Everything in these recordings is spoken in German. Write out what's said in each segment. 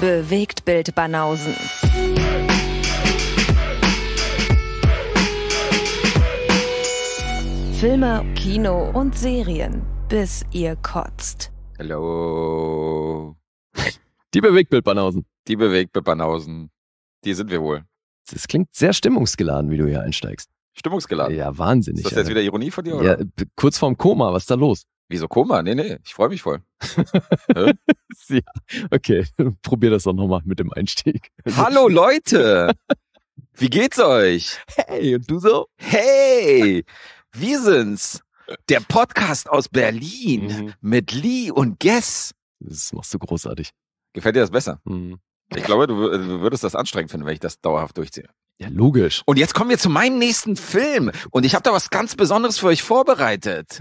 Bewegt Bild Banausen. Filme, Kino und Serien, bis ihr kotzt. Hallo. Die Bewegtbildbanausen. Die Bewegtbildbanausen. Die sind wir wohl. Das klingt sehr stimmungsgeladen, wie du hier einsteigst. Stimmungsgeladen? Ja, wahnsinnig. Ist das jetzt wieder Ironie von dir? Oder? Ja, kurz vorm Koma, was ist da los? Wieso Koma? Nee, nee, ich freue mich voll. ja, okay, probier das doch nochmal mit dem Einstieg. Hallo Leute! Wie geht's euch? Hey, und du so? Hey! Wir sind's! Der Podcast aus Berlin mhm. mit Lee und Guess. Das machst du großartig. Gefällt dir das besser? Mhm. Ich glaube, du, würdest das anstrengend finden, wenn ich das dauerhaft durchziehe. Ja, logisch. Und jetzt kommen wir zu meinem nächsten Film. Und ich habe da was ganz Besonderes für euch vorbereitet.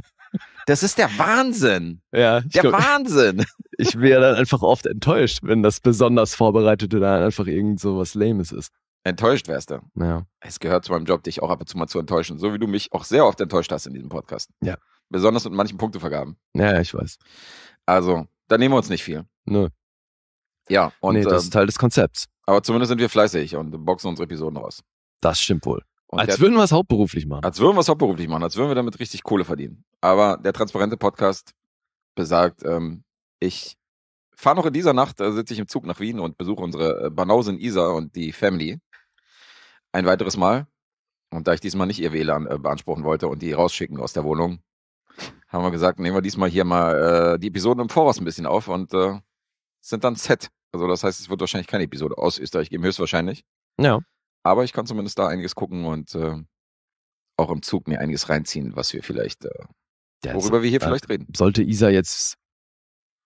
Das ist der Wahnsinn. Ja, der glaub, Wahnsinn. Ich wäre dann einfach oft enttäuscht, wenn das besonders vorbereitete dann einfach irgend so was Lames ist. Enttäuscht wärst du. Ja. Es gehört zu meinem Job, dich auch ab und zu mal zu enttäuschen, so wie du mich auch sehr oft enttäuscht hast in diesem Podcast. Ja. Besonders mit manchen Punktevergaben. Ja, ich weiß. Also, da nehmen wir uns nicht viel. Nö. Ja, und. Nee, das ähm, ist Teil des Konzepts. Aber zumindest sind wir fleißig und boxen unsere Episoden raus. Das stimmt wohl. Und als der, würden wir es hauptberuflich machen. Als würden wir es hauptberuflich machen, als würden wir damit richtig Kohle verdienen. Aber der transparente Podcast besagt, ähm, ich fahre noch in dieser Nacht, äh, sitze ich im Zug nach Wien und besuche unsere äh, Banausin Isa und die Family ein weiteres Mal. Und da ich diesmal nicht ihr WLAN äh, beanspruchen wollte und die rausschicken aus der Wohnung, haben wir gesagt, nehmen wir diesmal hier mal äh, die Episoden im Voraus ein bisschen auf und äh, sind dann set. Also das heißt, es wird wahrscheinlich keine Episode aus Österreich geben, höchstwahrscheinlich. Ja. Aber ich kann zumindest da einiges gucken und äh, auch im Zug mir einiges reinziehen, was wir vielleicht, äh, worüber wir hier vielleicht reden. Sollte Isa jetzt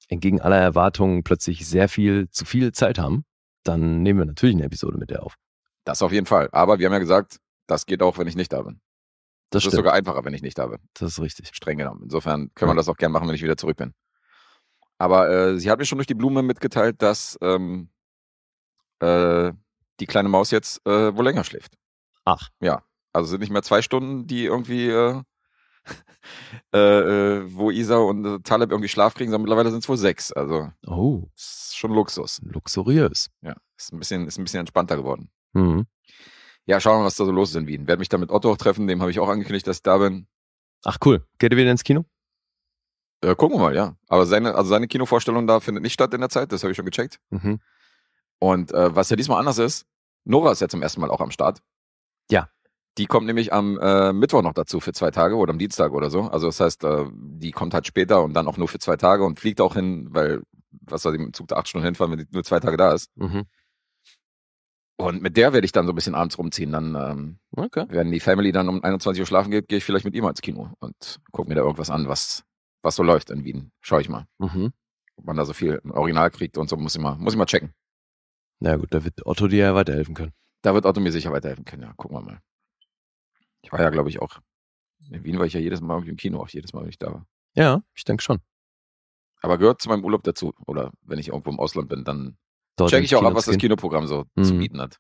entgegen aller Erwartungen plötzlich sehr viel, zu viel Zeit haben, dann nehmen wir natürlich eine Episode mit der auf. Das auf jeden Fall. Aber wir haben ja gesagt, das geht auch, wenn ich nicht da bin. Das, das ist sogar einfacher, wenn ich nicht da bin. Das ist richtig. Streng genommen. Insofern können ja. wir das auch gern machen, wenn ich wieder zurück bin. Aber äh, sie hat mir schon durch die Blume mitgeteilt, dass ähm, äh, die kleine Maus jetzt äh, wohl länger schläft. Ach. Ja. Also sind nicht mehr zwei Stunden, die irgendwie, äh, äh, äh, wo Isa und äh, Taleb irgendwie Schlaf kriegen, sondern mittlerweile sind es wohl sechs. Also. Oh. Ist schon Luxus. Luxuriös. Ja. Ist ein bisschen, ist ein bisschen entspannter geworden. Mhm. Ja, schauen wir mal, was da so los ist in Wien. Werde mich da mit Otto auch treffen, dem habe ich auch angekündigt, dass ich da bin. Ach cool. Geht ihr wieder ins Kino? Ja, äh, gucken wir mal, ja. Aber seine, also seine Kinovorstellung da findet nicht statt in der Zeit, das habe ich schon gecheckt. Mhm. Und äh, was ja diesmal anders ist, Nora ist ja zum ersten Mal auch am Start. Ja. Die kommt nämlich am äh, Mittwoch noch dazu für zwei Tage oder am Dienstag oder so. Also das heißt, äh, die kommt halt später und dann auch nur für zwei Tage und fliegt auch hin, weil was soll die dem Zug da acht Stunden hinfahren, wenn die nur zwei Tage da ist. Mhm. Und mit der werde ich dann so ein bisschen abends rumziehen. Dann, ähm, okay. wenn die Family dann um 21 Uhr schlafen geht, gehe ich vielleicht mit ihm ins Kino und gucke mir da irgendwas an, was, was so läuft in Wien. Schau ich mal. Mhm. Ob man da so viel Original kriegt und so, muss ich mal, muss ich mal checken. Na gut, da wird Otto dir ja weiterhelfen können. Da wird Otto mir sicher weiterhelfen können, ja. Gucken wir mal. Ich war ja, glaube ich, auch. In Wien war ich ja jedes Mal im Kino, auch jedes Mal, wenn ich da war. Ja, ich denke schon. Aber gehört zu meinem Urlaub dazu. Oder wenn ich irgendwo im Ausland bin, dann Dort check ich auch ab, was das Kinoprogramm so mhm. zu bieten hat.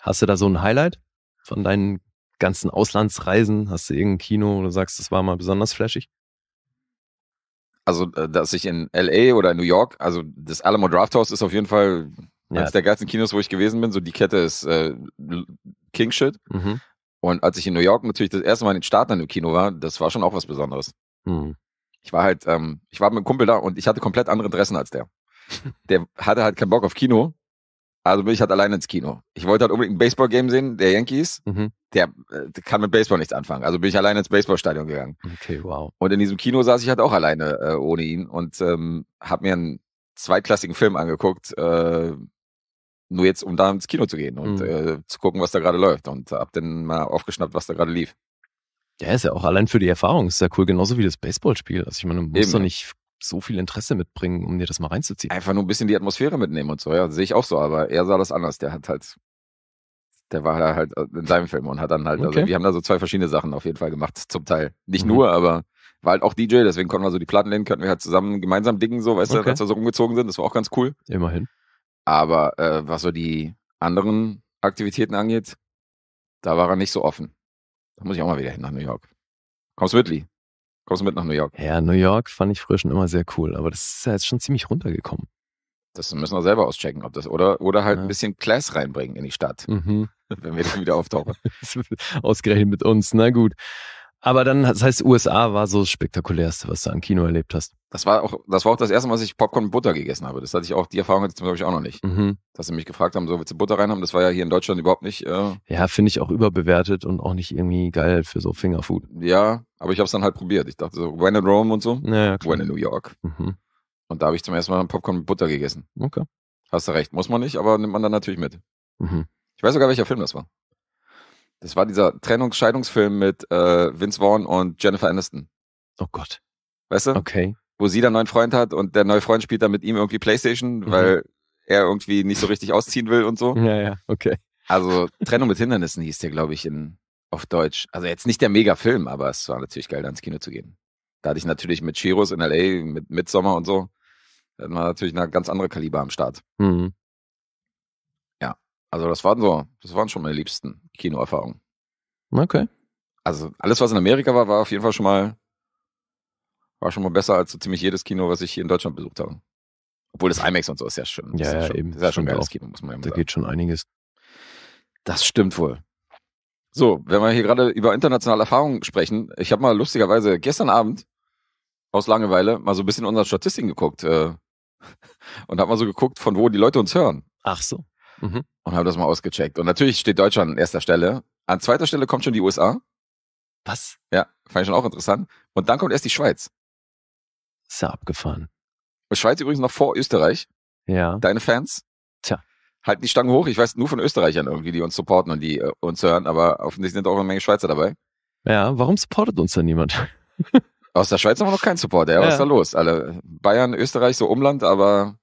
Hast du da so ein Highlight von deinen ganzen Auslandsreisen? Hast du irgendein Kino, wo du sagst, das war mal besonders flashig? Also, äh, dass ich in L.A. oder in New York, also das Alamo Drafthouse ist auf jeden Fall ja. Eines der geilsten Kinos, wo ich gewesen bin, so die Kette ist äh, King Mhm. Und als ich in New York natürlich das erste Mal in den Staaten im Kino war, das war schon auch was Besonderes. Mhm. Ich war halt, ähm, ich war mit einem Kumpel da und ich hatte komplett andere Interessen als der. der hatte halt keinen Bock auf Kino. Also bin ich halt alleine ins Kino. Ich wollte halt unbedingt ein Baseball-Game sehen, der Yankees. Mhm. Der, der, äh, kann mit Baseball nichts anfangen. Also bin ich alleine ins Baseballstadion gegangen. Okay, wow. Und in diesem Kino saß ich halt auch alleine äh, ohne ihn und ähm, habe mir einen zweitklassigen Film angeguckt, äh, nur jetzt, um da ins Kino zu gehen und mhm. äh, zu gucken, was da gerade läuft. Und hab dann mal aufgeschnappt, was da gerade lief. Ja, ist ja auch allein für die Erfahrung, ist ja cool, genauso wie das Baseballspiel. Also ich meine, du musst Eben. doch nicht so viel Interesse mitbringen, um dir das mal reinzuziehen. Einfach nur ein bisschen die Atmosphäre mitnehmen und so, ja, sehe ich auch so, aber er sah das anders. Der hat halt, der war halt äh, in seinem Film und hat dann halt, also, okay. also wir haben da so zwei verschiedene Sachen auf jeden Fall gemacht, zum Teil. Nicht mhm. nur, aber war halt auch DJ, deswegen konnten wir so die Platten lehnen, könnten wir halt zusammen gemeinsam dicken, so, weißt okay. du, als wir so rumgezogen sind, das war auch ganz cool. Immerhin. Aber äh, was so die anderen Aktivitäten angeht, da war er nicht so offen. Da muss ich auch mal wieder hin nach New York. Kommst mit, Lee? Kommst du mit nach New York? Ja, New York fand ich früher schon immer sehr cool, aber das ist ja jetzt schon ziemlich runtergekommen. Das müssen wir selber auschecken, ob das oder oder halt ja. ein bisschen Class reinbringen in die Stadt, mhm. wenn wir dann wieder auftauchen. Ausgerechnet mit uns, na gut. Aber dann, das heißt, USA war so das Spektakulärste, was du an Kino erlebt hast. Das war auch, das war auch das erste Mal, dass ich Popcorn mit Butter gegessen habe. Das hatte ich auch, die Erfahrung hatte ich, zum Beispiel auch noch nicht. Mhm. Dass sie mich gefragt haben, so willst du Butter reinhaben? Das war ja hier in Deutschland überhaupt nicht. Äh ja, finde ich auch überbewertet und auch nicht irgendwie geil für so Fingerfood. Ja, aber ich habe es dann halt probiert. Ich dachte so, when in Rome und so. Ja, when in New York. Mhm. Und da habe ich zum ersten Mal Popcorn mit Butter gegessen. Okay. Hast du recht, muss man nicht, aber nimmt man dann natürlich mit. Mhm. Ich weiß sogar, welcher Film das war. Das war dieser Trennungs-Scheidungsfilm mit äh, Vince Vaughn und Jennifer Aniston. Oh Gott. Weißt du? Okay. Wo sie dann einen neuen Freund hat und der neue Freund spielt dann mit ihm irgendwie Playstation, mhm. weil er irgendwie nicht so richtig ausziehen will und so. Ja, ja, okay. Also Trennung mit Hindernissen hieß der, glaube ich, in, auf Deutsch. Also jetzt nicht der Mega-Film, aber es war natürlich geil, da ins Kino zu gehen. Da hatte ich natürlich mit Chiros in L.A., mit Midsommer und so, dann war natürlich eine ganz andere Kaliber am Start. Mhm. Also das waren so, das waren schon meine liebsten Kinoerfahrungen. Okay. Also alles, was in Amerika war, war auf jeden Fall schon mal, war schon mal besser als so ziemlich jedes Kino, was ich hier in Deutschland besucht habe. Obwohl das IMAX und so ist ja schön. Ja, ja, eben. Das ist ja schon geiles auch. Kino, muss man ja mal Da sagen. geht schon einiges. Das stimmt wohl. So, wenn wir hier gerade über internationale Erfahrungen sprechen, ich habe mal lustigerweise gestern Abend aus Langeweile mal so ein bisschen unsere Statistiken geguckt äh, und habe mal so geguckt, von wo die Leute uns hören. Ach so mhm. und habe das mal ausgecheckt. Und natürlich steht Deutschland an erster Stelle. An zweiter Stelle kommt schon die USA. Was? Ja, fand ich schon auch interessant. Und dann kommt erst die Schweiz. Ist ja abgefahren. Und Schweiz übrigens noch vor Österreich. Ja. Deine Fans. Tja. Halten die Stangen hoch. Ich weiß nur von Österreichern irgendwie, die uns supporten und die äh, uns hören, aber offensichtlich sind auch eine Menge Schweizer dabei. Ja, warum supportet uns denn niemand? Aus der Schweiz haben wir noch keinen Support, ja. Was ist da los? Alle Bayern, Österreich, so Umland, aber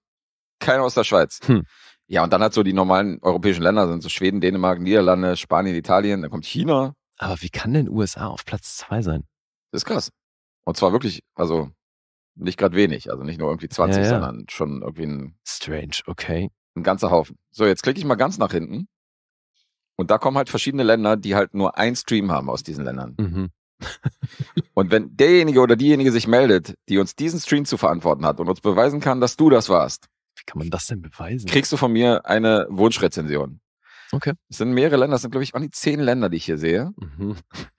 keiner aus der Schweiz. Hm. Ja, und dann hat so die normalen europäischen Länder, sind so Schweden, Dänemark, Niederlande, Spanien, Italien, dann kommt China. Aber wie kann denn USA auf Platz zwei sein? Das ist krass. Und zwar wirklich, also nicht gerade wenig, also nicht nur irgendwie 20, ja, ja. sondern schon irgendwie ein. Strange, okay. Ein ganzer Haufen. So, jetzt klicke ich mal ganz nach hinten. Und da kommen halt verschiedene Länder, die halt nur ein Stream haben aus diesen Ländern. Mhm. und wenn derjenige oder diejenige sich meldet, die uns diesen Stream zu verantworten hat und uns beweisen kann, dass du das warst, wie kann man das denn beweisen? Kriegst du von mir eine Wunschrezension. Okay. Es sind mehrere Länder, es sind, glaube ich, auch die zehn Länder, die ich hier sehe. Mhm.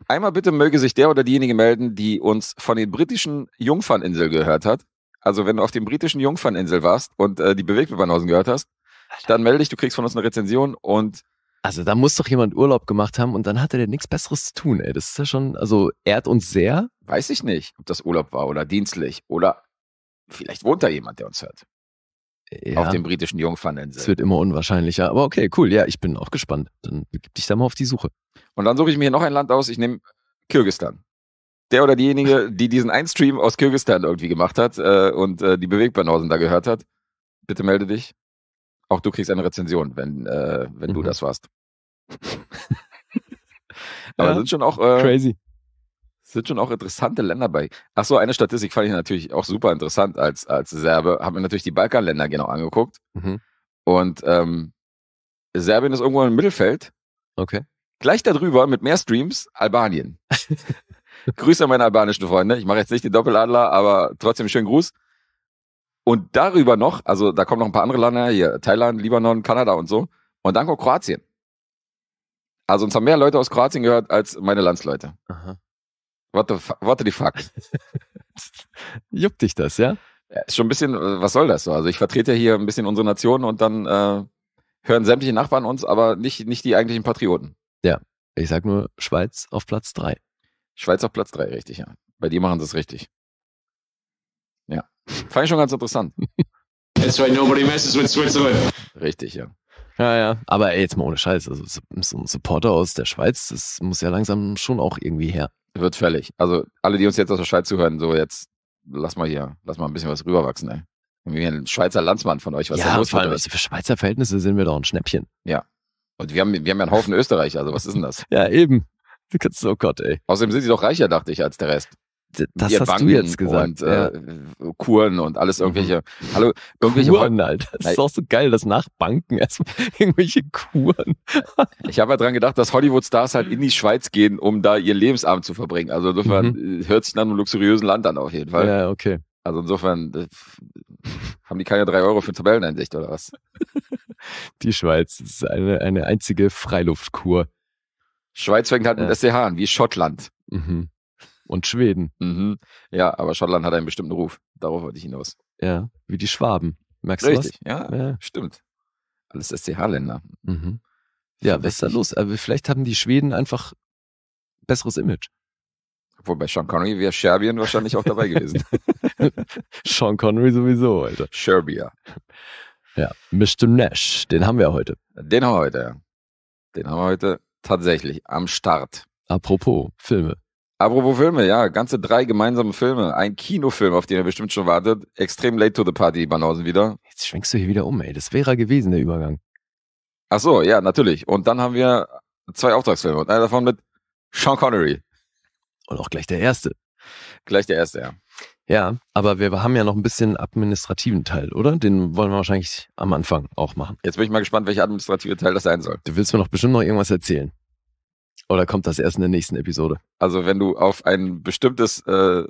Einmal bitte möge sich der oder diejenige melden, die uns von den britischen Jungferninseln gehört hat. Also wenn du auf den britischen Jungferninseln warst und äh, die Bewegtbibernhausen gehört hast, Alter. dann melde dich, du kriegst von uns eine Rezension und also da muss doch jemand Urlaub gemacht haben und dann hat er der nichts Besseres zu tun, ey. Das ist ja schon, also ehrt uns sehr. Weiß ich nicht, ob das Urlaub war oder dienstlich oder vielleicht wohnt da jemand, der uns hört ja, auf den britischen Jungferninseln. Es wird immer unwahrscheinlicher, aber okay, cool. Ja, ich bin auch gespannt. Dann begib dich da mal auf die Suche. Und dann suche ich mir hier noch ein Land aus. Ich nehme Kirgistan. Der oder diejenige, die diesen Einstream aus Kirgistan irgendwie gemacht hat äh, und äh, die Bewegbanausen da gehört hat, bitte melde dich. Auch du kriegst eine Rezension, wenn, äh, wenn mhm. du das warst. aber ja. sind schon auch äh, crazy sind schon auch interessante Länder bei. Ach so, eine Statistik fand ich natürlich auch super interessant als, als Serbe. Haben wir natürlich die Balkanländer genau angeguckt. Mhm. Und ähm, Serbien ist irgendwo im Mittelfeld. Okay. Gleich darüber mit mehr Streams Albanien. Grüße an meine albanischen Freunde. Ich mache jetzt nicht den Doppeladler, aber trotzdem schönen Gruß. Und darüber noch, also da kommen noch ein paar andere Länder hier, Thailand, Libanon, Kanada und so. Und dann kommt Kroatien. Also uns haben mehr Leute aus Kroatien gehört als meine Landsleute. Aha. What the, what the fuck? Juckt dich das, ja? ja? Ist schon ein bisschen, was soll das so? Also ich vertrete ja hier ein bisschen unsere Nation und dann äh, hören sämtliche Nachbarn uns, aber nicht, nicht die eigentlichen Patrioten. Ja, ich sag nur Schweiz auf Platz 3. Schweiz auf Platz 3, richtig, ja. Bei dir machen sie es richtig. Ja. Fand ich schon ganz interessant. That's why nobody messes with Switzerland. Richtig, ja. Ja, ja. Aber ey, jetzt mal ohne Scheiß. Also so ein Supporter aus der Schweiz, das muss ja langsam schon auch irgendwie her. Wird fällig. Also alle, die uns jetzt aus der Schweiz zuhören, so jetzt lass mal hier, lass mal ein bisschen was rüberwachsen, ey. Irgendwie ein Schweizer Landsmann von euch, was ja, da los vor allem, für Schweizer Verhältnisse sind wir doch ein Schnäppchen. Ja. Und wir haben, wir haben ja einen Haufen Österreich, also was ist denn das? ja, eben. Du oh Gott, ey. Außerdem sind sie doch reicher, dachte ich, als der Rest das hast Banken du jetzt gesagt. Und, äh, ja. äh, Kuren und alles mhm. irgendwelche. Hallo, irgendwelche Kuren, Alter. Das ist auch so geil, dass nach Banken erstmal irgendwelche Kuren. ich habe ja halt dran gedacht, dass Hollywood-Stars halt in die Schweiz gehen, um da ihr Lebensabend zu verbringen. Also insofern mhm. Äh, hört sich nach einem luxuriösen Land an auf jeden Fall. Ja, okay. Also insofern äh, haben die keine drei Euro für Tabelleneinsicht oder was? Die Schweiz ist eine, eine einzige Freiluftkur. Schweiz fängt halt mit SCH an, wie Schottland. Mhm. Und Schweden. Mhm. Ja, aber Schottland hat einen bestimmten Ruf. Darauf wollte ich hinaus. Ja, wie die Schwaben. Merkst Richtig, du was? Ja, ja, stimmt. Alles SCH-Länder. Mhm. Ja, was ist da los? Aber äh, vielleicht haben die Schweden einfach besseres Image. Obwohl bei Sean Connery wäre Serbien wahrscheinlich auch dabei gewesen. Sean Connery sowieso, Alter. Serbia. Ja, Mr. Nash, den haben wir heute. Den haben wir heute, ja. Den haben wir heute tatsächlich am Start. Apropos Filme. Apropos Filme, ja, ganze drei gemeinsame Filme. Ein Kinofilm, auf den ihr bestimmt schon wartet. Extrem late to the party, Banausen wieder. Jetzt schwenkst du hier wieder um, ey. Das wäre gewesen, der Übergang. Ach so, ja, natürlich. Und dann haben wir zwei Auftragsfilme. Und einer davon mit Sean Connery. Und auch gleich der erste. Gleich der erste, ja. Ja, aber wir haben ja noch ein bisschen administrativen Teil, oder? Den wollen wir wahrscheinlich am Anfang auch machen. Jetzt bin ich mal gespannt, welcher administrative Teil das sein soll. Du willst mir noch bestimmt noch irgendwas erzählen. Oder kommt das erst in der nächsten Episode? Also wenn du auf ein bestimmtes, äh,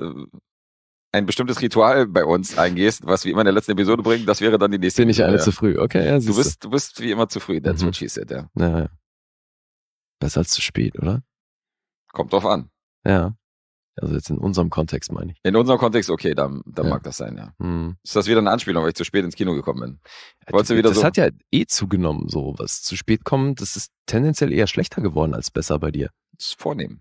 ein bestimmtes Ritual bei uns eingehst, was wir immer in der letzten Episode bringen, das wäre dann die nächste. Bin ich eine ja. zu früh, okay. Ja, du, bist, du bist wie immer zu früh, that's mhm. what she said, ja. ja. Besser als zu spät, oder? Kommt drauf an. Ja. Also jetzt in unserem Kontext meine ich. In unserem Kontext, okay, dann, dann ja. mag das sein, ja. Hm. Ist das wieder eine Anspielung, weil ich zu spät ins Kino gekommen bin? Wolltest du wieder das so? hat ja eh zugenommen, so was zu spät kommen, das ist tendenziell eher schlechter geworden als besser bei dir. Das ist vornehm.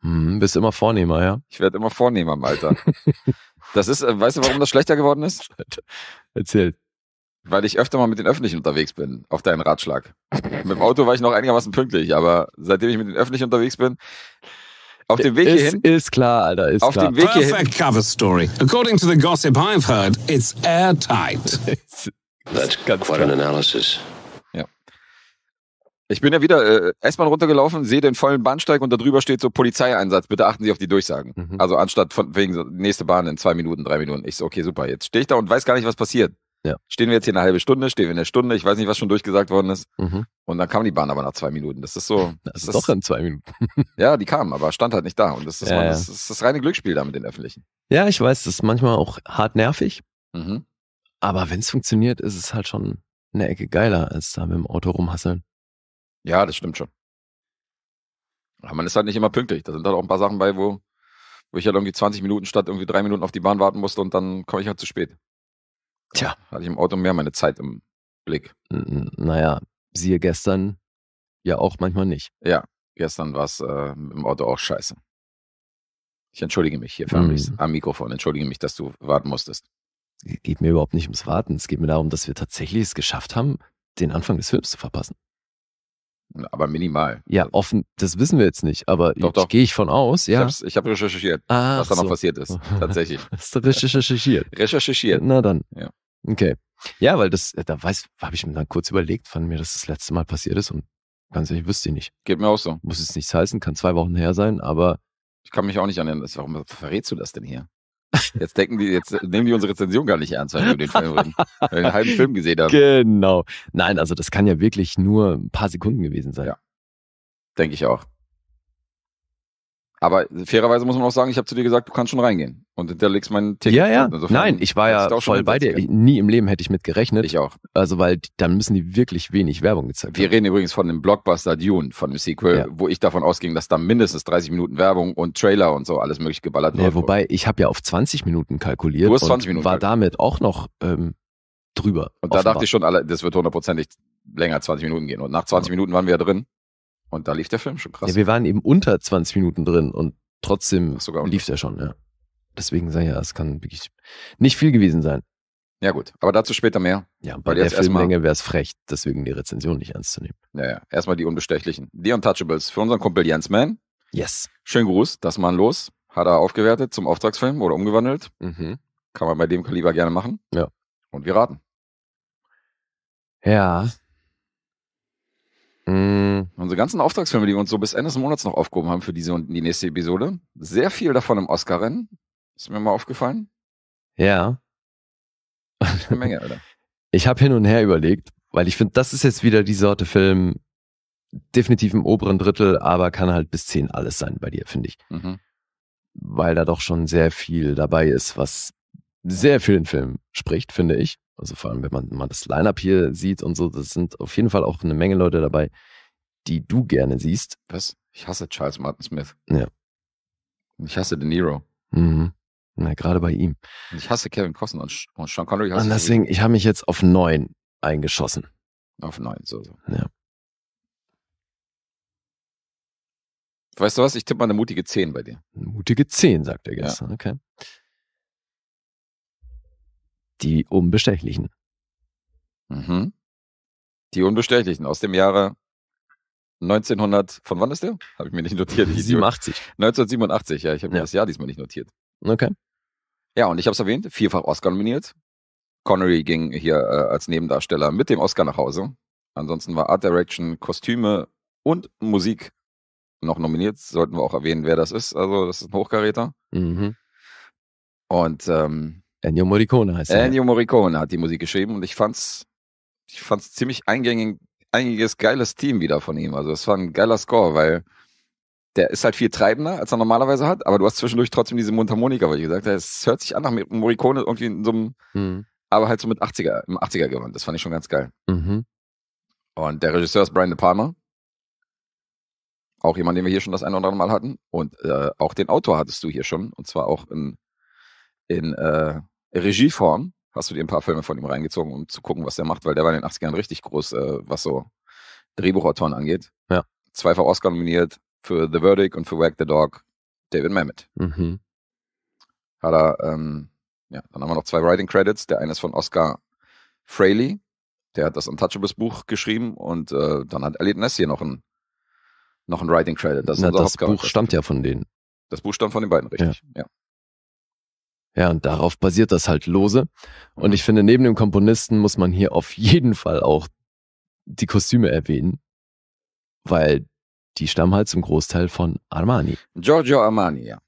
Hm, bist immer vornehmer, ja? Ich werde immer vornehmer im Alter. das ist, äh, weißt du, warum das schlechter geworden ist? Erzähl. Weil ich öfter mal mit den Öffentlichen unterwegs bin, auf deinen Ratschlag. mit dem Auto war ich noch einigermaßen pünktlich, aber seitdem ich mit den Öffentlichen unterwegs bin, auf dem Weg hierhin? Ist, ist klar, Alter, ist Auf klar. dem Weg Perfect hierhin. cover story. According to the gossip I've heard, it's airtight. That's quite an analysis. Ja. Ich bin ja wieder äh, S-Bahn runtergelaufen, sehe den vollen Bahnsteig und da drüber steht so Polizeieinsatz. Bitte achten Sie auf die Durchsagen. Mhm. Also anstatt von wegen so, nächste Bahn in zwei Minuten, drei Minuten. Ich so, okay, super. Jetzt stehe ich da und weiß gar nicht, was passiert. Ja. Stehen wir jetzt hier eine halbe Stunde, stehen wir in eine Stunde, ich weiß nicht, was schon durchgesagt worden ist. Mhm. Und dann kam die Bahn aber nach zwei Minuten. Das ist so. Das, das ist doch in zwei Minuten. ja, die kam, aber stand halt nicht da. Und das ist, ja, mal, das, ist das reine Glücksspiel da mit den Öffentlichen. Ja, ich weiß, das ist manchmal auch hart nervig. Mhm. Aber wenn es funktioniert, ist es halt schon eine Ecke geiler, als da mit dem Auto rumhasseln. Ja, das stimmt schon. Aber man ist halt nicht immer pünktlich. Da sind halt auch ein paar Sachen bei, wo, wo ich halt irgendwie 20 Minuten statt irgendwie drei Minuten auf die Bahn warten musste und dann komme ich halt zu spät. Tja. Hatte ich im Auto mehr meine Zeit im Blick. N naja, siehe gestern ja auch manchmal nicht. Ja, gestern war es äh, im Auto auch scheiße. Ich entschuldige mich hier hm. förmlich mm. am Mikrofon. Entschuldige mich, dass du warten musstest. Geht mir überhaupt nicht ums Warten. Es geht mir darum, dass wir tatsächlich es geschafft haben, den Anfang des Films zu verpassen. Aber minimal. Ja, offen, das wissen wir jetzt nicht, aber doch, doch. gehe ich von aus, ja. Ich habe hab recherchiert, ah, was da so. noch passiert ist, tatsächlich. Hast du recherchiert? recherchiert. Na dann. Ja. Okay. Ja, weil das, äh, da weiß, habe ich mir dann kurz überlegt, wann mir das das letzte Mal passiert ist und ganz ehrlich, wüsste ich nicht. Geht mir auch so. Muss es nichts heißen, kann zwei Wochen her sein, aber. Ich kann mich auch nicht an warum verrätst du das denn hier? Jetzt denken die, jetzt nehmen die unsere Rezension gar nicht ernst, wenn wir den Film reden. Weil wir den halben Film gesehen haben. Genau. Nein, also das kann ja wirklich nur ein paar Sekunden gewesen sein. Ja. Denke ich auch. Aber fairerweise muss man auch sagen, ich habe zu dir gesagt, du kannst schon reingehen und hinterlegst meinen Ticket. Ja, ja. Insofern Nein, ich war ja voll bei dir. Nie im Leben hätte ich mit gerechnet. Ich auch. Also, weil dann müssen die wirklich wenig Werbung gezeigt Wir reden übrigens von dem Blockbuster Dune, von dem Sequel, ja. wo ich davon ausging, dass da mindestens 30 Minuten Werbung und Trailer und so alles möglich geballert ja, Wobei, ich habe ja auf 20 Minuten kalkuliert. Du hast 20 Minuten. War damit auch noch ähm, drüber. Und da dachte ich schon, alle, das wird hundertprozentig länger 20 Minuten gehen. Und nach 20 ja. Minuten waren wir ja drin. Und da lief der Film schon krass. Ja, wir waren eben unter 20 Minuten drin und trotzdem lief der schon, ja. Deswegen sei ja, es kann wirklich nicht viel gewesen sein. Ja, gut, aber dazu später mehr. Ja, bei der Filmlänge wäre es frech, deswegen die Rezension nicht ernst zu nehmen. Naja, erstmal die Unbestechlichen. Die Untouchables für unseren Kumpel Jens Mann. Yes. Schönen Gruß, das Mann los. Hat er aufgewertet zum Auftragsfilm oder umgewandelt. Mhm. Kann man bei dem Kaliber gerne machen. Ja. Und wir raten. Ja. Mm. Unsere ganzen Auftragsfilme, die wir uns so bis Ende des Monats noch aufgehoben haben für diese und die nächste Episode, sehr viel davon im Oscar-Rennen. Ist mir mal aufgefallen? Ja. Eine Menge, oder? Ich habe hin und her überlegt, weil ich finde, das ist jetzt wieder die Sorte Film, definitiv im oberen Drittel, aber kann halt bis zehn alles sein bei dir, finde ich. Mhm. Weil da doch schon sehr viel dabei ist, was sehr für den Film spricht, finde ich. Also vor allem, wenn man mal das Line-Up hier sieht und so, das sind auf jeden Fall auch eine Menge Leute dabei, die du gerne siehst. Was? Ich hasse Charles Martin Smith. Ja. Ich hasse De Niro. Mhm. Na, gerade bei ihm. Ich hasse Kevin Costner und Sean Connery. Und eh. deswegen, ich habe mich jetzt auf neun eingeschossen. Auf neun, so, so. Ja. Weißt du was? Ich tippe mal eine mutige 10 bei dir. Eine mutige 10, sagt er gestern. Ja. Okay. Die Unbestechlichen. Mhm. Die Unbestechlichen aus dem Jahre 1900. Von wann ist der? Habe ich mir nicht notiert. 87. 1987, ja. Ich habe mir ja. das Jahr diesmal nicht notiert. Okay. Ja, und ich habe es erwähnt, vierfach Oscar nominiert. Connery ging hier äh, als Nebendarsteller mit dem Oscar nach Hause. Ansonsten war Art Direction, Kostüme und Musik noch nominiert. Sollten wir auch erwähnen, wer das ist. Also, das ist ein Hochkaräter. Mhm. Und ähm, Ennio Morricone heißt er. Ennio Morricone hat die Musik geschrieben und ich fand's, ich fand's ziemlich eingängig, einiges geiles Team wieder von ihm. Also, es war ein geiler Score, weil der ist halt viel treibender, als er normalerweise hat, aber du hast zwischendurch trotzdem diese Mundharmonika, weil ich gesagt habe, es hört sich an nach Morricone irgendwie in so einem, mhm. aber halt so mit 80er, im 80er gewand. Das fand ich schon ganz geil. Mhm. Und der Regisseur ist Brian De Palma. Auch jemand, den wir hier schon das eine oder andere Mal hatten. Und äh, auch den Autor hattest du hier schon. Und zwar auch in, in äh, Regieform hast du dir ein paar Filme von ihm reingezogen, um zu gucken, was er macht, weil der war in den 80ern richtig groß, äh, was so Drehbuchautoren angeht. Ja. Zweifach Oscar nominiert, für The Verdict und für Wag the Dog David Mamet. Mhm. Hat er, ähm, ja, dann haben wir noch zwei Writing Credits. Der eine ist von Oscar Fraley, der hat das Untouchables Buch geschrieben und äh, dann hat Elliot Ness hier noch ein, noch ein Writing Credit. Das, Na, das Buch stammt ja von denen. Das Buch stammt von den beiden, richtig. Ja. ja. Ja, und darauf basiert das halt lose. Und mhm. ich finde, neben dem Komponisten muss man hier auf jeden Fall auch die Kostüme erwähnen, weil die stammen halt zum Großteil von Armani. Giorgio Armani, ja.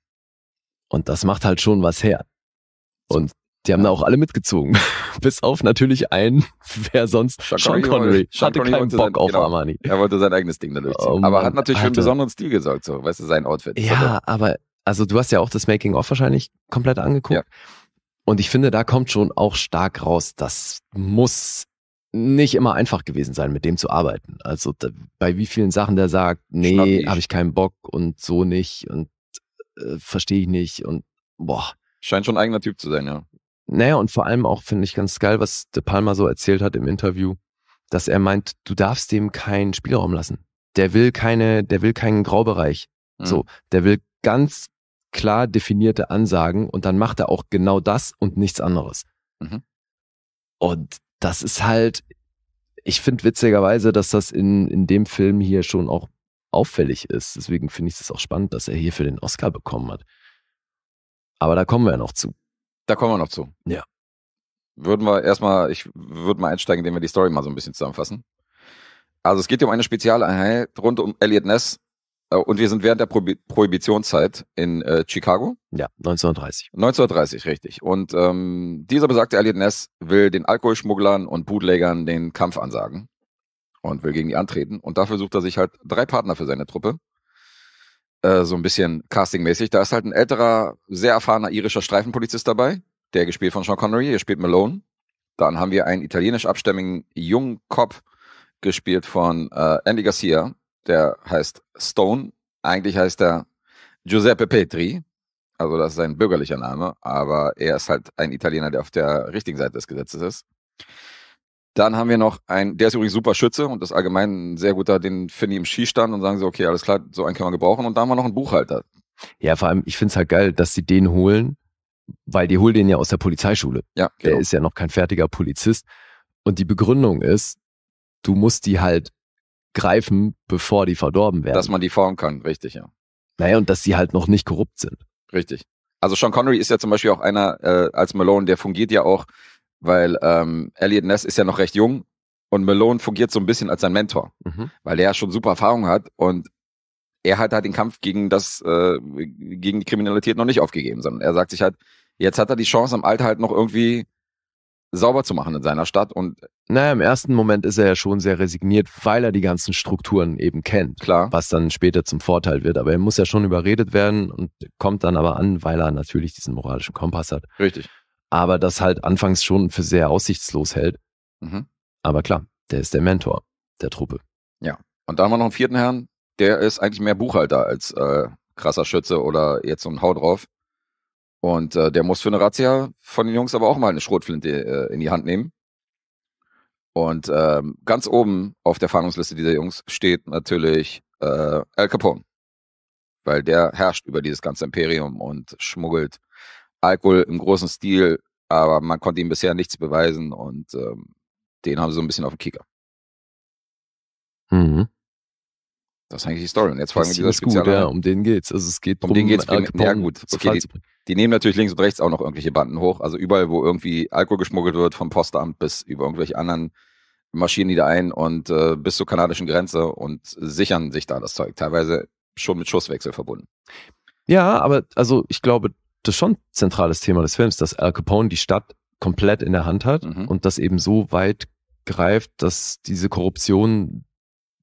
Und das macht halt schon was her. Und die haben da auch alle mitgezogen. Bis auf natürlich einen, wer sonst, Sean, Connery. Sean Connery. Sean hatte Connery keinen Bock sein, auf genau, Armani. Er wollte sein eigenes Ding da durchziehen. Oh, aber hat natürlich Alter. für einen besonderen Stil gesorgt, so, weißt du, sein Outfit. Ja, also aber, also du hast ja auch das Making-of wahrscheinlich komplett angeguckt. Ja. Und ich finde, da kommt schon auch stark raus, das muss nicht immer einfach gewesen sein, mit dem zu arbeiten. Also da, bei wie vielen Sachen der sagt, nee, habe ich keinen Bock und so nicht und äh, verstehe ich nicht und boah. Scheint schon ein eigener Typ zu sein, ja. Naja, und vor allem auch finde ich ganz geil, was De Palma so erzählt hat im Interview, dass er meint, du darfst dem keinen Spielraum lassen. Der will keine, der will keinen Graubereich. Mhm. So, der will ganz klar definierte Ansagen und dann macht er auch genau das und nichts anderes. Mhm. Und das ist halt, ich finde witzigerweise, dass das in, in dem Film hier schon auch auffällig ist. Deswegen finde ich es auch spannend, dass er hier für den Oscar bekommen hat. Aber da kommen wir ja noch zu. Da kommen wir noch zu. Ja. Würden wir erstmal, ich würde mal einsteigen, indem wir die Story mal so ein bisschen zusammenfassen. Also es geht hier um eine Spezialeinheit rund um Elliot Ness, äh, und wir sind während der Prohibitionszeit in äh, Chicago. Ja, 1930. 1930, richtig. Und ähm, dieser besagte Elliot Ness will den Alkoholschmugglern und Bootlegern den Kampf ansagen und will gegen die antreten. Und dafür sucht er sich halt drei Partner für seine Truppe. Äh, so ein bisschen castingmäßig. Da ist halt ein älterer, sehr erfahrener irischer Streifenpolizist dabei, der gespielt von Sean Connery, er spielt Malone. Dann haben wir einen italienisch abstämmigen jungen Cop, gespielt von äh, Andy Garcia, der heißt Stone. Eigentlich heißt er Giuseppe Petri. Also das ist sein bürgerlicher Name, aber er ist halt ein Italiener, der auf der richtigen Seite des Gesetzes ist. Dann haben wir noch einen, der ist übrigens super Schütze und ist allgemein ein sehr guter, den finde ich im Skistand und sagen so, okay, alles klar, so einen können wir gebrauchen. Und da haben wir noch einen Buchhalter. Ja, vor allem, ich finde es halt geil, dass sie den holen, weil die holen den ja aus der Polizeischule. Ja, genau. Der ist ja noch kein fertiger Polizist. Und die Begründung ist, du musst die halt greifen, bevor die verdorben werden. Dass man die formen kann, richtig, ja. Naja, und dass sie halt noch nicht korrupt sind. Richtig. Also Sean Connery ist ja zum Beispiel auch einer äh, als Malone, der fungiert ja auch, weil ähm, Elliot Ness ist ja noch recht jung und Malone fungiert so ein bisschen als sein Mentor, mhm. weil er ja schon super Erfahrung hat und er hat halt den Kampf gegen das, äh, gegen die Kriminalität noch nicht aufgegeben, sondern er sagt sich halt, jetzt hat er die Chance, am Alter halt noch irgendwie sauber zu machen in seiner Stadt und naja, im ersten Moment ist er ja schon sehr resigniert, weil er die ganzen Strukturen eben kennt. Klar. Was dann später zum Vorteil wird. Aber er muss ja schon überredet werden und kommt dann aber an, weil er natürlich diesen moralischen Kompass hat. Richtig. Aber das halt anfangs schon für sehr aussichtslos hält. Mhm. Aber klar, der ist der Mentor der Truppe. Ja. Und dann haben wir noch einen vierten Herrn, der ist eigentlich mehr Buchhalter als äh, krasser Schütze oder jetzt so ein Hau drauf. Und äh, der muss für eine Razzia von den Jungs aber auch mal eine Schrotflinte äh, in die Hand nehmen. Und ähm, ganz oben auf der Fahndungsliste dieser Jungs steht natürlich äh, Al Capone. Weil der herrscht über dieses ganze Imperium und schmuggelt Alkohol im großen Stil, aber man konnte ihm bisher nichts beweisen und ähm, den haben sie so ein bisschen auf den Kicker. Mhm. Das ist eigentlich die Story. Und jetzt fragen wir dieser Spezial gut, ja, um den geht's. Also es geht um drum, den geht's. Um, ja, gut. Okay, die, die nehmen natürlich links und rechts auch noch irgendwelche Banden hoch. Also überall, wo irgendwie Alkohol geschmuggelt wird, vom Postamt bis über irgendwelche anderen, marschieren die da ein und äh, bis zur kanadischen Grenze und sichern sich da das Zeug. Teilweise schon mit Schusswechsel verbunden. Ja, aber also ich glaube, das ist schon ein zentrales Thema des Films, dass Al Capone die Stadt komplett in der Hand hat mhm. und das eben so weit greift, dass diese Korruption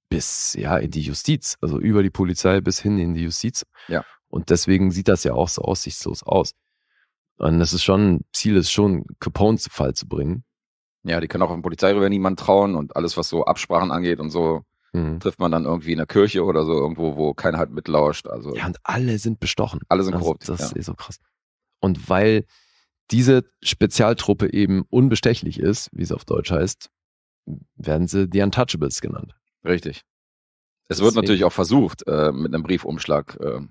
bis ja in die Justiz, also über die Polizei bis hin in die Justiz ja. Und deswegen sieht das ja auch so aussichtslos aus. Und das ist schon, Ziel ist schon, Capone zu Fall zu bringen. Ja, die können auch auf den über niemand trauen und alles, was so Absprachen angeht und so, mhm. trifft man dann irgendwie in der Kirche oder so irgendwo, wo keiner halt mitlauscht. Also ja, und alle sind bestochen. Alle sind korrupt. Also, das ja. ist eh so krass. Und weil diese Spezialtruppe eben unbestechlich ist, wie es auf Deutsch heißt, werden sie die Untouchables genannt. Richtig. Es Deswegen. wird natürlich auch versucht, äh, mit einem Briefumschlag äh,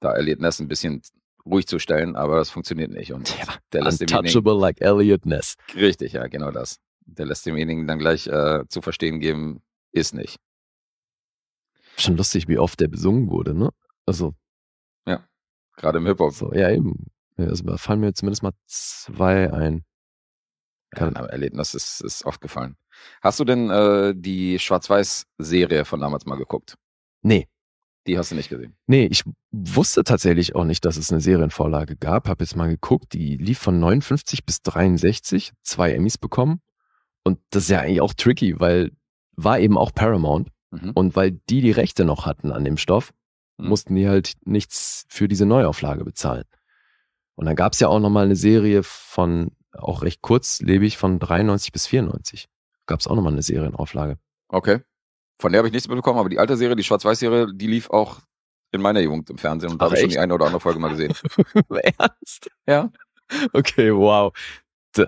da Elliot Ness ein bisschen ruhig zu stellen, aber das funktioniert nicht. Und ja, der lässt untouchable like Elliot Ness. Richtig, ja, genau das. Der lässt demjenigen dann gleich äh, zu verstehen geben, ist nicht. Schon lustig, wie oft der besungen wurde, ne? Also. Ja, gerade im Hip-Hop. So, ja, eben. also da fallen mir zumindest mal zwei ein. Kann ja, aber Erlebnis das ist, ist oft gefallen. Hast du denn äh, die Schwarz-Weiß-Serie von damals mal geguckt? Nee. Die hast du nicht gesehen. Nee, ich wusste tatsächlich auch nicht, dass es eine Serienvorlage gab. Hab jetzt mal geguckt, die lief von 59 bis 63, zwei Emmys bekommen. Und das ist ja eigentlich auch tricky, weil war eben auch Paramount. Mhm. Und weil die die Rechte noch hatten an dem Stoff, mhm. mussten die halt nichts für diese Neuauflage bezahlen. Und dann gab es ja auch nochmal eine Serie von, auch recht kurzlebig, von 93 bis 94. Gab es auch nochmal eine Serienauflage. Okay. Von der habe ich nichts mitbekommen, aber die alte Serie, die Schwarz-Weiß-Serie, die lief auch in meiner Jugend im Fernsehen und da habe ich schon die eine oder andere Folge mal gesehen. Ernst? Ja. Okay, wow.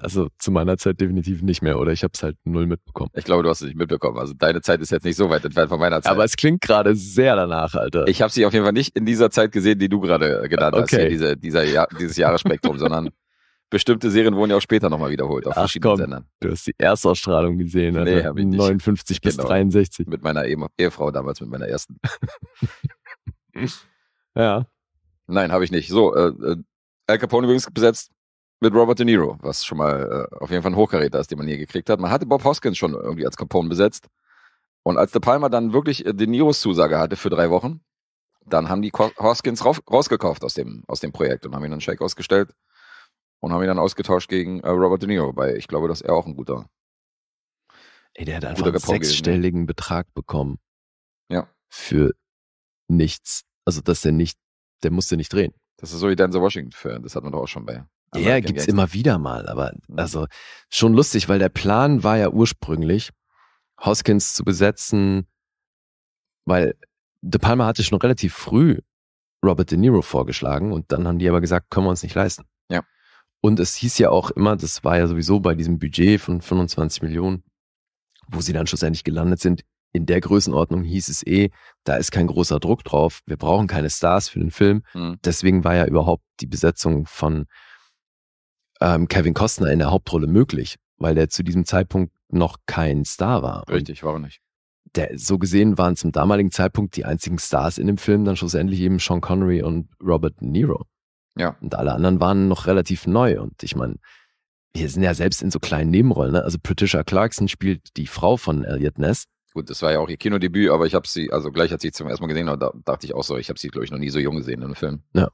Also zu meiner Zeit definitiv nicht mehr, oder? Ich habe es halt null mitbekommen. Ich glaube, du hast es nicht mitbekommen. Also deine Zeit ist jetzt nicht so weit entfernt von meiner Zeit. Aber es klingt gerade sehr danach, Alter. Ich habe sie auf jeden Fall nicht in dieser Zeit gesehen, die du gerade genannt okay. hast, hier diese, dieser Jahr, dieses Jahresspektrum, sondern bestimmte Serien wurden ja auch später nochmal wiederholt auf Ach, verschiedenen komm, Sendern. Du hast die Erstausstrahlung gesehen, nee, ich 59 nicht. bis genau. 63. Mit meiner Ehefrau damals, mit meiner ersten. ja. Nein, habe ich nicht. So, äh, äh, Al Capone übrigens besetzt mit Robert De Niro, was schon mal äh, auf jeden Fall ein Hochkaräter ist, den man hier gekriegt hat. Man hatte Bob Hoskins schon irgendwie als Capone besetzt. Und als der Palmer dann wirklich äh, De Niros Zusage hatte für drei Wochen, dann haben die Hoskins rausgekauft aus dem, aus dem Projekt und haben ihn dann Shake ausgestellt und haben ihn dann ausgetauscht gegen äh, Robert De Niro, weil ich glaube, dass er auch ein guter. Ey, der hat einfach einen Gepau ne? sechsstelligen gegen, Betrag bekommen. Ja. Für nichts. Also, dass der nicht, der musste nicht drehen. Das ist so wie Denzel Washington für, das hat man doch auch schon bei. Ja, gibt's Gangster. immer wieder mal, aber mhm. also schon lustig, weil der Plan war ja ursprünglich, Hoskins zu besetzen, weil De Palma hatte schon relativ früh Robert De Niro vorgeschlagen und dann haben die aber gesagt, können wir uns nicht leisten. Ja. Und es hieß ja auch immer, das war ja sowieso bei diesem Budget von 25 Millionen, wo sie dann schlussendlich gelandet sind, in der Größenordnung hieß es eh, da ist kein großer Druck drauf, wir brauchen keine Stars für den Film. Mhm. Deswegen war ja überhaupt die Besetzung von ähm, Kevin Costner in der Hauptrolle möglich, weil der zu diesem Zeitpunkt noch kein Star war. Richtig, war er nicht. Der, so gesehen waren zum damaligen Zeitpunkt die einzigen Stars in dem Film dann schlussendlich eben Sean Connery und Robert De Niro. Ja. Und alle anderen waren noch relativ neu. Und ich meine, wir sind ja selbst in so kleinen Nebenrollen. Ne? Also Patricia Clarkson spielt die Frau von Elliot Ness. Gut, das war ja auch ihr Kinodebüt, aber ich habe sie, also gleich hat sie zum ersten Mal gesehen aber da dachte ich auch so, ich habe sie, glaube ich, noch nie so jung gesehen in einem Film. Ja.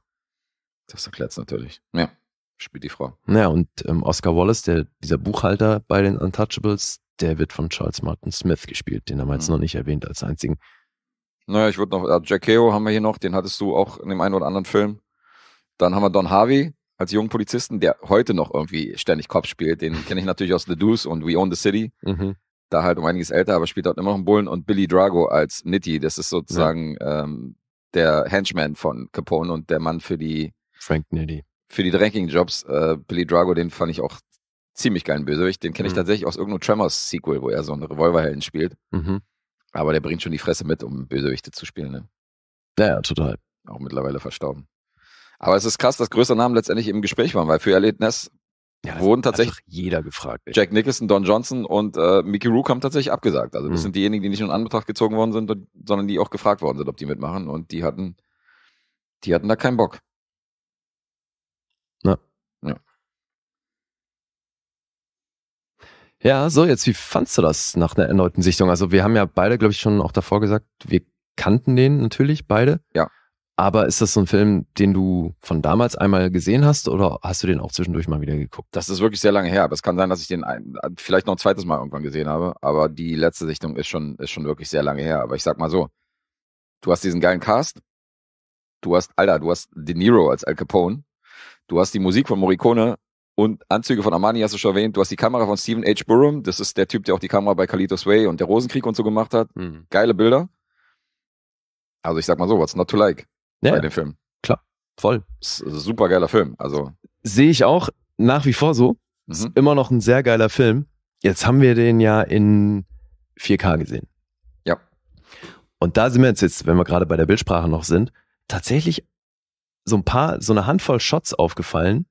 Das erklärt natürlich. Ja, spielt die Frau. Ja, und ähm, Oscar Wallace, der, dieser Buchhalter bei den Untouchables, der wird von Charles Martin Smith gespielt. Den haben wir jetzt mhm. noch nicht erwähnt als einzigen. Naja, ich würde noch, äh, Jack Keo haben wir hier noch, den hattest du auch in dem einen oder anderen Film. Dann haben wir Don Harvey als jungen Polizisten, der heute noch irgendwie ständig Kopf spielt. Den kenne ich natürlich aus The Deuce und We Own the City. Mhm. Da halt um einiges älter, aber spielt dort immer noch einen Bullen. Und Billy Drago als Nitty. Das ist sozusagen ja. ähm, der Henchman von Capone und der Mann für die Frank Nitty. Für die dreckigen Jobs. Äh, Billy Drago, den fand ich auch ziemlich geilen Bösewicht. Den kenne ich mhm. tatsächlich aus irgendeinem Tremors-Sequel, wo er so einen Revolverhelden spielt. Mhm. Aber der bringt schon die Fresse mit, um Bösewichte zu spielen. Ne? ja, total. Auch mittlerweile verstorben. Aber es ist krass, dass größere Namen letztendlich im Gespräch waren, weil für Elliot Ness ja, wurden tatsächlich jeder gefragt. Ey. Jack Nicholson, Don Johnson und äh, Mickey Rook haben tatsächlich abgesagt. Also das mhm. sind diejenigen, die nicht nur in Anbetracht gezogen worden sind, sondern die auch gefragt worden sind, ob die mitmachen. Und die hatten, die hatten da keinen Bock. Na. Ja. Ja, so, jetzt, wie fandst du das nach einer erneuten Sichtung? Also, wir haben ja beide, glaube ich, schon auch davor gesagt, wir kannten den natürlich beide. Ja. Aber ist das so ein Film, den du von damals einmal gesehen hast oder hast du den auch zwischendurch mal wieder geguckt? Das ist wirklich sehr lange her, aber es kann sein, dass ich den ein, äh, vielleicht noch ein zweites Mal irgendwann gesehen habe. Aber die letzte Sichtung ist schon, ist schon wirklich sehr lange her. Aber ich sag mal so, du hast diesen geilen Cast, du hast, Alter, du hast De Niro als Al Capone, du hast die Musik von Morricone und Anzüge von Armani hast du schon erwähnt, du hast die Kamera von Stephen H. Burham, das ist der Typ, der auch die Kamera bei Kalitos Way und der Rosenkrieg und so gemacht hat. Mhm. Geile Bilder. Also ich sag mal so, what's not to like? ja, ne? bei dem Film. Klar, voll. Super geiler Film. Also. Sehe ich auch nach wie vor so. Mhm. Ist immer noch ein sehr geiler Film. Jetzt haben wir den ja in 4K gesehen. Ja. Und da sind wir jetzt, wenn wir gerade bei der Bildsprache noch sind, tatsächlich so ein paar, so eine Handvoll Shots aufgefallen,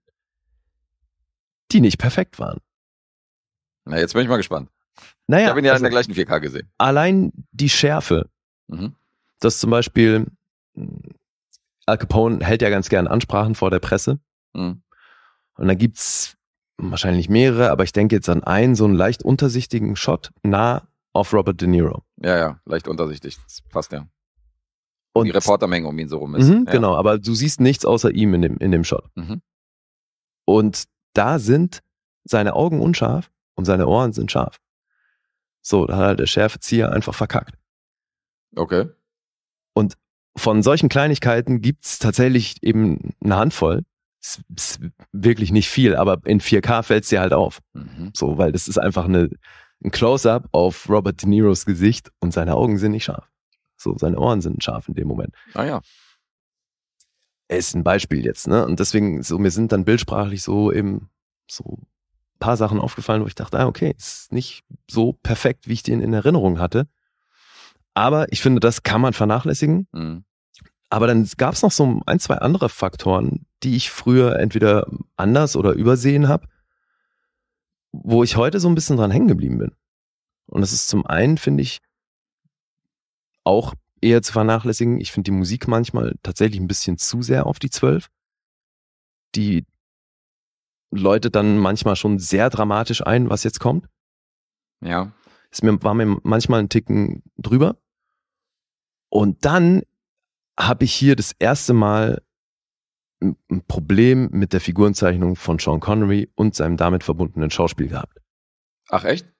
die nicht perfekt waren. Na, jetzt bin ich mal gespannt. Naja, ich habe ihn ja also in der gleichen 4K gesehen. Allein die Schärfe, mhm. dass zum Beispiel Al Capone hält ja ganz gern Ansprachen vor der Presse. Mhm. Und da gibt's wahrscheinlich mehrere, aber ich denke jetzt an einen, so einen leicht untersichtigen Shot nah auf Robert De Niro. Ja, ja, leicht untersichtig. Das passt ja. Und die Reportermenge um ihn so rum ist. Mhm, ja. Genau, aber du siehst nichts außer ihm in dem, in dem Shot. Mhm. Und da sind seine Augen unscharf und seine Ohren sind scharf. So, da hat halt der Schärfezieher einfach verkackt. Okay. Und von solchen Kleinigkeiten gibt es tatsächlich eben eine Handvoll. Ist, ist wirklich nicht viel, aber in 4K fällt es dir halt auf. Mhm. So, weil das ist einfach eine, ein Close-up auf Robert De Niros Gesicht und seine Augen sind nicht scharf. So, seine Ohren sind scharf in dem Moment. Ah ja. Er Ist ein Beispiel jetzt, ne? Und deswegen, so, mir sind dann bildsprachlich so eben so ein paar Sachen aufgefallen, wo ich dachte, ah, okay, ist nicht so perfekt, wie ich den in Erinnerung hatte. Aber ich finde, das kann man vernachlässigen. Mhm. Aber dann gab es noch so ein, zwei andere Faktoren, die ich früher entweder anders oder übersehen habe, wo ich heute so ein bisschen dran hängen geblieben bin. Und das ist zum einen, finde ich, auch eher zu vernachlässigen. Ich finde die Musik manchmal tatsächlich ein bisschen zu sehr auf die Zwölf. Die läutet dann manchmal schon sehr dramatisch ein, was jetzt kommt. Ja. Es war mir manchmal ein Ticken drüber. Und dann habe ich hier das erste Mal ein Problem mit der Figurenzeichnung von Sean Connery und seinem damit verbundenen Schauspiel gehabt. Ach echt?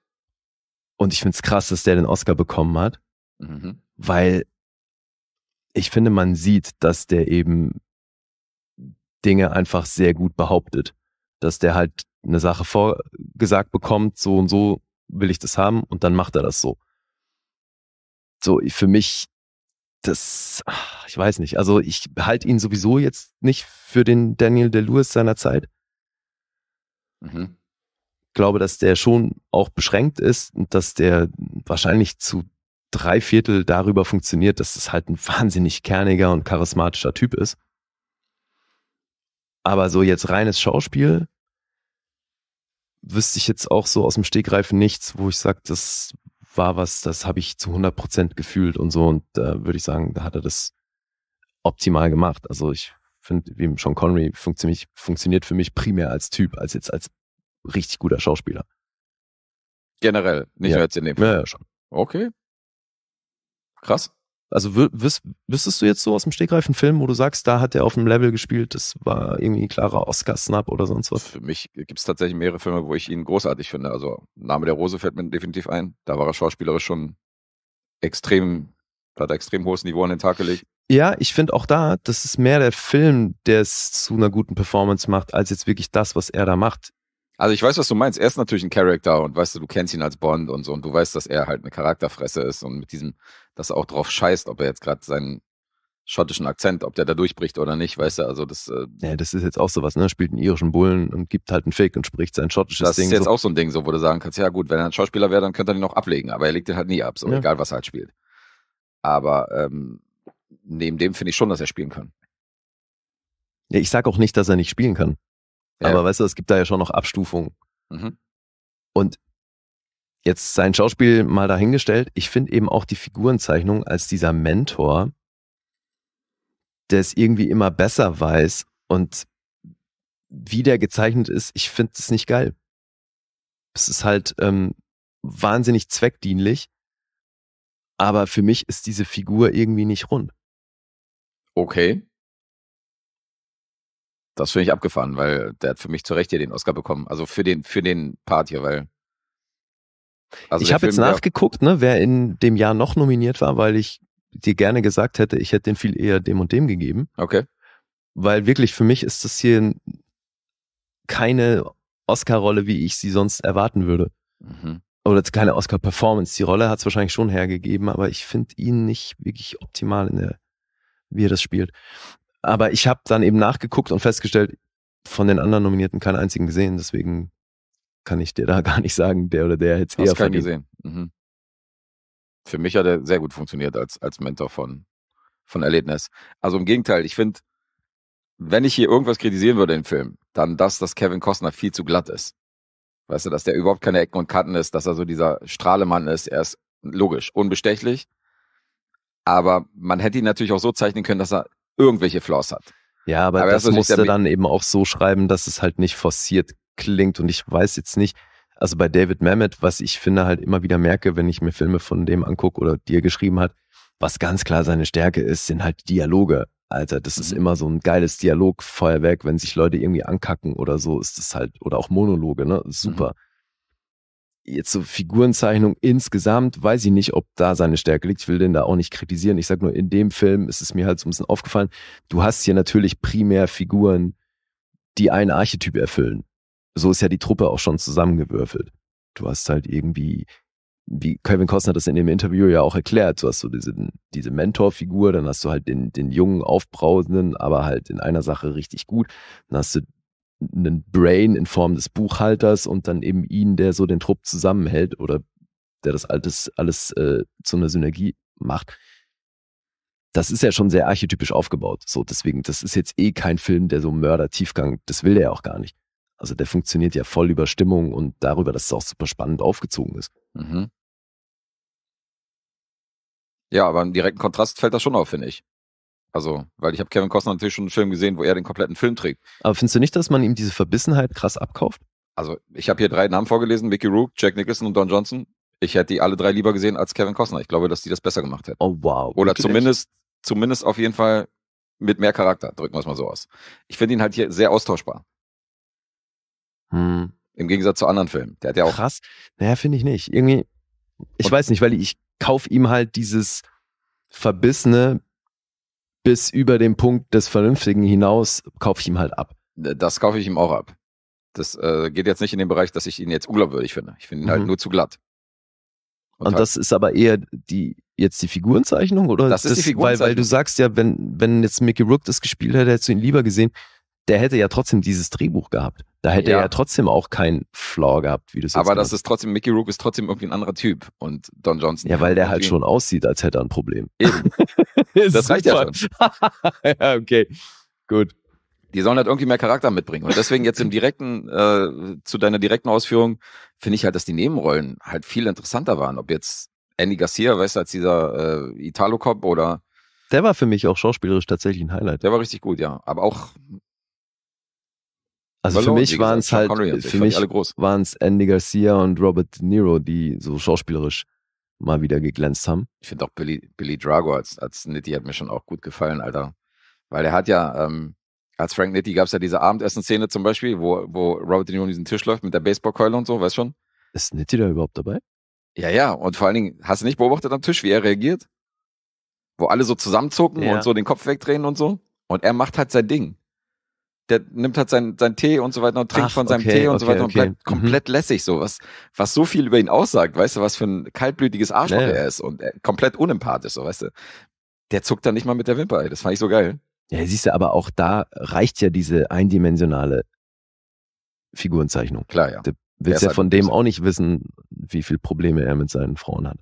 Und ich finde es krass, dass der den Oscar bekommen hat, mhm. weil ich finde, man sieht, dass der eben Dinge einfach sehr gut behauptet, dass der halt eine Sache vorgesagt bekommt, so und so will ich das haben und dann macht er das so. So, für mich das, ah, ich weiß nicht. Also ich halte ihn sowieso jetzt nicht für den Daniel De Lewis seiner Zeit. Mhm. glaube, dass der schon auch beschränkt ist und dass der wahrscheinlich zu drei Viertel darüber funktioniert, dass es das halt ein wahnsinnig kerniger und charismatischer Typ ist. Aber so jetzt reines Schauspiel wüsste ich jetzt auch so aus dem Stegreifen nichts, wo ich sage, das war was, das habe ich zu 100 Prozent gefühlt und so. Und da äh, würde ich sagen, da hat er das optimal gemacht. Also ich finde, wie Sean Connery funktioniert, funktioniert für mich primär als Typ, als jetzt als richtig guter Schauspieler. Generell, nicht ja. jetzt in dem Fall. Ja, ja, schon. Okay. Krass. Also wüs wüsstest du jetzt so aus dem Stegreif einen Film, wo du sagst, da hat er auf einem Level gespielt, das war irgendwie ein klarer Oscar-Snap oder sonst was? Für mich gibt es tatsächlich mehrere Filme, wo ich ihn großartig finde. Also Name der Rose fällt mir definitiv ein. Da war er schauspielerisch schon extrem, hat er extrem hohes Niveau an den Tag gelegt. Ja, ich finde auch da, das ist mehr der Film, der es zu einer guten Performance macht, als jetzt wirklich das, was er da macht. Also ich weiß, was du meinst. Er ist natürlich ein Charakter und weißt du, du kennst ihn als Bond und so und du weißt, dass er halt eine Charakterfresse ist und mit diesem das auch drauf scheißt, ob er jetzt gerade seinen schottischen Akzent, ob der da durchbricht oder nicht, weißt du, also das... Äh, ja, das ist jetzt auch sowas, ne, spielt einen irischen Bullen und gibt halt einen Fake und spricht sein schottisches das Ding. Das ist jetzt so. auch so ein Ding, so, wo du sagen kannst, ja gut, wenn er ein Schauspieler wäre, dann könnte er den auch ablegen, aber er legt den halt nie ab, so, ja. egal was er halt spielt. Aber ähm, neben dem finde ich schon, dass er spielen kann. Ja, ich sag auch nicht, dass er nicht spielen kann. Ja. Aber weißt du, es gibt da ja schon noch Abstufungen. Mhm. Und Jetzt sein Schauspiel mal dahingestellt. Ich finde eben auch die Figurenzeichnung als dieser Mentor, der es irgendwie immer besser weiß und wie der gezeichnet ist, ich finde es nicht geil. Es ist halt ähm, wahnsinnig zweckdienlich, aber für mich ist diese Figur irgendwie nicht rund. Okay. Das finde ich abgefahren, weil der hat für mich zu Recht hier den Oscar bekommen. Also für den, für den Part hier, weil also ich habe jetzt nachgeguckt, ne, wer in dem Jahr noch nominiert war, weil ich dir gerne gesagt hätte, ich hätte den viel eher dem und dem gegeben. Okay. Weil wirklich für mich ist das hier keine Oscar-Rolle, wie ich sie sonst erwarten würde. Mhm. Oder keine Oscar-Performance. Die Rolle hat es wahrscheinlich schon hergegeben, aber ich finde ihn nicht wirklich optimal in der, wie er das spielt. Aber ich habe dann eben nachgeguckt und festgestellt, von den anderen Nominierten keinen einzigen gesehen, deswegen kann ich dir da gar nicht sagen, der oder der hätte es eher verdient. gesehen. Mhm. Für mich hat er sehr gut funktioniert als, als Mentor von, von Erlebnis. Also im Gegenteil, ich finde, wenn ich hier irgendwas kritisieren würde im Film, dann das, dass Kevin Costner viel zu glatt ist. Weißt du, dass der überhaupt keine Ecken und Kanten ist, dass er so dieser Strahlemann ist. Er ist logisch, unbestechlich. Aber man hätte ihn natürlich auch so zeichnen können, dass er irgendwelche Flaws hat. Ja, aber, aber das, das musste dann eben auch so schreiben, dass es halt nicht forciert klingt. Und ich weiß jetzt nicht, also bei David Mamet, was ich finde halt immer wieder merke, wenn ich mir Filme von dem angucke oder dir geschrieben hat, was ganz klar seine Stärke ist, sind halt Dialoge. Alter, das ist mhm. immer so ein geiles Dialogfeuerwerk, wenn sich Leute irgendwie ankacken oder so, ist das halt, oder auch Monologe, ne? Mhm. Super. Mhm jetzt so Figurenzeichnung insgesamt, weiß ich nicht, ob da seine Stärke liegt. Ich will den da auch nicht kritisieren. Ich sag nur, in dem Film ist es mir halt so ein bisschen aufgefallen. Du hast hier natürlich primär Figuren, die einen Archetyp erfüllen so ist ja die Truppe auch schon zusammengewürfelt. Du hast halt irgendwie, wie Kevin Costner das in dem Interview ja auch erklärt, du hast so diese, diese Mentorfigur, dann hast du halt den, den jungen, aufbrausenden, aber halt in einer Sache richtig gut. Dann hast du einen Brain in Form des Buchhalters und dann eben ihn, der so den Trupp zusammenhält oder der das alles, alles äh, zu einer Synergie macht. Das ist ja schon sehr archetypisch aufgebaut. So, deswegen, das ist jetzt eh kein Film, der so Mörder-Tiefgang, das will der ja auch gar nicht. Also der funktioniert ja voll über Stimmung und darüber, dass es auch super spannend aufgezogen ist. Mhm. Ja, aber im direkten Kontrast fällt das schon auf, finde ich. Also, weil ich habe Kevin Costner natürlich schon einen Film gesehen, wo er den kompletten Film trägt. Aber findest du nicht, dass man ihm diese Verbissenheit krass abkauft? Also, ich habe hier drei Namen vorgelesen: Vicky Rook, Jack Nicholson und Don Johnson. Ich hätte die alle drei lieber gesehen als Kevin Costner. Ich glaube, dass die das besser gemacht hätten. Oh wow. Oder zumindest, zumindest auf jeden Fall mit mehr Charakter, drücken wir es mal so aus. Ich finde ihn halt hier sehr austauschbar. Hm. Im Gegensatz zu anderen Filmen. Der hat ja auch. Krass. Naja, finde ich nicht. Irgendwie, ich weiß nicht, weil ich kaufe ihm halt dieses Verbissene bis über den Punkt des Vernünftigen hinaus, kaufe ich ihm halt ab. Das kaufe ich ihm auch ab. Das äh, geht jetzt nicht in den Bereich, dass ich ihn jetzt unglaubwürdig finde. Ich finde ihn halt mhm. halt nur zu glatt. Und, und halt das ist aber eher die jetzt die Figurenzeichnung oder? Das, das ist die Figurenzeichnung. Weil, weil du sagst ja, wenn, wenn jetzt Mickey Rook das gespielt hätte, hättest du ihn lieber gesehen der hätte ja trotzdem dieses Drehbuch gehabt. Da hätte ja. er ja trotzdem auch keinen Flaw gehabt, wie du es Aber das ist trotzdem, Mickey Rook ist trotzdem irgendwie ein anderer Typ und Don Johnson. Ja, weil der halt schon aussieht, als hätte er ein Problem. Eben. das reicht ja schon. ja, okay. Gut. Die sollen halt irgendwie mehr Charakter mitbringen. Und deswegen jetzt im direkten, äh, zu deiner direkten Ausführung, finde ich halt, dass die Nebenrollen halt viel interessanter waren. Ob jetzt Andy Garcia, weißt du, als dieser äh, Italo-Cop oder der war für mich auch schauspielerisch tatsächlich ein Highlight. Der war richtig gut, ja. Aber auch also Malone, für mich waren es halt, Connery, für mich waren es Andy Garcia und Robert De Niro, die so schauspielerisch mal wieder geglänzt haben. Ich finde auch Billy, Billy Drago als, als Nitti hat mir schon auch gut gefallen, Alter. Weil er hat ja, ähm, als Frank Nitti gab es ja diese Abendessen-Szene zum Beispiel, wo, wo Robert De Niro um diesen Tisch läuft mit der Baseballkeule und so, weißt schon? Ist Nitti da überhaupt dabei? Ja, ja. Und vor allen Dingen, hast du nicht beobachtet am Tisch, wie er reagiert? Wo alle so zusammenzucken ja. und so den Kopf wegdrehen und so? Und er macht halt sein Ding der nimmt halt seinen, seinen Tee und so weiter und trinkt Ach, von seinem okay, Tee und okay, so weiter und bleibt mhm. komplett lässig, so was, was so viel über ihn aussagt, weißt du, was für ein kaltblütiges Arschloch ja. er ist und er, komplett unempathisch, so weißt du. Der zuckt dann nicht mal mit der Wimper, ey. das fand ich so geil. Ja, siehst du, aber auch da reicht ja diese eindimensionale Figurenzeichnung. Klar, ja. Du willst ja halt von dem auch nicht wissen, wie viele Probleme er mit seinen Frauen hat.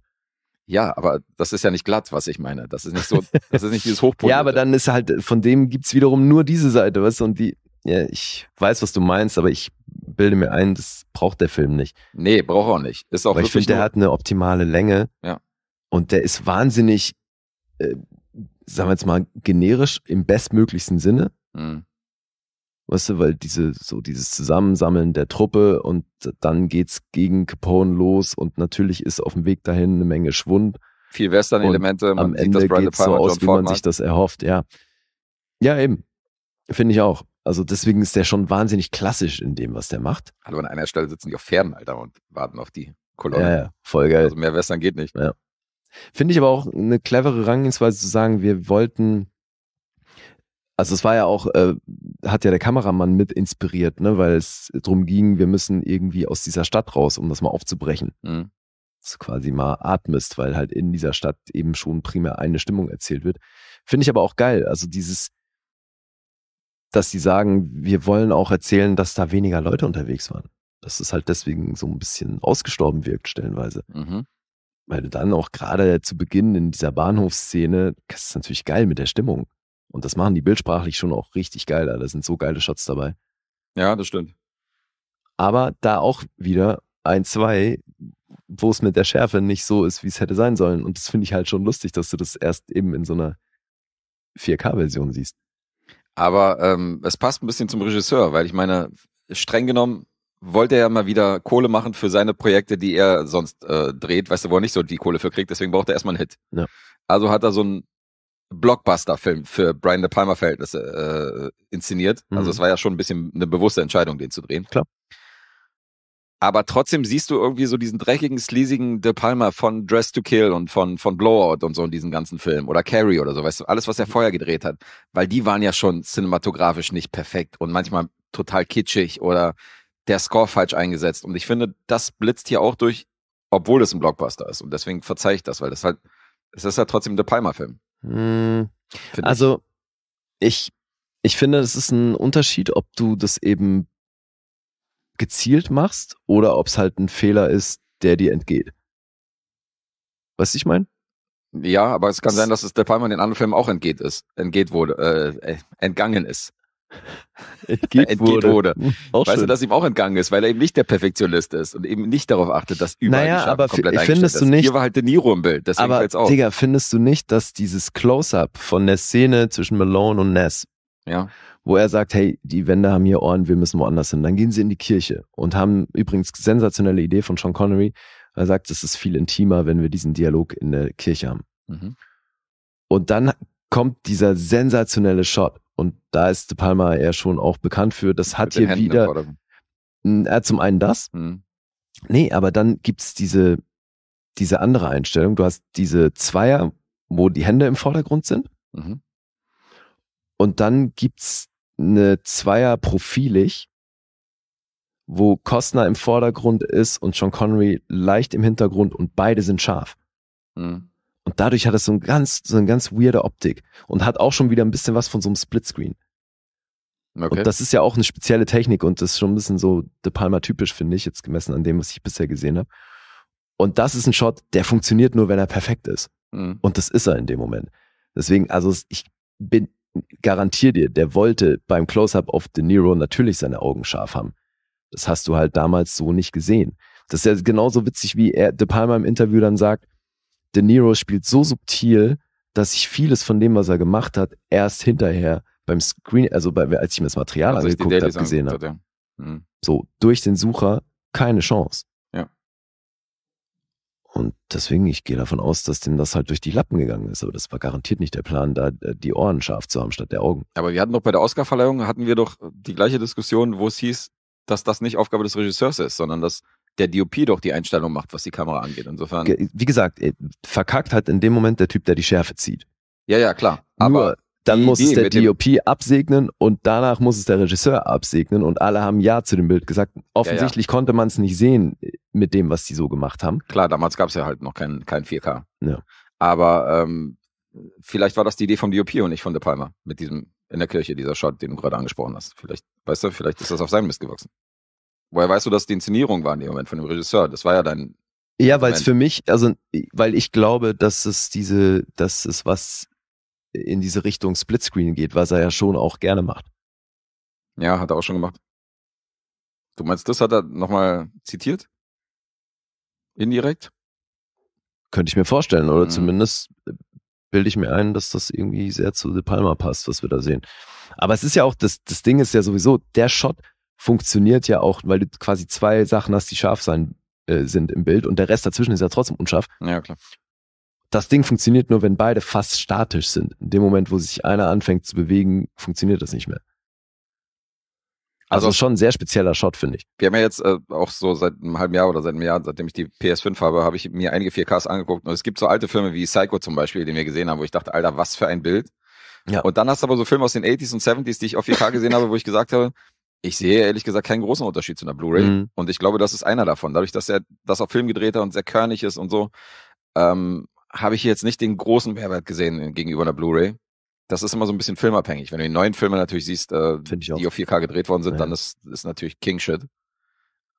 Ja, aber das ist ja nicht glatt, was ich meine. Das ist nicht so, das ist nicht dieses Hochpunkt. ja, aber dann ist halt, von dem gibt es wiederum nur diese Seite, weißt du, und die, ja, ich weiß, was du meinst, aber ich bilde mir ein, das braucht der Film nicht. Nee, braucht er auch nicht. Ist auch Weil ich finde, der hat eine optimale Länge. Ja. Und der ist wahnsinnig, äh, sagen wir jetzt mal, generisch im bestmöglichsten Sinne. Mhm. Weißt du, weil diese, so dieses Zusammensammeln der Truppe und dann geht's gegen Capone los und natürlich ist auf dem Weg dahin eine Menge Schwund. Viel Western-Elemente, am Ende geht so aus, wie Ford man sich das erhofft, ja. Ja, eben. Finde ich auch. Also deswegen ist der schon wahnsinnig klassisch in dem, was der macht. Hallo, an einer Stelle sitzen die auf Pferden, Alter, und warten auf die Kolonne. Ja, ja, voll geil. Also mehr Western geht nicht. Ja. Finde ich aber auch eine clevere Herangehensweise zu sagen, wir wollten, also es war ja auch äh, hat ja der Kameramann mit inspiriert, ne, weil es darum ging, wir müssen irgendwie aus dieser Stadt raus, um das mal aufzubrechen. Mhm. Dass du quasi mal atmest, weil halt in dieser Stadt eben schon primär eine Stimmung erzählt wird. Finde ich aber auch geil. Also dieses, dass sie sagen, wir wollen auch erzählen, dass da weniger Leute unterwegs waren. Dass es halt deswegen so ein bisschen ausgestorben wirkt, stellenweise. Mhm. Weil du dann auch gerade zu Beginn in dieser Bahnhofsszene, das ist natürlich geil mit der Stimmung. Und das machen die bildsprachlich schon auch richtig geil, da sind so geile Shots dabei. Ja, das stimmt. Aber da auch wieder ein, zwei, wo es mit der Schärfe nicht so ist, wie es hätte sein sollen. Und das finde ich halt schon lustig, dass du das erst eben in so einer 4K-Version siehst. Aber ähm, es passt ein bisschen zum Regisseur, weil ich meine, streng genommen wollte er ja mal wieder Kohle machen für seine Projekte, die er sonst äh, dreht, weißt du, wo er nicht so die Kohle für kriegt, deswegen braucht er erstmal einen Hit. Ja. Also hat er so einen Blockbuster-Film für Brian De Palma-Verhältnisse äh, inszeniert. Also mhm. Also es war ja schon ein bisschen eine bewusste Entscheidung, den zu drehen. Klar. Aber trotzdem siehst du irgendwie so diesen dreckigen, sleasigen De Palma von Dress to Kill und von, von Blowout und so in diesen ganzen Film oder Carrie oder so, weißt du, alles, was er mhm. vorher gedreht hat, weil die waren ja schon cinematografisch nicht perfekt und manchmal total kitschig oder der Score falsch eingesetzt. Und ich finde, das blitzt hier auch durch, obwohl es ein Blockbuster ist. Und deswegen verzeihe ich das, weil das halt, es ist halt trotzdem ein De Palma-Film. Hm, also, ich, ich finde, es ist ein Unterschied, ob du das eben gezielt machst oder ob es halt ein Fehler ist, der dir entgeht. Weißt du, ich meine? Ja, aber es kann sein, dass es der Palmer in den anderen Filmen auch entgeht ist, entgeht wurde, äh, äh entgangen ist. Entgeht, entgeht wurde. wurde. Hm, auch weißt schön. du, dass ihm auch entgangen ist, weil er eben nicht der Perfektionist ist und eben nicht darauf achtet, dass überall naja, aber komplett findest du nicht, Hier war halt De Niro im Bild, deswegen aber, auf. Digga, findest du nicht, dass dieses Close-Up von der Szene zwischen Malone und Ness, ja. wo er sagt, hey, die Wände haben hier Ohren, wir müssen woanders hin. Dann gehen sie in die Kirche und haben übrigens sensationelle Idee von Sean Connery. Er sagt, es ist viel intimer, wenn wir diesen Dialog in der Kirche haben. Mhm. Und dann kommt dieser sensationelle Shot und da ist De Palma ja schon auch bekannt für. Das hat hier Händen wieder. Äh, zum einen das. Hm. Nee, aber dann gibt es diese, diese andere Einstellung. Du hast diese Zweier, wo die Hände im Vordergrund sind. Mhm. Und dann gibt es eine Zweier profilig, wo Costner im Vordergrund ist und Sean Connery leicht im Hintergrund und beide sind scharf. Mhm. Und dadurch hat es so, ein ganz, so eine ganz weirde Optik und hat auch schon wieder ein bisschen was von so einem Splitscreen. Okay. Und das ist ja auch eine spezielle Technik und das ist schon ein bisschen so De Palma typisch, finde ich, jetzt gemessen an dem, was ich bisher gesehen habe. Und das ist ein Shot, der funktioniert nur, wenn er perfekt ist. Mhm. Und das ist er in dem Moment. Deswegen, also ich bin, garantiere dir, der wollte beim Close-Up auf De Niro natürlich seine Augen scharf haben. Das hast du halt damals so nicht gesehen. Das ist ja genauso witzig, wie er De Palma im Interview dann sagt, De Niro spielt so subtil, dass ich vieles von dem, was er gemacht hat, erst hinterher beim Screen, also bei, als ich mir das Material also angeguckt habe, gesehen habe. Ja. Mhm. So, durch den Sucher keine Chance. Ja. Und deswegen, ich gehe davon aus, dass dem das halt durch die Lappen gegangen ist. Aber das war garantiert nicht der Plan, da äh, die Ohren scharf zu haben statt der Augen. Aber wir hatten doch bei der Oscarverleihung, hatten wir doch die gleiche Diskussion, wo es hieß, dass das nicht Aufgabe des Regisseurs ist, sondern dass der DOP doch die Einstellung macht, was die Kamera angeht. Insofern. Wie gesagt, äh, verkackt hat in dem Moment der Typ, der die Schärfe zieht. Ja, ja, klar. Aber Nur dann muss Idee es der DOP absegnen und danach muss es der Regisseur absegnen und alle haben Ja zu dem Bild gesagt. Offensichtlich ja, ja. konnte man es nicht sehen äh, mit dem, was die so gemacht haben. Klar, damals gab es ja halt noch kein, kein 4K. Ja. Aber ähm, vielleicht war das die Idee vom DOP und nicht von De Palma mit diesem in der Kirche, dieser Shot, den du gerade angesprochen hast. Vielleicht, weißt du, vielleicht ist das auf seinem Mist gewachsen. Woher weißt du, dass die Inszenierung war in dem Moment von dem Regisseur? Das war ja dein. Ja, weil es für mich, also weil ich glaube, dass es diese, dass es was in diese Richtung Splitscreen geht, was er ja schon auch gerne macht. Ja, hat er auch schon gemacht. Du meinst, das hat er nochmal zitiert? Indirekt? Könnte ich mir vorstellen, oder mhm. zumindest bilde ich mir ein, dass das irgendwie sehr zu De Palma passt, was wir da sehen. Aber es ist ja auch, das, das Ding ist ja sowieso, der Shot, funktioniert ja auch, weil du quasi zwei Sachen hast, die scharf sein äh, sind im Bild und der Rest dazwischen ist ja trotzdem unscharf. Ja, klar. Das Ding funktioniert nur, wenn beide fast statisch sind. In dem Moment, wo sich einer anfängt zu bewegen, funktioniert das nicht mehr. Also, also schon ein sehr spezieller Shot, finde ich. Wir haben ja jetzt äh, auch so seit einem halben Jahr oder seit einem Jahr, seitdem ich die PS5 habe, habe ich mir einige 4Ks angeguckt. Und es gibt so alte Filme wie Psycho zum Beispiel, den wir gesehen haben, wo ich dachte, Alter, was für ein Bild. Ja. Und dann hast du aber so Filme aus den 80s und 70s, die ich auf 4K gesehen habe, wo ich gesagt habe, ich sehe ehrlich gesagt keinen großen Unterschied zu einer Blu-ray. Mhm. Und ich glaube, das ist einer davon. Dadurch, dass er das auf Film gedreht hat und sehr körnig ist und so, ähm, habe ich jetzt nicht den großen Mehrwert gesehen gegenüber einer Blu-ray. Das ist immer so ein bisschen filmabhängig. Wenn du die neuen Filme natürlich siehst, äh, die auf 4K gedreht worden sind, ja. dann ist, ist natürlich King Shit.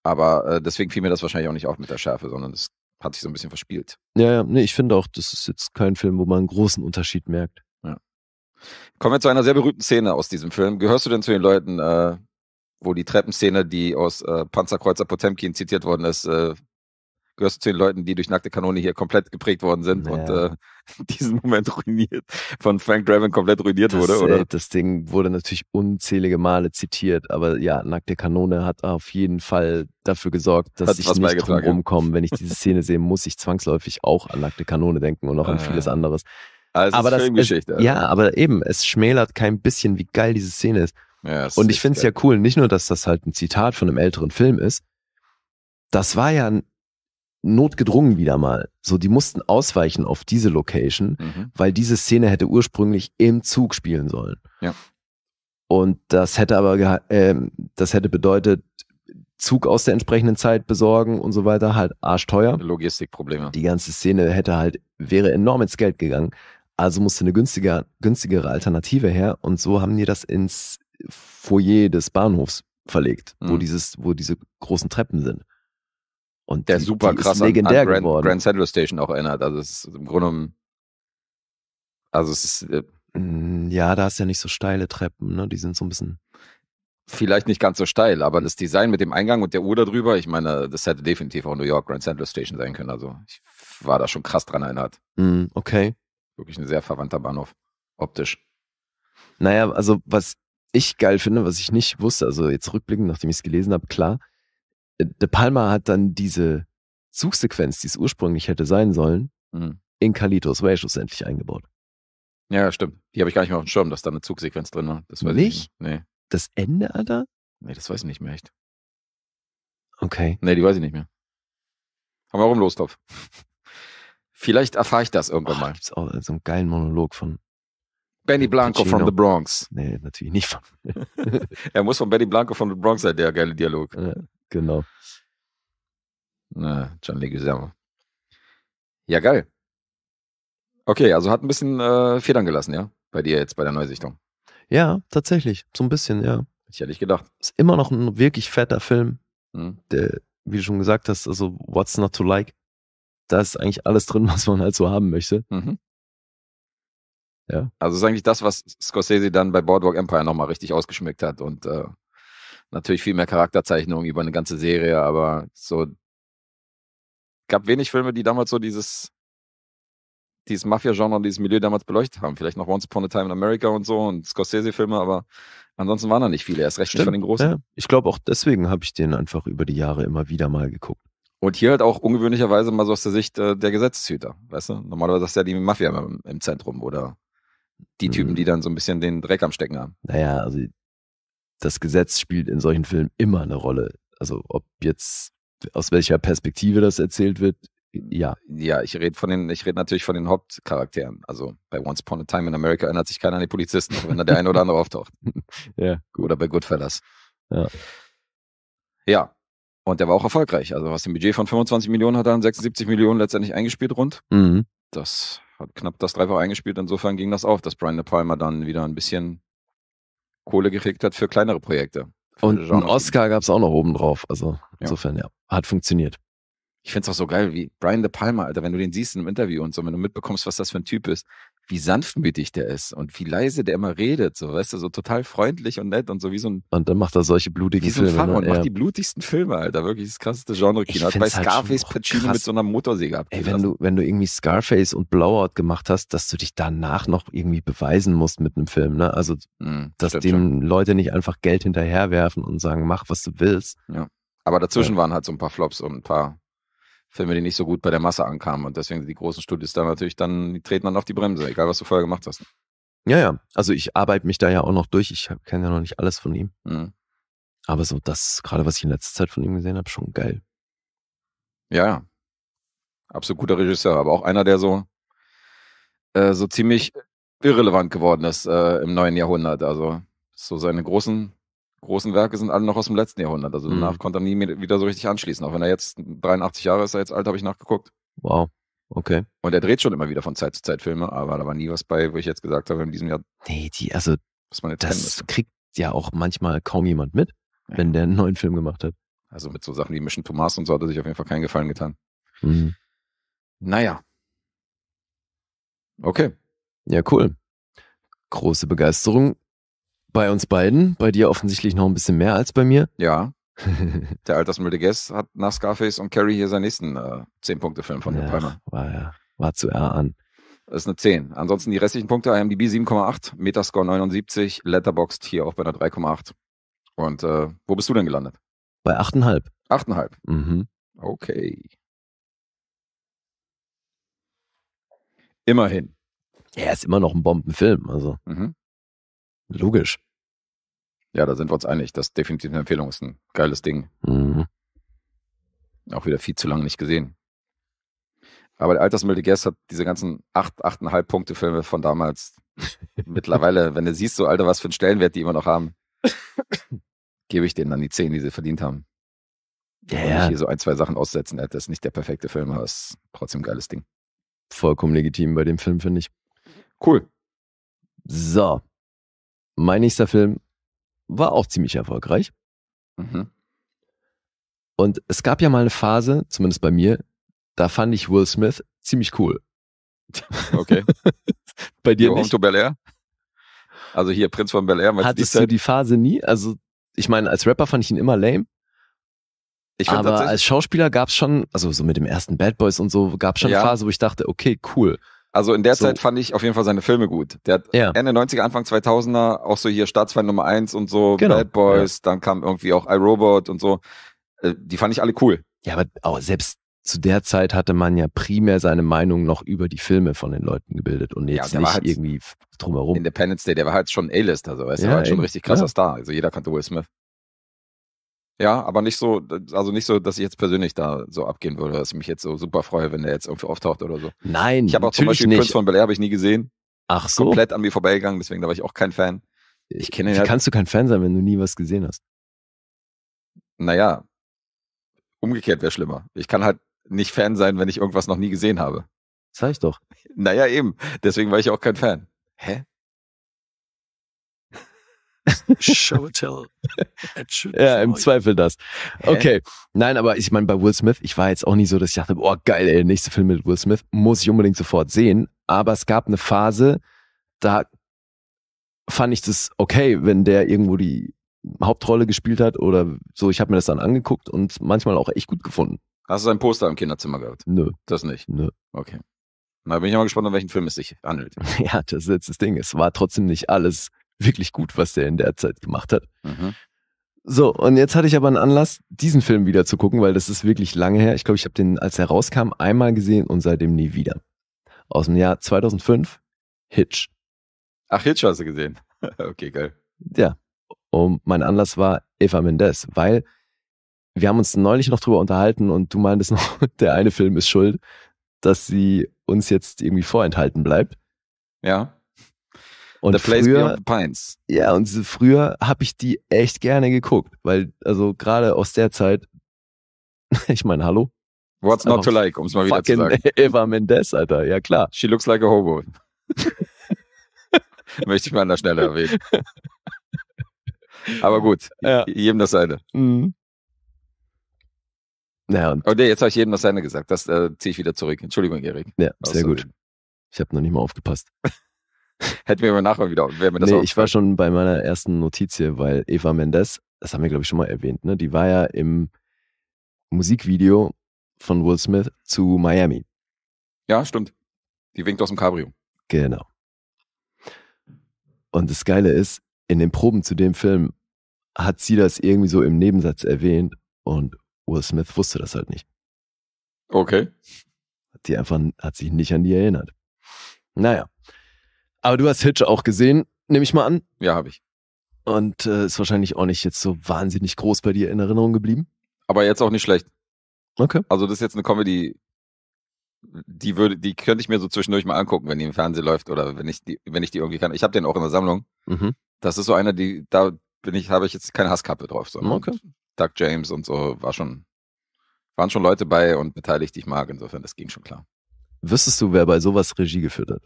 Aber äh, deswegen fiel mir das wahrscheinlich auch nicht auf mit der Schärfe, sondern es hat sich so ein bisschen verspielt. Ja, ja, nee, ich finde auch, das ist jetzt kein Film, wo man einen großen Unterschied merkt. Ja. Kommen wir zu einer sehr berühmten Szene aus diesem Film. Gehörst du denn zu den Leuten, äh, wo die Treppenszene, die aus äh, Panzerkreuzer Potemkin zitiert worden ist, äh, gehörst du zu den Leuten, die durch nackte Kanone hier komplett geprägt worden sind ja. und äh, diesen Moment ruiniert, von Frank Draven komplett ruiniert das, wurde, oder? Ey, äh, das Ding wurde natürlich unzählige Male zitiert, aber ja, nackte Kanone hat auf jeden Fall dafür gesorgt, dass hat ich nicht drum rumkomme. Wenn ich diese Szene sehe, muss ich zwangsläufig auch an nackte Kanone denken und noch an ah, vieles anderes. Also aber das, Filmgeschichte. Es, ja, aber eben, es schmälert kein bisschen, wie geil diese Szene ist. Ja, und ich finde es ja cool, nicht nur, dass das halt ein Zitat von einem älteren Film ist. Das war ja notgedrungen wieder mal. So, die mussten ausweichen auf diese Location, mhm. weil diese Szene hätte ursprünglich im Zug spielen sollen. Ja. Und das hätte aber, äh, das hätte bedeutet, Zug aus der entsprechenden Zeit besorgen und so weiter, halt arschteuer. Logistikprobleme. Die ganze Szene hätte halt, wäre enorm ins Geld gegangen. Also musste eine günstiger, günstigere Alternative her. Und so haben die das ins Foyer des Bahnhofs verlegt, mhm. wo dieses, wo diese großen Treppen sind. Und der die, super die krass an, an Grand, Grand, Central Station auch erinnert. Also es ist im Grunde genommen, also es ist äh, hm, ja, da ist ja nicht so steile Treppen, ne? Die sind so ein bisschen vielleicht nicht ganz so steil, aber das Design mit dem Eingang und der Uhr darüber, ich meine, das hätte definitiv auch New York Grand Central Station sein können. Also ich war da schon krass dran erinnert. Mm, okay. Wirklich ein sehr verwandter Bahnhof, optisch. Naja, also was ich geil finde, was ich nicht wusste, also jetzt rückblickend, nachdem ich es gelesen habe, klar, äh, De Palma hat dann diese Zugsequenz, die es ursprünglich hätte sein sollen, mhm. in Kalitos Way schlussendlich eingebaut. Ja, stimmt. Die habe ich gar nicht mehr auf dem Schirm, dass da eine Zugsequenz drin war. Das weiß nicht? Ich nicht. Nee. Das Ende, Alter? Nee, das weiß ich nicht mehr echt. Okay. Nee, die weiß ich nicht mehr. Haben wir auch im Lostopf. Vielleicht erfahre ich das irgendwann oh, mal. Da gibt auch so einen geilen Monolog von Benny Blanco from the Bronx. Nee, natürlich nicht. er muss von Benny Blanco von the Bronx sein, der geile Dialog. Ja, genau. Na, John Leguizamo. Ja, geil. Okay, also hat ein bisschen äh, Federn gelassen, ja? Bei dir jetzt, bei der Neusichtung. Ja, tatsächlich. So ein bisschen, ja. Ich hätte nicht gedacht. Ist immer noch ein wirklich fetter Film. Hm. Der, wie du schon gesagt hast, also What's Not to Like. Da ist eigentlich alles drin, was man halt so haben möchte. Mhm. Ja. Also ist eigentlich das, was Scorsese dann bei Boardwalk Empire nochmal richtig ausgeschmückt hat und äh, natürlich viel mehr Charakterzeichnung über eine ganze Serie, aber so gab wenig Filme, die damals so dieses dieses Mafia-Genre und dieses Milieu damals beleuchtet haben. Vielleicht noch Once Upon a Time in America und so und Scorsese-Filme, aber ansonsten waren da nicht viele. Erst recht Stimmt, nicht von den Großen. Ja. Ich glaube auch deswegen habe ich den einfach über die Jahre immer wieder mal geguckt. Und hier halt auch ungewöhnlicherweise mal so aus der Sicht äh, der Gesetzeshüter, weißt du? Normalerweise ist ja die Mafia im, im Zentrum oder die Typen, mhm. die dann so ein bisschen den Dreck am Stecken haben. Naja, also das Gesetz spielt in solchen Filmen immer eine Rolle. Also ob jetzt aus welcher Perspektive das erzählt wird, ja. Ja, ich rede von den, ich rede natürlich von den Hauptcharakteren. Also bei Once Upon a Time in America erinnert sich keiner an die Polizisten, wenn da der eine oder andere auftaucht. ja. Oder bei Goodfellas. Ja. Ja. Und der war auch erfolgreich. Also aus dem Budget von 25 Millionen hat er dann 76 Millionen letztendlich eingespielt rund. Mhm. Das hat knapp das Dreifach eingespielt. Insofern ging das auf, dass Brian De Palma dann wieder ein bisschen Kohle gekriegt hat für kleinere Projekte. Für und einen Oscar gab es auch noch oben drauf. Also insofern, ja. ja, hat funktioniert ich finde es auch so geil, wie Brian De Palma, Alter, wenn du den siehst im Interview und so, wenn du mitbekommst, was das für ein Typ ist, wie sanftmütig der ist und wie leise der immer redet, so, weißt du, so total freundlich und nett und so wie so ein. Und dann macht er solche blutigen wie so ein Filme. Pfarrer ne? und ja. macht die blutigsten Filme, Alter, wirklich das krasseste Genre-Kino. Hat bei halt Scarface halt Pacino mit so einer Motorsäge abgelassen. Ey, wenn du, wenn du irgendwie Scarface und Blowout gemacht hast, dass du dich danach noch irgendwie beweisen musst mit einem Film, ne? Also, mhm, dass dem schon. Leute nicht einfach Geld hinterherwerfen und sagen, mach, was du willst. Ja. Aber dazwischen ja. waren halt so ein paar Flops und ein paar Filme, die nicht so gut bei der Masse ankamen. Und deswegen die großen Studios da natürlich dann, die treten dann auf die Bremse, egal was du vorher gemacht hast. Ja, ja. Also ich arbeite mich da ja auch noch durch. Ich kenne ja noch nicht alles von ihm. Mhm. Aber so das, gerade was ich in letzter Zeit von ihm gesehen habe, schon geil. Ja, ja. Absolut guter Regisseur, aber auch einer, der so, äh, so ziemlich irrelevant geworden ist äh, im neuen Jahrhundert. Also so seine großen großen Werke sind alle noch aus dem letzten Jahrhundert. Also mhm. danach mhm. konnte er nie wieder so richtig anschließen. Auch wenn er jetzt 83 Jahre ist, er jetzt alt, habe ich nachgeguckt. Wow. Okay. Und er dreht schon immer wieder von Zeit zu Zeit Filme, aber da war nie was bei, wo ich jetzt gesagt habe, in diesem Jahr. Nee, die, also, was man das kriegt ja auch manchmal kaum jemand mit, ja. wenn der einen neuen Film gemacht hat. Also mit so Sachen wie Mission Thomas und so hat er sich auf jeden Fall keinen Gefallen getan. Mhm. Naja. Okay. Ja, cool. Große Begeisterung bei uns beiden, bei dir offensichtlich noch ein bisschen mehr als bei mir. Ja. Der altersmüde Guest hat nach Scarface und Carrie hier seinen nächsten äh, 10-Punkte-Film von der Palmer. War, ja, war zu R an. Das ist eine 10. Ansonsten die restlichen Punkte, IMDb 7,8, Metascore 79, Letterboxd hier auch bei einer 3,8. Und äh, wo bist du denn gelandet? Bei 8,5. 8,5? Mhm. Okay. Immerhin. Er ist immer noch ein Bombenfilm, also. Mhm. Logisch. Ja, da sind wir uns einig. Das ist definitiv eine Empfehlung. Ist ein geiles Ding. Mhm. Auch wieder viel zu lange nicht gesehen. Aber der altersmilde Guest hat diese ganzen 8, 8,5 Punkte Filme von damals mittlerweile, wenn du siehst, so Alter, was für einen Stellenwert die immer noch haben, gebe ich denen dann die 10, die sie verdient haben. Ja, yeah. ja. hier so ein, zwei Sachen aussetzen, das ist nicht der perfekte Film, aber es ist trotzdem ein geiles Ding. Vollkommen legitim bei dem Film, finde ich. Cool. So, mein nächster Film war auch ziemlich erfolgreich. Mhm. Und es gab ja mal eine Phase, zumindest bei mir, da fand ich Will Smith ziemlich cool. Okay. bei dir jo, nicht? Bel Air? Also hier Prinz von Bel Air. Hattest du die Phase nie? Also ich meine, als Rapper fand ich ihn immer lame. aber als Schauspieler gab es schon, also so mit dem ersten Bad Boys und so, gab es schon ja. eine Phase, wo ich dachte, okay, cool. Also in der so. Zeit fand ich auf jeden Fall seine Filme gut. Der hat ja. Ende 90er, Anfang 2000er, auch so hier Staatsfeind Nummer 1 und so, genau. Bad Boys, ja. dann kam irgendwie auch iRobot und so. Äh, die fand ich alle cool. Ja, aber auch selbst zu der Zeit hatte man ja primär seine Meinung noch über die Filme von den Leuten gebildet und jetzt ja, nicht halt irgendwie drumherum. Independence Day, der war halt schon A-Lister, so weißt du, ja, der war halt schon ein richtig krasser Star. Also jeder kannte Will Smith. Ja, aber nicht so, also nicht so, dass ich jetzt persönlich da so abgehen würde, dass ich mich jetzt so super freue, wenn der jetzt irgendwie auftaucht oder so. Nein, ich habe auch zum Beispiel nicht. Prince von Bel Air habe ich nie gesehen. Ach so. Komplett an mir vorbeigegangen, deswegen da war ich auch kein Fan. Ich kenne ihn. Wie halt. kannst du kein Fan sein, wenn du nie was gesehen hast? Naja, umgekehrt wäre schlimmer. Ich kann halt nicht Fan sein, wenn ich irgendwas noch nie gesehen habe. Sag ich doch. Naja, eben. Deswegen war ich auch kein Fan. Hä? Show tell. ja, im Zweifel das. Okay. Hä? Nein, aber ich meine, bei Will Smith, ich war jetzt auch nicht so, dass ich dachte, oh geil, ey, nächste Film mit Will Smith, muss ich unbedingt sofort sehen. Aber es gab eine Phase, da fand ich das okay, wenn der irgendwo die Hauptrolle gespielt hat oder so. Ich habe mir das dann angeguckt und manchmal auch echt gut gefunden. Hast du sein Poster im Kinderzimmer gehabt? Nö. Das nicht? Nö. Okay. Na, bin ich mal gespannt, um welchen Film es sich handelt. Ja, das ist jetzt das Ding. Es war trotzdem nicht alles wirklich gut, was der in der Zeit gemacht hat. Mhm. So, und jetzt hatte ich aber einen Anlass, diesen Film wieder zu gucken, weil das ist wirklich lange her. Ich glaube, ich habe den, als er rauskam, einmal gesehen und seitdem nie wieder. Aus dem Jahr 2005, Hitch. Ach, Hitch hast du gesehen. okay, geil. Ja. Und mein Anlass war Eva Mendes, weil wir haben uns neulich noch drüber unterhalten und du meintest noch, der eine Film ist schuld, dass sie uns jetzt irgendwie vorenthalten bleibt. Ja. Und The früher, Pines. Ja, und früher habe ich die echt gerne geguckt, weil also gerade aus der Zeit, ich meine, hallo? What's not to like, um es mal wieder zu sagen. Eva Mendes, Alter, ja klar. She looks like a hobo. Möchte ich mal an der Stelle erwähnen. Aber gut, ja. jedem das seine. Mhm. Ja, und oh nee, jetzt habe ich jedem das seine gesagt. Das äh, ziehe ich wieder zurück. Entschuldigung, Erik. Ja, sehr gut. Ich habe noch nicht mal aufgepasst. Hätten wir mal nachher wieder. Wäre mir das nee, ich war schon bei meiner ersten Notiz hier, weil Eva Mendes, das haben wir glaube ich schon mal erwähnt, ne? die war ja im Musikvideo von Will Smith zu Miami. Ja, stimmt. Die winkt aus dem Cabrio. Genau. Und das Geile ist, in den Proben zu dem Film hat sie das irgendwie so im Nebensatz erwähnt und Will Smith wusste das halt nicht. Okay. die einfach, hat sich nicht an die erinnert. Naja. Aber du hast Hitch auch gesehen, nehme ich mal an. Ja, habe ich. Und äh, ist wahrscheinlich auch nicht jetzt so wahnsinnig groß bei dir in Erinnerung geblieben. Aber jetzt auch nicht schlecht. Okay. Also das ist jetzt eine Comedy, die würde, die könnte ich mir so zwischendurch mal angucken, wenn die im Fernsehen läuft oder wenn ich die, wenn ich die irgendwie kann. Ich habe den auch in der Sammlung. Mhm. Das ist so einer, die da bin ich, habe ich jetzt keine Hasskappe drauf. So. Okay. Doug James und so war schon, waren schon Leute bei und beteiligt, die ich mag. Insofern, das ging schon klar. Wüsstest du, wer bei sowas Regie geführt hat?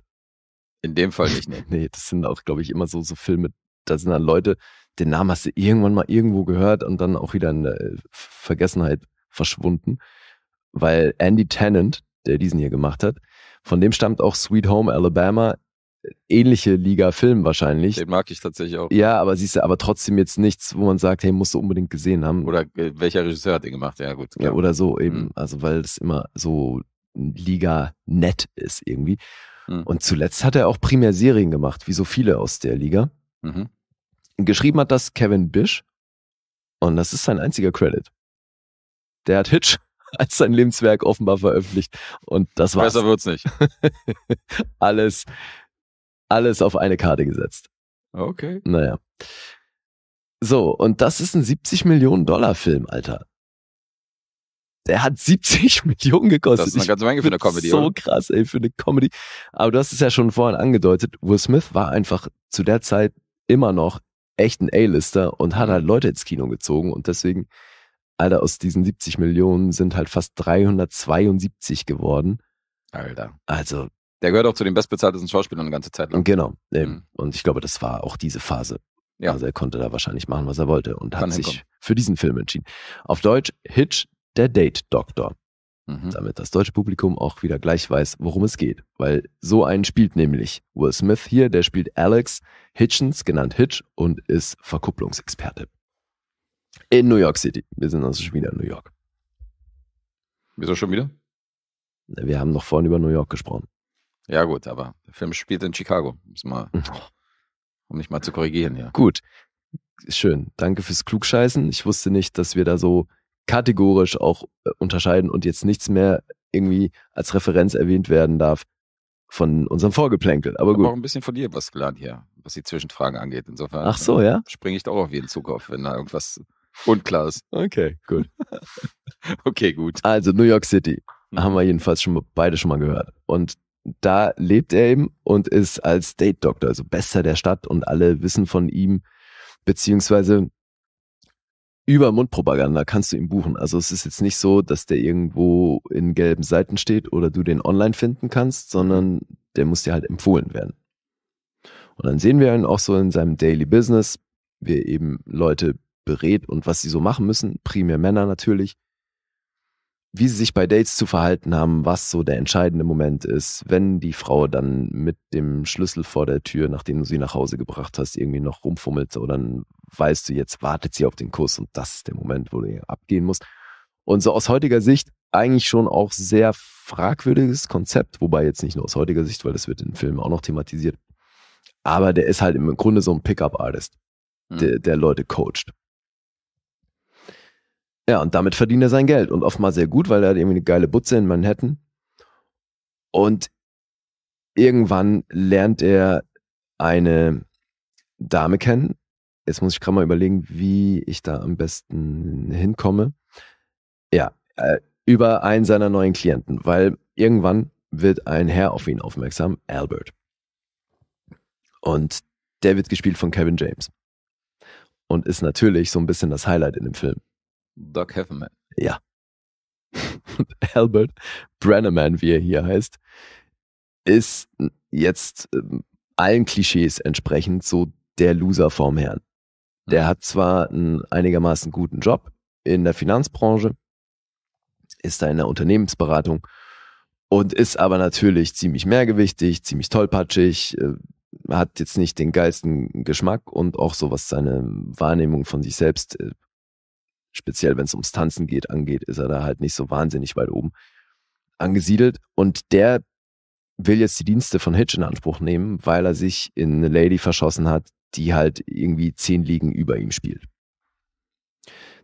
In dem Fall nicht. Nee, nee das sind auch, glaube ich, immer so, so Filme, da sind dann Leute, den Namen hast du irgendwann mal irgendwo gehört und dann auch wieder in der äh, Vergessenheit verschwunden. Weil Andy Tennant, der diesen hier gemacht hat, von dem stammt auch Sweet Home Alabama, äh, ähnliche Liga-Film wahrscheinlich. Den mag ich tatsächlich auch. Ja, aber siehst du, aber trotzdem jetzt nichts, wo man sagt, hey, musst du unbedingt gesehen haben. Oder äh, welcher Regisseur hat den gemacht? Ja, gut. Klar. Ja, oder so eben. Mhm. Also, weil es immer so Liga nett ist irgendwie. Mhm. Und zuletzt hat er auch primär Serien gemacht, wie so viele aus der Liga. Mhm. Geschrieben hat das Kevin Bisch. Und das ist sein einziger Credit. Der hat Hitch als sein Lebenswerk offenbar veröffentlicht. Und das war's. Besser wird's nicht. alles, alles auf eine Karte gesetzt. Okay. Naja. So, und das ist ein 70 Millionen Dollar Film, Alter der hat 70 Millionen gekostet. Das ist eine ganze Menge für eine Comedy. So oder? krass, ey, für eine Comedy. Aber du hast es ja schon vorhin angedeutet, Will Smith war einfach zu der Zeit immer noch echt ein A-Lister und hat halt Leute ins Kino gezogen und deswegen, Alter, aus diesen 70 Millionen sind halt fast 372 geworden. Alter. Also. Der gehört auch zu den bestbezahltesten Schauspielern eine ganze Zeit lang. Genau. Mhm. Und ich glaube, das war auch diese Phase. Ja. Also er konnte da wahrscheinlich machen, was er wollte und Kann hat sich für diesen Film entschieden. Auf Deutsch Hitch, der Date-Doktor. Mhm. Damit das deutsche Publikum auch wieder gleich weiß, worum es geht. Weil so einen spielt nämlich Will Smith hier, der spielt Alex Hitchens, genannt Hitch, und ist Verkupplungsexperte. In New York City. Wir sind also schon wieder in New York. Wieso schon wieder? Wir haben noch vorhin über New York gesprochen. Ja, gut, aber der Film spielt in Chicago. Muss mal, mhm. um mich mal zu korrigieren, ja. Gut. Schön. Danke fürs Klugscheißen. Ich wusste nicht, dass wir da so kategorisch auch äh, unterscheiden und jetzt nichts mehr irgendwie als Referenz erwähnt werden darf von unserem Vorgeplänkel. Aber gut. Ich habe auch ein bisschen von dir was gelernt hier, was die Zwischenfragen angeht. Insofern Ach so, ja? Äh, springe ich da auch auf jeden Zug auf, wenn da irgendwas unklar ist. Okay, gut. okay, gut. Also New York City hm. haben wir jedenfalls schon beide schon mal gehört. Und da lebt er eben und ist als State Doctor, also Bester der Stadt und alle wissen von ihm, beziehungsweise über Mundpropaganda kannst du ihn buchen. Also es ist jetzt nicht so, dass der irgendwo in gelben Seiten steht oder du den online finden kannst, sondern der muss dir halt empfohlen werden. Und dann sehen wir ihn auch so in seinem Daily Business, wie er eben Leute berät und was sie so machen müssen, primär Männer natürlich, wie sie sich bei Dates zu verhalten haben, was so der entscheidende Moment ist, wenn die Frau dann mit dem Schlüssel vor der Tür, nachdem du sie nach Hause gebracht hast, irgendwie noch rumfummelt oder einen weißt du, jetzt wartet sie auf den Kuss und das ist der Moment, wo du abgehen musst. Und so aus heutiger Sicht eigentlich schon auch sehr fragwürdiges Konzept, wobei jetzt nicht nur aus heutiger Sicht, weil das wird in Filmen auch noch thematisiert. Aber der ist halt im Grunde so ein Pickup-Artist, mhm. der, der Leute coacht. Ja, und damit verdient er sein Geld und oft mal sehr gut, weil er hat irgendwie eine geile Butze in Manhattan. Und irgendwann lernt er eine Dame kennen, jetzt muss ich gerade mal überlegen, wie ich da am besten hinkomme. Ja, äh, über einen seiner neuen Klienten, weil irgendwann wird ein Herr auf ihn aufmerksam, Albert. Und der wird gespielt von Kevin James. Und ist natürlich so ein bisschen das Highlight in dem Film. Doc Hefferman. Ja. Und Albert Brennerman, wie er hier heißt, ist jetzt ähm, allen Klischees entsprechend so der Loser vorm Herrn. Der hat zwar einen einigermaßen guten Job in der Finanzbranche, ist da in der Unternehmensberatung und ist aber natürlich ziemlich mehrgewichtig, ziemlich tollpatschig, äh, hat jetzt nicht den geilsten Geschmack und auch so, was seine Wahrnehmung von sich selbst, äh, speziell wenn es ums Tanzen geht, angeht, ist er da halt nicht so wahnsinnig weit oben angesiedelt. Und der will jetzt die Dienste von Hitch in Anspruch nehmen, weil er sich in eine Lady verschossen hat, die halt irgendwie zehn Ligen über ihm spielt.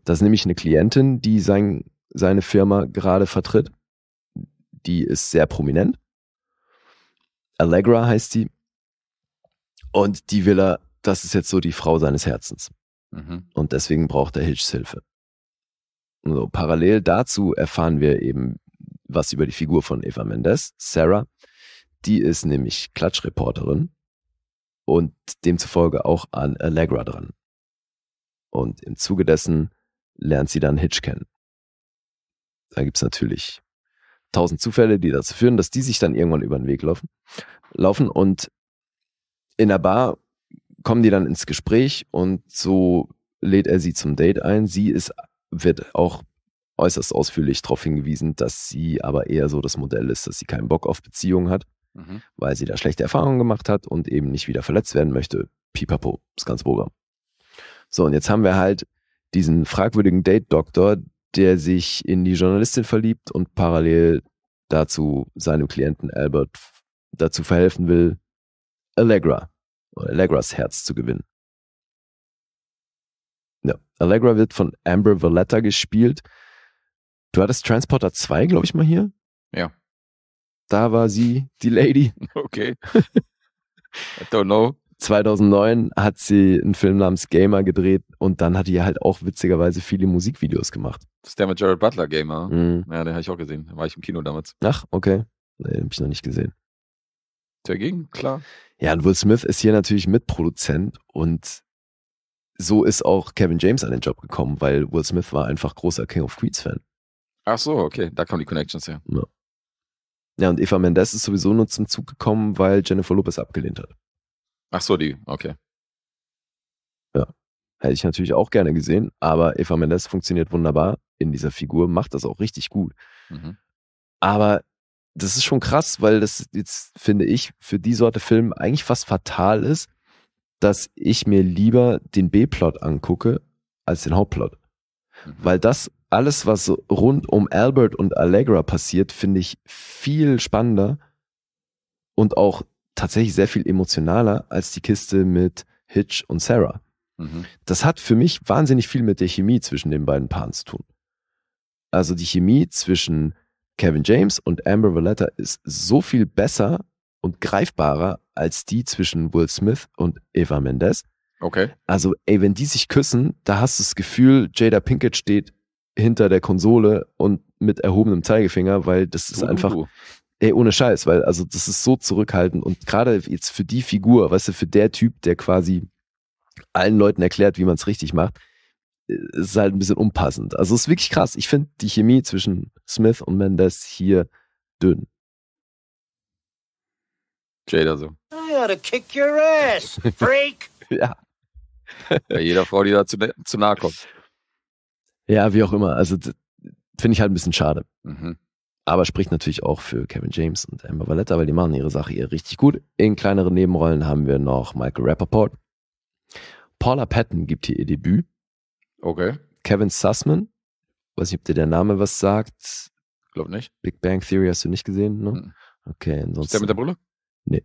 Das ist nämlich eine Klientin, die sein, seine Firma gerade vertritt. Die ist sehr prominent. Allegra heißt sie. Und die will er, das ist jetzt so die Frau seines Herzens. Mhm. Und deswegen braucht er Hitchs Hilfe. So, parallel dazu erfahren wir eben was über die Figur von Eva Mendes, Sarah. Die ist nämlich Klatschreporterin und demzufolge auch an Allegra dran. Und im Zuge dessen lernt sie dann Hitch kennen. Da gibt es natürlich tausend Zufälle, die dazu führen, dass die sich dann irgendwann über den Weg laufen. laufen und in der Bar kommen die dann ins Gespräch und so lädt er sie zum Date ein. Sie ist, wird auch äußerst ausführlich darauf hingewiesen, dass sie aber eher so das Modell ist, dass sie keinen Bock auf Beziehungen hat Mhm. weil sie da schlechte Erfahrungen gemacht hat und eben nicht wieder verletzt werden möchte. Pipapo, das ganze Programm. So, und jetzt haben wir halt diesen fragwürdigen Date-Doktor, der sich in die Journalistin verliebt und parallel dazu seinem Klienten Albert dazu verhelfen will, Allegra oder Allegras Herz zu gewinnen. Ja, Allegra wird von Amber Valletta gespielt. Du hattest Transporter 2, glaube ich, mal hier. Ja da war sie, die Lady. Okay. I don't know. 2009 hat sie einen Film namens Gamer gedreht und dann hat die halt auch witzigerweise viele Musikvideos gemacht. Das ist der mit Jared Butler Gamer. Mhm. Ja, den habe ich auch gesehen. Da war ich im Kino damals. Ach, okay. Nee, den habe ich noch nicht gesehen. Dagegen, klar. Ja, und Will Smith ist hier natürlich Mitproduzent und so ist auch Kevin James an den Job gekommen, weil Will Smith war einfach großer King of Queens Fan. Ach so, okay, da kommen die Connections her. Ja. Ja, und Eva Mendes ist sowieso nur zum Zug gekommen, weil Jennifer Lopez abgelehnt hat. Ach so, die, okay. Ja. Hätte ich natürlich auch gerne gesehen, aber Eva Mendes funktioniert wunderbar in dieser Figur, macht das auch richtig gut. Mhm. Aber das ist schon krass, weil das jetzt, finde ich, für die Sorte Film eigentlich fast fatal ist, dass ich mir lieber den B-Plot angucke als den Hauptplot. Mhm. Weil das alles, was rund um Albert und Allegra passiert, finde ich viel spannender und auch tatsächlich sehr viel emotionaler als die Kiste mit Hitch und Sarah. Mhm. Das hat für mich wahnsinnig viel mit der Chemie zwischen den beiden Paaren zu tun. Also die Chemie zwischen Kevin James und Amber Valletta ist so viel besser und greifbarer als die zwischen Will Smith und Eva Mendes. Okay. Also, ey, wenn die sich küssen, da hast du das Gefühl, Jada Pinkett steht hinter der Konsole und mit erhobenem Zeigefinger, weil das ist uh, einfach, ey, ohne Scheiß, weil also das ist so zurückhaltend und gerade jetzt für die Figur, weißt du, für der Typ, der quasi allen Leuten erklärt, wie man es richtig macht, äh, ist halt ein bisschen unpassend. Also ist wirklich krass. Ich finde die Chemie zwischen Smith und Mendes hier dünn. Jada so. I ought kick your ass, freak. ja. Bei jeder Frau, die da zu, zu nahe kommt. Ja, wie auch immer. Also finde ich halt ein bisschen schade. Mhm. Aber spricht natürlich auch für Kevin James und Amber Valletta, weil die machen ihre Sache hier richtig gut. In kleineren Nebenrollen haben wir noch Michael Rappaport. Paula Patton gibt hier ihr Debüt. Okay. Kevin Sussman. Weiß nicht, ob dir der Name was sagt. Glaub nicht. Big Bang Theory hast du nicht gesehen, ne? Mhm. Okay, ansonsten. Ist der mit der Brille? Nee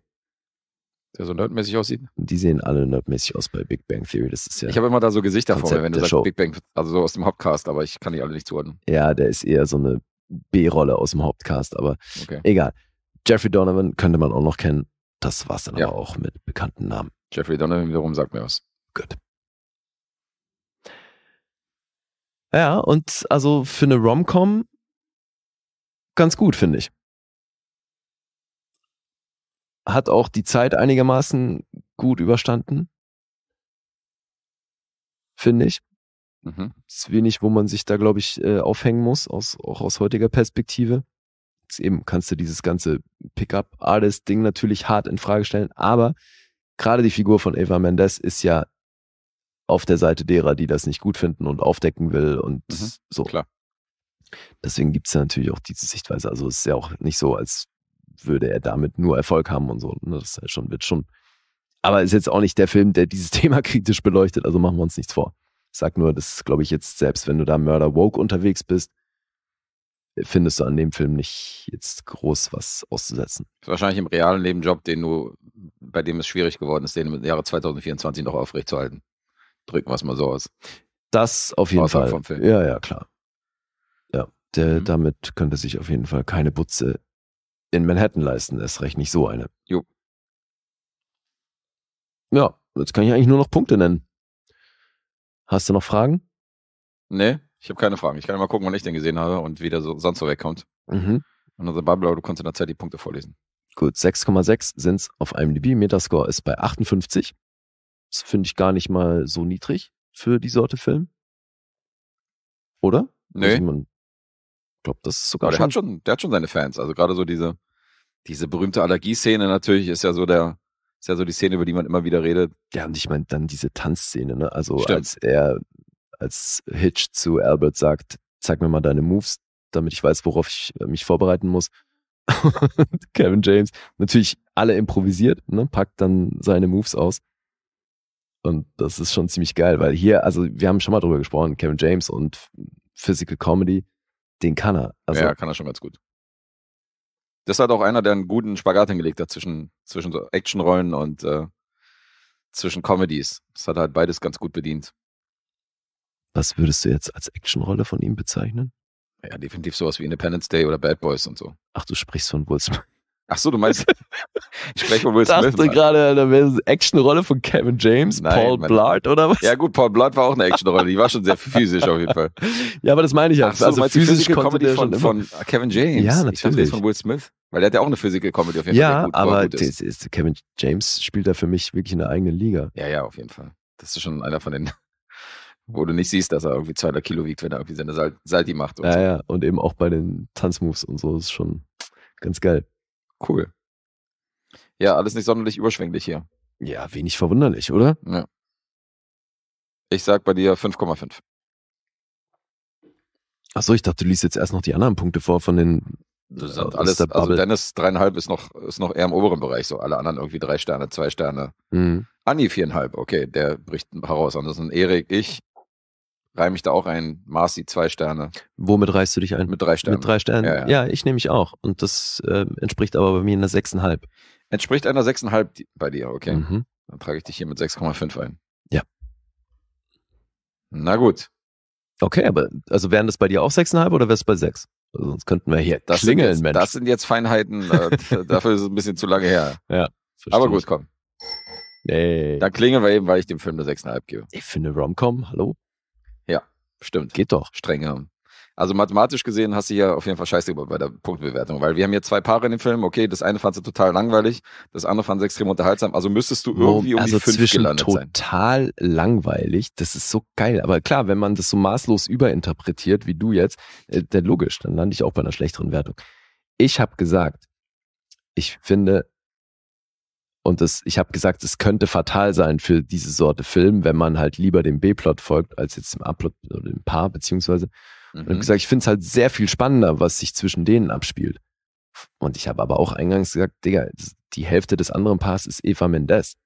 der so nerdmäßig aussieht? Die sehen alle nerdmäßig aus bei Big Bang Theory. Das ist ja. Ich habe immer da so Gesichter Konzept vor mir, wenn du sagst Show. Big Bang, also so aus dem Hauptcast, aber ich kann die alle nicht zuordnen. Ja, der ist eher so eine B-Rolle aus dem Hauptcast, aber okay. egal. Jeffrey Donovan könnte man auch noch kennen. Das war's dann ja. aber auch mit bekannten Namen. Jeffrey Donovan wiederum sagt mir was. Gut. Ja, und also für eine Rom-Com ganz gut, finde ich hat auch die Zeit einigermaßen gut überstanden. Finde ich. Mhm. Ist wenig, wo man sich da, glaube ich, äh, aufhängen muss, aus, auch aus heutiger Perspektive. Jetzt eben kannst du dieses ganze Pickup-Artist-Ding natürlich hart in Frage stellen, aber gerade die Figur von Eva Mendes ist ja auf der Seite derer, die das nicht gut finden und aufdecken will und mhm, so. Klar. Deswegen gibt es ja natürlich auch diese Sichtweise. Also es ist ja auch nicht so, als würde er damit nur Erfolg haben und so. Ne? Das ist halt schon, wird schon. Aber ist jetzt auch nicht der Film, der dieses Thema kritisch beleuchtet, also machen wir uns nichts vor. Ich sag nur, das glaube ich jetzt, selbst wenn du da Murder Woke unterwegs bist, äh, findest du an dem Film nicht jetzt groß was auszusetzen. Das ist wahrscheinlich im realen Leben Job, den du, bei dem es schwierig geworden ist, den im Jahre 2024 noch aufrechtzuerhalten. Drücken wir es mal so aus. Das auf jeden Außerhalb Fall. Ja, ja, klar. Ja, der, mhm. damit könnte sich auf jeden Fall keine Butze in Manhattan leisten, erst recht nicht so eine. Jo. Ja, jetzt kann ich eigentlich nur noch Punkte nennen. Hast du noch Fragen? Nee, ich habe keine Fragen. Ich kann ja mal gucken, wann ich den gesehen habe und wie der so, sonst so wegkommt. Mhm. Und unser Babler, du konntest in der Zeit die Punkte vorlesen. Gut, 6,6 sind es auf einem IMDb. Metascore ist bei 58. Das finde ich gar nicht mal so niedrig für die Sorte Film. Oder? Nee glaube, das ist sogar. Aber der schon hat schon, der hat schon seine Fans. Also gerade so diese, diese berühmte Allergieszene natürlich ist ja so der, ist ja so die Szene, über die man immer wieder redet. Ja, und ich meine dann diese Tanzszene, ne? Also Stimmt. als er, als Hitch zu Albert sagt, zeig mir mal deine Moves, damit ich weiß, worauf ich äh, mich vorbereiten muss. Und Kevin James, natürlich alle improvisiert, ne? packt dann seine Moves aus. Und das ist schon ziemlich geil, weil hier, also wir haben schon mal drüber gesprochen, Kevin James und Physical Comedy den kann er. Also, ja, kann er schon ganz gut. Das hat auch einer, der einen guten Spagat hingelegt hat zwischen, zwischen so Actionrollen und äh, zwischen Comedies. Das hat halt beides ganz gut bedient. Was würdest du jetzt als Actionrolle von ihm bezeichnen? Ja, definitiv sowas wie Independence Day oder Bad Boys und so. Ach, du sprichst von Will Ach so, du meinst, ich spreche von Will Smith. Ich Dachte gerade, da wäre eine Actionrolle von Kevin James, Nein, Paul Mann. Blart oder was? Ja gut, Paul Blart war auch eine Actionrolle, die war schon sehr physisch auf jeden Fall. Ja, aber das meine ich ja. So, also physische Comedy der von, von, Kevin James. Ja, natürlich. Ich von Will Smith, weil der hat ja auch eine Physical Comedy auf jeden ja, Fall. Ja, aber gut ist. Ist, Kevin James spielt da für mich wirklich in der eigenen Liga. Ja, ja, auf jeden Fall. Das ist schon einer von den wo du nicht siehst, dass er irgendwie 200 Kilo wiegt, wenn er irgendwie seine Salti macht. Und ja, so. ja, und eben auch bei den Tanzmoves und so ist schon ganz geil. Cool. Ja, alles nicht sonderlich überschwänglich hier. Ja, wenig verwunderlich, oder? Ja. Ich sag bei dir 5,5. Achso, ich dachte, du liest jetzt erst noch die anderen Punkte vor von den. Das sind äh, alles, also Dennis dreieinhalb ist noch, ist noch eher im oberen Bereich, so alle anderen irgendwie drei Sterne, zwei Sterne. Mhm. Anni viereinhalb, okay, der bricht ein paar raus. Ansonsten Erik, ich, reime ich da auch ein. Marcy, zwei Sterne. Womit reißt du dich ein? Mit drei Sternen. Mit drei Sternen. Ja, ja. ja ich nehme mich auch. Und das äh, entspricht aber bei mir einer 6,5. Entspricht einer 6,5 bei dir, okay. Mhm. Dann trage ich dich hier mit 6,5 ein. Ja. Na gut. Okay, aber also wären das bei dir auch 6,5 oder wär's bei 6? Also sonst könnten wir hier das klingeln, jetzt, Mensch. Das sind jetzt Feinheiten. dafür ist es ein bisschen zu lange her. Ja, Aber gut, komm. Nee. Dann klingeln wir eben, weil ich dem Film eine 6,5 gebe. Ich finde Romcom, hallo? Stimmt. Geht doch. Strenger. Also mathematisch gesehen hast du hier auf jeden Fall Scheiße über bei der Punktbewertung, weil wir haben hier zwei Paare in dem Film. Okay, das eine fand sie total langweilig, das andere fand sie extrem unterhaltsam. Also müsstest du irgendwie um also die fünf zwischen gelandet total sein. langweilig, das ist so geil. Aber klar, wenn man das so maßlos überinterpretiert wie du jetzt, äh, dann logisch, dann lande ich auch bei einer schlechteren Wertung. Ich habe gesagt, ich finde und das, ich habe gesagt, es könnte fatal sein für diese Sorte Film, wenn man halt lieber dem B-Plot folgt, als jetzt dem A-Plot oder dem Paar, beziehungsweise. Mhm. Und ich gesagt, ich finde es halt sehr viel spannender, was sich zwischen denen abspielt. Und ich habe aber auch eingangs gesagt, Digga, die Hälfte des anderen Paars ist Eva Mendes.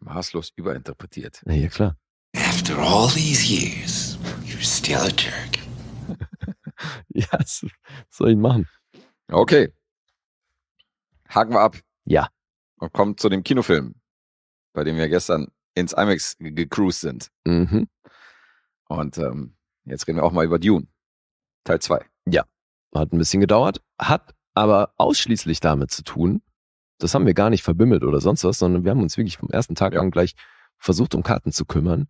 Maßlos überinterpretiert. Na ja, klar. After all these years, you're still a jerk. ja, was soll ich machen? Okay. Haken wir ab. Ja und kommen zu dem Kinofilm, bei dem wir gestern ins IMAX gecruised sind. Mhm. Und ähm, jetzt reden wir auch mal über Dune, Teil 2. Ja, hat ein bisschen gedauert, hat aber ausschließlich damit zu tun, das haben wir gar nicht verbimmelt oder sonst was, sondern wir haben uns wirklich vom ersten Tag ja. an gleich versucht, um Karten zu kümmern.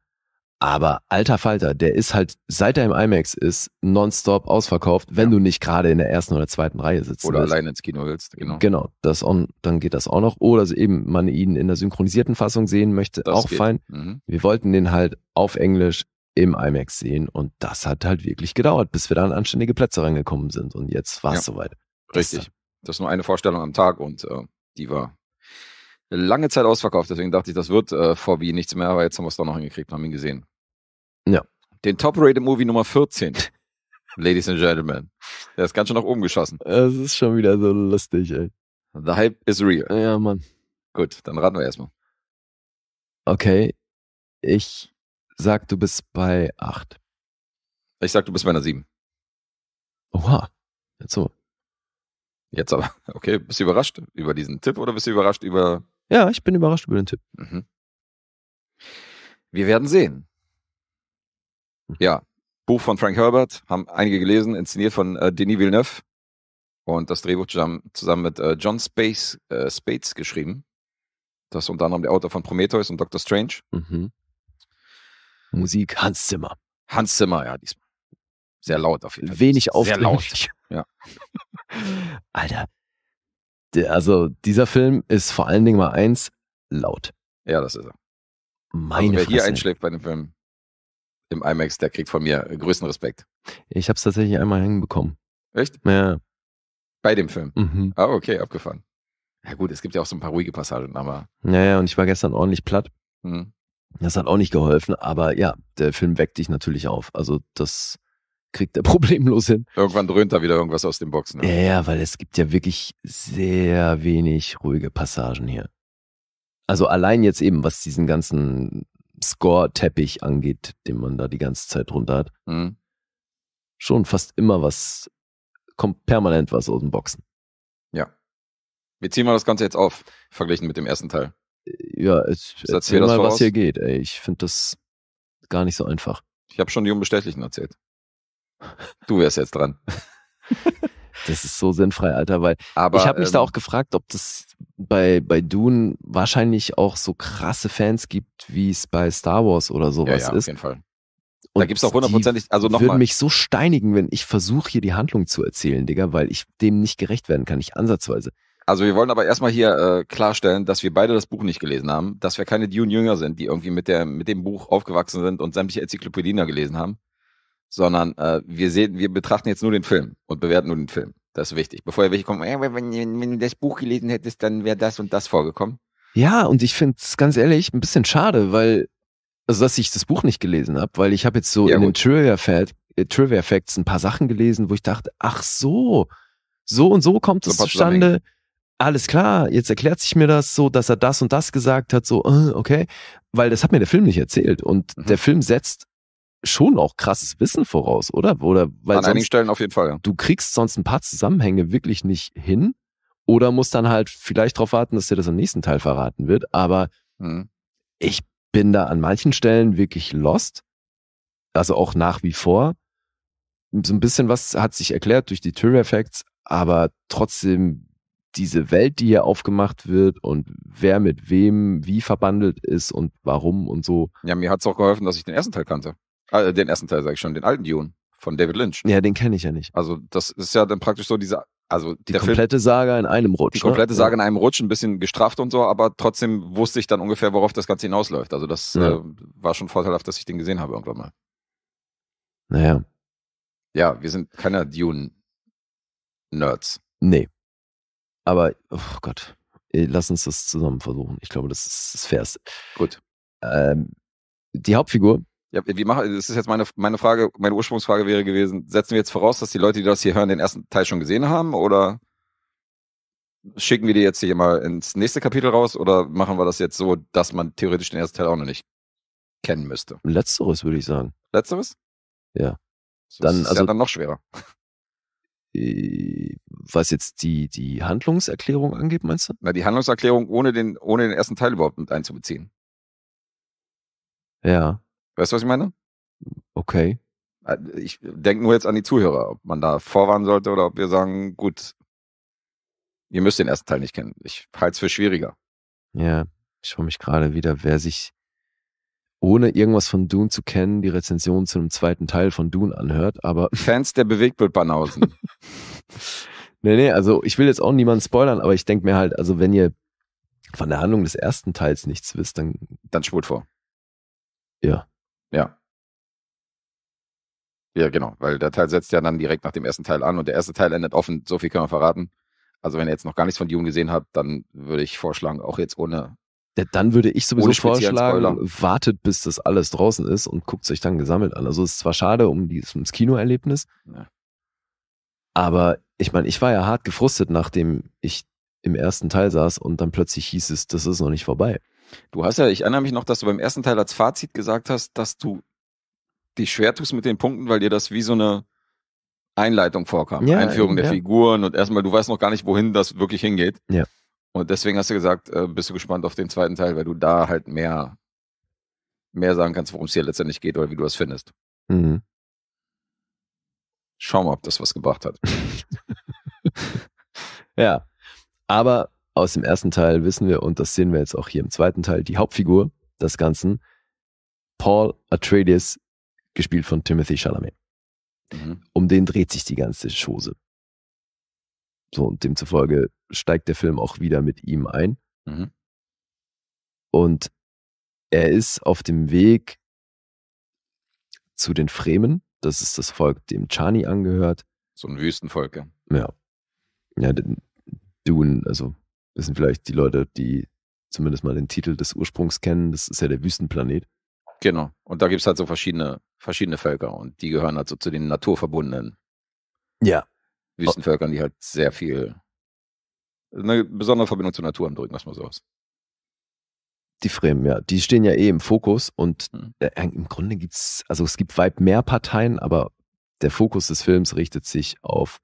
Aber alter Falter, der ist halt, seit er im IMAX ist, nonstop ausverkauft, wenn ja. du nicht gerade in der ersten oder zweiten Reihe sitzt. Oder allein ins Kino willst, genau. Genau, das on, dann geht das auch noch. Oder also eben man ihn in der synchronisierten Fassung sehen möchte, das auch geht. fein. Mhm. Wir wollten den halt auf Englisch im IMAX sehen und das hat halt wirklich gedauert, bis wir da an anständige Plätze reingekommen sind. Und jetzt war es ja. soweit. Richtig. Das ist nur eine Vorstellung am Tag und äh, die war lange Zeit ausverkauft, deswegen dachte ich, das wird äh, vor wie nichts mehr, aber jetzt haben wir es doch noch hingekriegt, haben ihn gesehen. Ja. Den Top-Rated Movie Nummer 14. Ladies and Gentlemen. Der ist ganz schön nach oben geschossen. Es ist schon wieder so lustig, ey. The Hype is real. Ja, Mann. Gut, dann raten wir erstmal. Okay. Ich sag, du bist bei 8. Ich sag, du bist bei einer 7. Oha. Jetzt so. Jetzt aber. Okay, bist du überrascht über diesen Tipp oder bist du überrascht über ja, ich bin überrascht über den Tipp. Mhm. Wir werden sehen. Hm. Ja, Buch von Frank Herbert, haben einige gelesen, inszeniert von äh, Denis Villeneuve und das Drehbuch zusammen, zusammen mit äh, John Space, äh, Spates geschrieben. Das ist unter anderem der Autor von Prometheus und Doctor Strange. Mhm. Musik Hans Zimmer. Hans Zimmer, ja, diesmal. Sehr laut auf jeden Fall. Wenig aufdringlich. Sehr laut. Ja. Alter, also dieser Film ist vor allen Dingen mal eins, laut. Ja, das ist er. Meine also, wer hier einschläft bei dem Film im IMAX, der kriegt von mir größten Respekt. Ich habe es tatsächlich einmal hinbekommen. Echt? Ja. Bei dem Film? Mhm. Ah, okay, abgefahren. Ja gut, es gibt ja auch so ein paar ruhige Passagen, aber... Naja, und ich war gestern ordentlich platt. Mhm. Das hat auch nicht geholfen, aber ja, der Film weckt dich natürlich auf. Also das kriegt er problemlos hin. Irgendwann dröhnt da wieder irgendwas aus den Boxen. Ne? Ja, ja, weil es gibt ja wirklich sehr wenig ruhige Passagen hier. Also allein jetzt eben, was diesen ganzen Score-Teppich angeht, den man da die ganze Zeit runter hat, mhm. schon fast immer was, kommt permanent was aus den Boxen. Ja. Wir ziehen mal das Ganze jetzt auf, verglichen mit dem ersten Teil. Äh, ja, erzähl, erzähl mal, voraus. was hier geht. Ey, ich finde das gar nicht so einfach. Ich habe schon die Unbestechlichen erzählt. Du wärst jetzt dran. Das ist so sinnfrei, Alter, weil Aber, ich habe mich ähm, da auch gefragt, ob das bei, bei Dune wahrscheinlich auch so krasse Fans gibt, wie es bei Star Wars oder sowas ja, ja, ist. Auf jeden Fall. Und da gibt es auch hundertprozentig, also nochmal. würden mich so steinigen, wenn ich versuche, hier die Handlung zu erzählen, Digga, weil ich dem nicht gerecht werden kann, nicht ansatzweise. Also wir wollen aber erstmal hier äh, klarstellen, dass wir beide das Buch nicht gelesen haben, dass wir keine Dune-Jünger sind, die irgendwie mit, der, mit dem Buch aufgewachsen sind und sämtliche Enzyklopädien gelesen haben sondern äh, wir sehen, wir betrachten jetzt nur den Film und bewerten nur den Film. Das ist wichtig. Bevor er welche kommt, wenn, wenn, wenn du das Buch gelesen hättest, dann wäre das und das vorgekommen. Ja, und ich finde es ganz ehrlich ein bisschen schade, weil, also dass ich das Buch nicht gelesen habe, weil ich habe jetzt so ja, in gut. den Trivia, Fact, äh, Trivia Facts ein paar Sachen gelesen, wo ich dachte, ach so, so und so kommt es zustande. Alles klar, jetzt erklärt sich mir das so, dass er das und das gesagt hat, so, äh, okay, weil das hat mir der Film nicht erzählt. Und mhm. der Film setzt schon auch krasses Wissen voraus, oder? Oder weil An einigen Stellen auf jeden Fall, ja. Du kriegst sonst ein paar Zusammenhänge wirklich nicht hin oder musst dann halt vielleicht darauf warten, dass dir das im nächsten Teil verraten wird. Aber mhm. ich bin da an manchen Stellen wirklich lost. Also auch nach wie vor. So ein bisschen was hat sich erklärt durch die Tür-Effects, aber trotzdem diese Welt, die hier aufgemacht wird und wer mit wem wie verbandelt ist und warum und so. Ja, mir hat es auch geholfen, dass ich den ersten Teil kannte. Äh, den ersten Teil sage ich schon, den alten Dune von David Lynch. Ja, den kenne ich ja nicht. Also das ist ja dann praktisch so diese, also die komplette Film, Saga in einem Rutsch. Die ne? komplette ne? Saga in einem Rutsch, ein bisschen gestrafft und so, aber trotzdem wusste ich dann ungefähr, worauf das Ganze hinausläuft. Also das ja. äh, war schon vorteilhaft, dass ich den gesehen habe irgendwann mal. Naja. Ja, wir sind keine Dune-Nerds. Nee. Aber, oh Gott, äh, lass uns das zusammen versuchen. Ich glaube, das ist das Fairste. Gut. Ähm, die Hauptfigur ja, wie machen, das ist jetzt meine, meine Frage, meine Ursprungsfrage wäre gewesen, setzen wir jetzt voraus, dass die Leute, die das hier hören, den ersten Teil schon gesehen haben oder schicken wir die jetzt hier mal ins nächste Kapitel raus oder machen wir das jetzt so, dass man theoretisch den ersten Teil auch noch nicht kennen müsste? Letzteres würde ich sagen. Letzteres? Ja. So, dann, ist also, ja dann noch schwerer. Äh, was jetzt die, die Handlungserklärung angeht, meinst du? Na, die Handlungserklärung ohne den, ohne den ersten Teil überhaupt mit einzubeziehen. Ja. Weißt du, was ich meine? Okay. Äh, ich denke nur jetzt an die Zuhörer, ob man da vorwarnen sollte oder ob wir sagen, gut, ihr müsst den ersten Teil nicht kennen. Ich halte es für schwieriger. Ja, ich freue mich gerade wieder, wer sich ohne irgendwas von Dune zu kennen, die Rezension zu einem zweiten Teil von Dune anhört, aber. Fans der Bewegtbildbanausen. nee, nee, also ich will jetzt auch niemanden spoilern, aber ich denke mir halt, also wenn ihr von der Handlung des ersten Teils nichts wisst, dann. Dann spult vor. Ja. Ja. Ja, genau, weil der Teil setzt ja dann direkt nach dem ersten Teil an und der erste Teil endet offen, so viel können wir verraten. Also wenn ihr jetzt noch gar nichts von Dune gesehen habt, dann würde ich vorschlagen, auch jetzt ohne. Ja, dann würde ich sowieso vorschlagen, wartet, bis das alles draußen ist und guckt es euch dann gesammelt an. Also es ist zwar schade um dieses Kinoerlebnis, ja. aber ich meine, ich war ja hart gefrustet, nachdem ich im ersten Teil saß und dann plötzlich hieß es, das ist noch nicht vorbei. Du hast ja, ich erinnere mich noch, dass du beim ersten Teil als Fazit gesagt hast, dass du dich schwer tust mit den Punkten, weil dir das wie so eine Einleitung vorkam. Ja, Einführung eben, der ja. Figuren und erstmal, du weißt noch gar nicht, wohin das wirklich hingeht. Ja. Und deswegen hast du gesagt, äh, bist du gespannt auf den zweiten Teil, weil du da halt mehr, mehr sagen kannst, worum es hier letztendlich geht oder wie du das findest. Mhm. Schauen wir, ob das was gebracht hat. ja. Aber aus dem ersten Teil wissen wir, und das sehen wir jetzt auch hier im zweiten Teil, die Hauptfigur des Ganzen, Paul Atreides, gespielt von Timothy Chalamet. Mhm. Um den dreht sich die ganze Chose. So, und demzufolge steigt der Film auch wieder mit ihm ein. Mhm. Und er ist auf dem Weg zu den Fremen. Das ist das Volk, dem Chani angehört. So ein Wüstenvolk, ja. Ja. Ja, Dune, also wissen vielleicht die Leute, die zumindest mal den Titel des Ursprungs kennen. Das ist ja der Wüstenplanet. Genau. Und da gibt es halt so verschiedene, verschiedene Völker und die gehören halt so zu den naturverbundenen ja. Wüstenvölkern, die halt sehr viel eine besondere Verbindung zur Natur haben, drücken wir es mal so aus. Die Fremen, ja, die stehen ja eh im Fokus und mhm. Äh, im Grunde gibt es, also es gibt weit mehr Parteien, aber der Fokus des Films richtet sich auf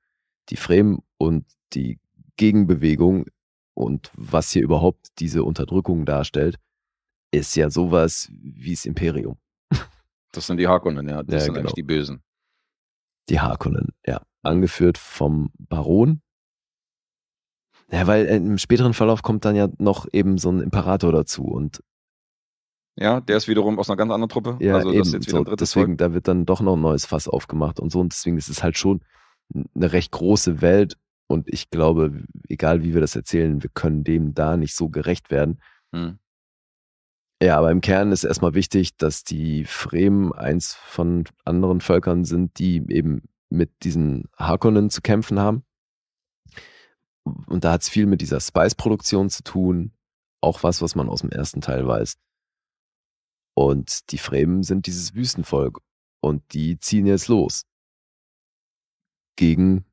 die Fremen und die Gegenbewegung und was hier überhaupt diese Unterdrückung darstellt, ist ja sowas wie das Imperium. Das sind die Harkonnen, ja. Das ja, sind genau. eigentlich die Bösen. Die Harkonnen, ja. Angeführt vom Baron. Ja, weil im späteren Verlauf kommt dann ja noch eben so ein Imperator dazu und. Ja, der ist wiederum aus einer ganz anderen Truppe. Ja, also eben, so, Deswegen, Volk. da wird dann doch noch ein neues Fass aufgemacht und so. Und deswegen ist es halt schon eine recht große Welt und ich glaube, egal wie wir das erzählen, wir können dem da nicht so gerecht werden. Mhm. Ja, aber im Kern ist erstmal wichtig, dass die Fremen eins von anderen Völkern sind, die eben mit diesen Harkonnen zu kämpfen haben. Und da hat es viel mit dieser Spice-Produktion zu tun. Auch was, was man aus dem ersten Teil weiß. Und die Fremen sind dieses Wüstenvolk. Und die ziehen jetzt los. Gegen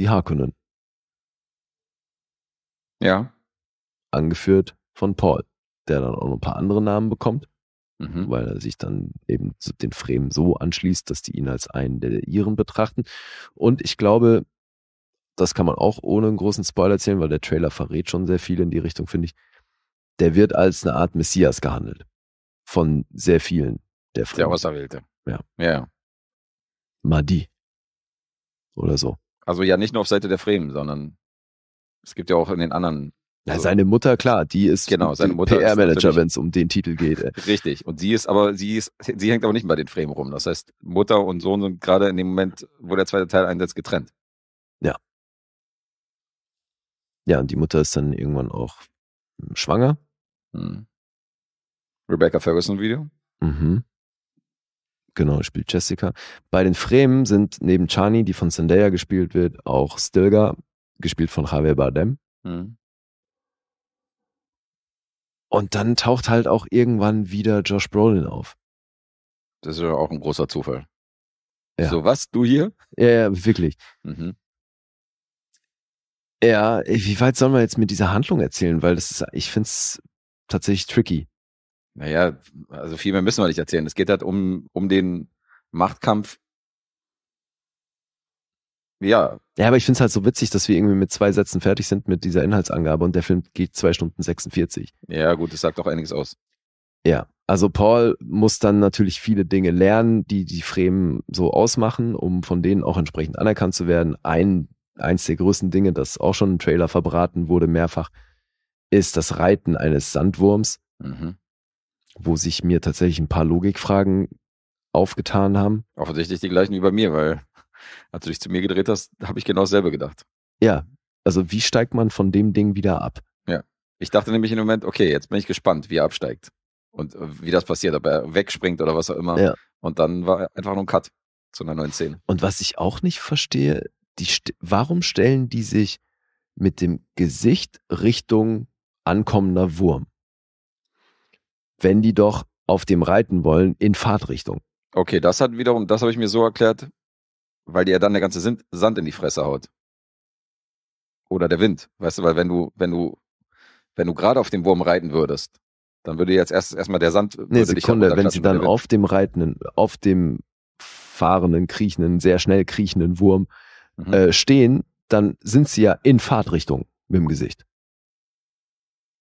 die Harkonnen. Ja. Angeführt von Paul, der dann auch noch ein paar andere Namen bekommt, mhm. weil er sich dann eben den Fremen so anschließt, dass die ihn als einen der ihren betrachten. Und ich glaube, das kann man auch ohne einen großen Spoiler erzählen, weil der Trailer verrät schon sehr viel in die Richtung, finde ich. Der wird als eine Art Messias gehandelt. Von sehr vielen der Fremen. Der Auserwählte. Ja. Ja. Mahdi. Oder so. Also ja, nicht nur auf Seite der Fremen, sondern es gibt ja auch in den anderen. Ja, also seine Mutter, klar, die ist genau, seine Mutter PR-Manager, wenn es um den Titel geht. Äh. Richtig. Und sie ist aber, sie ist, sie hängt aber nicht bei den Fremen rum. Das heißt, Mutter und Sohn sind gerade in dem Moment, wo der zweite Teil einsetzt, getrennt. Ja. Ja, und die Mutter ist dann irgendwann auch hm, schwanger. Hm. Rebecca Ferguson Video. Mhm. Genau, spielt Jessica. Bei den Fremen sind neben Chani, die von Zendaya gespielt wird, auch Stilgar, gespielt von Javier Bardem. Mhm. Und dann taucht halt auch irgendwann wieder Josh Brolin auf. Das ist ja auch ein großer Zufall. Ja. So, was, du hier? Ja, ja wirklich. Mhm. Ja, wie weit sollen wir jetzt mit dieser Handlung erzählen? Weil das ist, ich finde es tatsächlich tricky. Naja, also viel mehr müssen wir nicht erzählen. Es geht halt um, um den Machtkampf. Ja. Ja, aber ich finde es halt so witzig, dass wir irgendwie mit zwei Sätzen fertig sind mit dieser Inhaltsangabe und der Film geht zwei Stunden 46. Ja, gut, das sagt doch einiges aus. Ja, also Paul muss dann natürlich viele Dinge lernen, die die Fremen so ausmachen, um von denen auch entsprechend anerkannt zu werden. Ein, eins der größten Dinge, das auch schon im Trailer verbraten wurde mehrfach, ist das Reiten eines Sandwurms. Mhm wo sich mir tatsächlich ein paar Logikfragen aufgetan haben. Offensichtlich die gleichen wie bei mir, weil als du dich zu mir gedreht hast, habe ich genau dasselbe gedacht. Ja, also wie steigt man von dem Ding wieder ab? Ja. Ich dachte nämlich im Moment, okay, jetzt bin ich gespannt, wie er absteigt und äh, wie das passiert, ob er wegspringt oder was auch immer. Ja. Und dann war einfach nur ein Cut zu einer neuen Szene. Und was ich auch nicht verstehe, die st warum stellen die sich mit dem Gesicht Richtung ankommender Wurm? wenn die doch auf dem reiten wollen in Fahrtrichtung. Okay, das hat wiederum, das habe ich mir so erklärt, weil die ja dann der ganze Sand in die Fresse haut. Oder der Wind, weißt du, weil wenn du, wenn du, wenn du gerade auf dem Wurm reiten würdest, dann würde jetzt erst erstmal der Sand. Nee, Sekunde, wenn sie dann auf dem reitenden, auf dem fahrenden, kriechenden, sehr schnell kriechenden Wurm mhm. äh, stehen, dann sind sie ja in Fahrtrichtung mit dem Gesicht.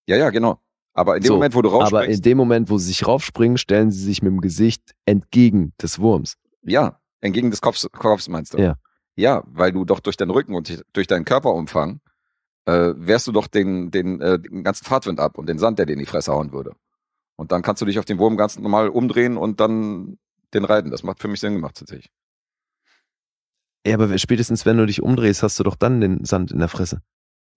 Ja, ja, genau. Aber in dem so, Moment, wo du raufspringst. Aber in dem Moment, wo sie sich raufspringen, stellen sie sich mit dem Gesicht entgegen des Wurms. Ja, entgegen des Kopfs, Kopfs meinst du? Ja. Ja, weil du doch durch deinen Rücken und durch deinen Körperumfang äh, wehrst du doch den, den, äh, den ganzen Fahrtwind ab und den Sand, der dir in die Fresse hauen würde. Und dann kannst du dich auf den Wurm ganz normal umdrehen und dann den reiten. Das macht für mich Sinn gemacht, tatsächlich. Ja, aber spätestens, wenn du dich umdrehst, hast du doch dann den Sand in der Fresse.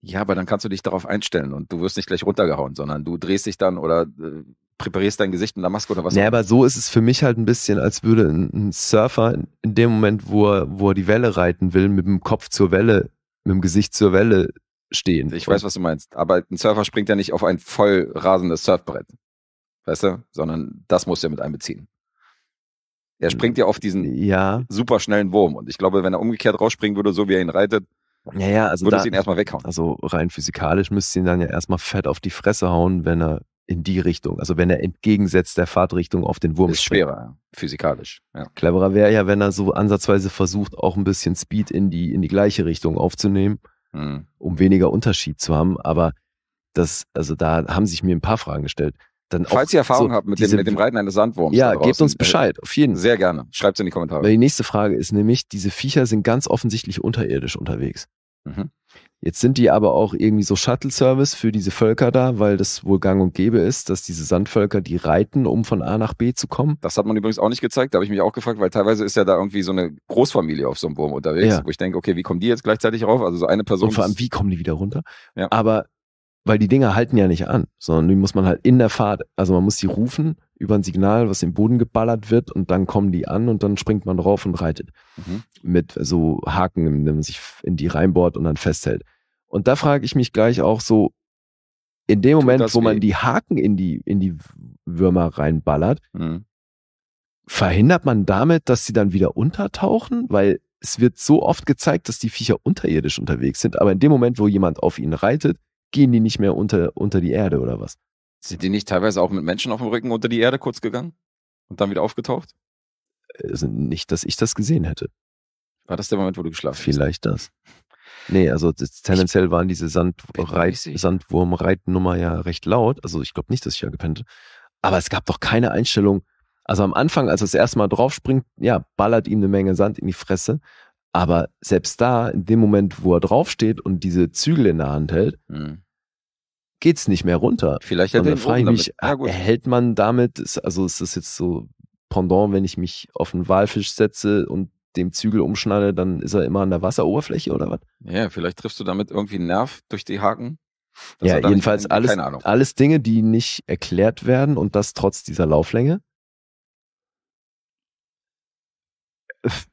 Ja, aber dann kannst du dich darauf einstellen und du wirst nicht gleich runtergehauen, sondern du drehst dich dann oder äh, präparierst dein Gesicht in der Maske oder was. Ja, nee, aber so ist es für mich halt ein bisschen, als würde ein, ein Surfer in dem Moment, wo er, wo er die Welle reiten will, mit dem Kopf zur Welle, mit dem Gesicht zur Welle stehen. Ich weiß, was du meinst, aber ein Surfer springt ja nicht auf ein voll rasendes Surfbrett. Weißt du? Sondern das muss er mit einbeziehen. Er springt ja auf diesen ja. superschnellen Wurm. Und ich glaube, wenn er umgekehrt rausspringen würde, so wie er ihn reitet, ja, ja, also. Würdest da, ihn erstmal weghauen. Also rein physikalisch müsste ihn dann ja erstmal fett auf die Fresse hauen, wenn er in die Richtung, also wenn er entgegensetzt der Fahrtrichtung auf den Wurm ist Ist schwerer physikalisch. Ja. Cleverer wäre ja, wenn er so ansatzweise versucht, auch ein bisschen Speed in die in die gleiche Richtung aufzunehmen, mhm. um weniger Unterschied zu haben. Aber das, also da haben sich mir ein paar Fragen gestellt dann Falls auch, ihr Erfahrung so habt mit, diese, dem, mit dem Reiten eines Sandwurms. Ja, gebt uns äh, Bescheid, auf jeden Fall. Sehr gerne. Schreibt es in die Kommentare. Weil die nächste Frage ist nämlich, diese Viecher sind ganz offensichtlich unterirdisch unterwegs. Mhm. Jetzt sind die aber auch irgendwie so Shuttle-Service für diese Völker da, weil das wohl gang und gäbe ist, dass diese Sandvölker die reiten, um von A nach B zu kommen. Das hat man übrigens auch nicht gezeigt, da habe ich mich auch gefragt, weil teilweise ist ja da irgendwie so eine Großfamilie auf so einem Wurm unterwegs, ja. wo ich denke, okay, wie kommen die jetzt gleichzeitig rauf? Also so eine Person. Und vor allem, wie kommen die wieder runter? Ja. Aber weil die Dinger halten ja nicht an, sondern die muss man halt in der Fahrt, also man muss die rufen über ein Signal, was im Boden geballert wird und dann kommen die an und dann springt man drauf und reitet mhm. mit so Haken, wenn man sich in die reinbohrt und dann festhält. Und da frage ich mich gleich auch so, in dem Tut Moment, wo man weh? die Haken in die, in die Würmer reinballert, mhm. verhindert man damit, dass sie dann wieder untertauchen, weil es wird so oft gezeigt, dass die Viecher unterirdisch unterwegs sind, aber in dem Moment, wo jemand auf ihnen reitet, gehen die nicht mehr unter, unter die Erde oder was? Sind die nicht teilweise auch mit Menschen auf dem Rücken unter die Erde kurz gegangen und dann wieder aufgetaucht? Also nicht, dass ich das gesehen hätte. War das der Moment, wo du geschlafen hast? Vielleicht das. Nee, also tendenziell waren diese Sandwurmreitnummer ja recht laut. Also ich glaube nicht, dass ich ja gepennt habe. Aber es gab doch keine Einstellung. Also am Anfang, als er das erste Mal draufspringt, ja, ballert ihm eine Menge Sand in die Fresse. Aber selbst da, in dem Moment, wo er draufsteht und diese Zügel in der Hand hält, mhm. geht's nicht mehr runter. Vielleicht hält und frage mich, ja, hält man damit, also ist das jetzt so Pendant, wenn ich mich auf einen Walfisch setze und dem Zügel umschneide, dann ist er immer an der Wasseroberfläche oder was? Ja, vielleicht triffst du damit irgendwie einen Nerv durch die Haken. Ja, jedenfalls alles, alles Dinge, die nicht erklärt werden und das trotz dieser Lauflänge.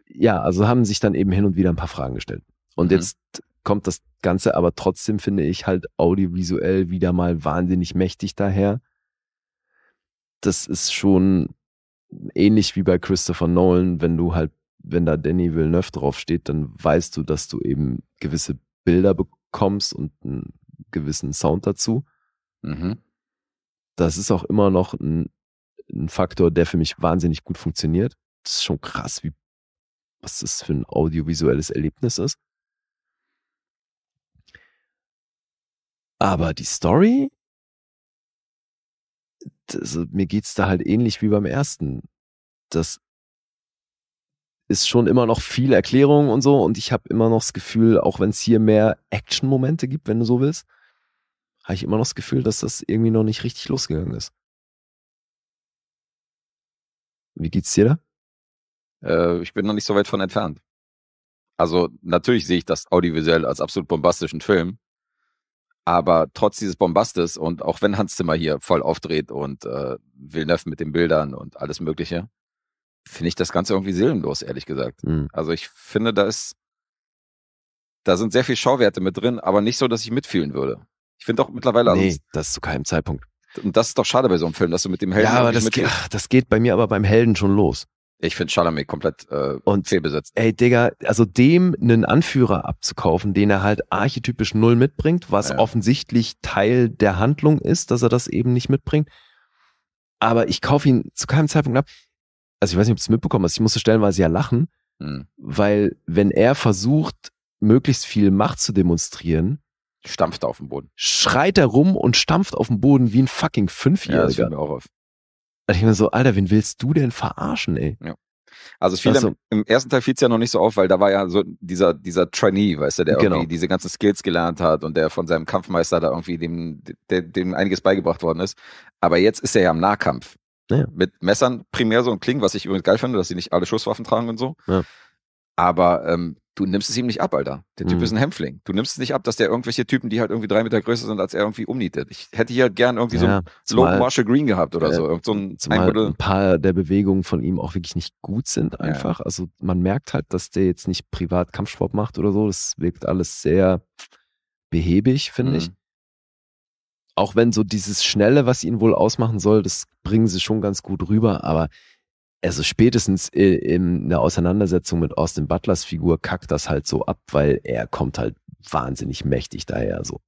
ja, also haben sich dann eben hin und wieder ein paar Fragen gestellt. Und mhm. jetzt kommt das Ganze aber trotzdem, finde ich, halt audiovisuell wieder mal wahnsinnig mächtig daher. Das ist schon ähnlich wie bei Christopher Nolan, wenn du halt, wenn da Danny Villeneuve draufsteht, dann weißt du, dass du eben gewisse Bilder bekommst und einen gewissen Sound dazu. Mhm. Das ist auch immer noch ein, ein Faktor, der für mich wahnsinnig gut funktioniert. Das ist schon krass, wie was das für ein audiovisuelles Erlebnis ist. Aber die Story, das, mir es da halt ähnlich wie beim ersten. Das ist schon immer noch viel Erklärung und so und ich habe immer noch das Gefühl, auch wenn es hier mehr Action-Momente gibt, wenn du so willst, habe ich immer noch das Gefühl, dass das irgendwie noch nicht richtig losgegangen ist. Wie geht's dir da? äh, ich bin noch nicht so weit von entfernt. Also natürlich sehe ich das audiovisuell als absolut bombastischen Film, aber trotz dieses Bombastes und auch wenn Hans Zimmer hier voll aufdreht und äh, Villeneuve mit den Bildern und alles Mögliche, finde ich das Ganze irgendwie seelenlos, ehrlich gesagt. Mhm. Also ich finde, da ist, da sind sehr viele Schauwerte mit drin, aber nicht so, dass ich mitfühlen würde. Ich finde auch mittlerweile. Also nee, also, das zu keinem Zeitpunkt. Und das ist doch schade bei so einem Film, dass du mit dem Helden. Ja, aber das, ge ach, das geht bei mir aber beim Helden schon los. Ich finde Chalamet komplett äh, und fehlbesetzt. Ey, Digga, also dem einen Anführer abzukaufen, den er halt archetypisch null mitbringt, was ja. offensichtlich Teil der Handlung ist, dass er das eben nicht mitbringt. Aber ich kaufe ihn zu keinem Zeitpunkt ab. Also ich weiß nicht, ob du es mitbekommen hast. Ich musste stellenweise ja lachen, mhm. weil wenn er versucht, möglichst viel Macht zu demonstrieren, stampft er auf den Boden. Schreit er rum und stampft auf den Boden wie ein fucking Fünfjähriger. Ja, das mir auch auf. Da ich mir so, Alter, wen willst du denn verarschen, ey? Ja. Also viel also, im, im, ersten Teil fiel es ja noch nicht so auf, weil da war ja so dieser, dieser Trainee, weißt du, der genau. irgendwie diese ganzen Skills gelernt hat und der von seinem Kampfmeister da irgendwie dem, dem, dem einiges beigebracht worden ist. Aber jetzt ist er ja im Nahkampf. Ja. Mit Messern primär so und Klingen, was ich übrigens geil finde, dass sie nicht alle Schusswaffen tragen und so. Ja. Aber ähm, Du nimmst es ihm nicht ab, Alter. Der Typ mhm. ist ein Hämpfling. Du nimmst es nicht ab, dass der irgendwelche Typen, die halt irgendwie drei Meter größer sind, als er irgendwie umnietet. Ich hätte hier gern irgendwie ja, so ein Slow Marshall Green gehabt oder äh, so. Irgend so ein, ein paar der Bewegungen von ihm auch wirklich nicht gut sind einfach. Ja. Also man merkt halt, dass der jetzt nicht privat Kampfsport macht oder so. Das wirkt alles sehr behäbig, finde mhm. ich auch wenn so dieses Schnelle, was ihn wohl ausmachen soll, das bringen sie schon ganz gut rüber, aber also spätestens äh, in der Auseinandersetzung mit Austin Butlers Figur kackt das halt so ab, weil er kommt halt wahnsinnig mächtig daher so.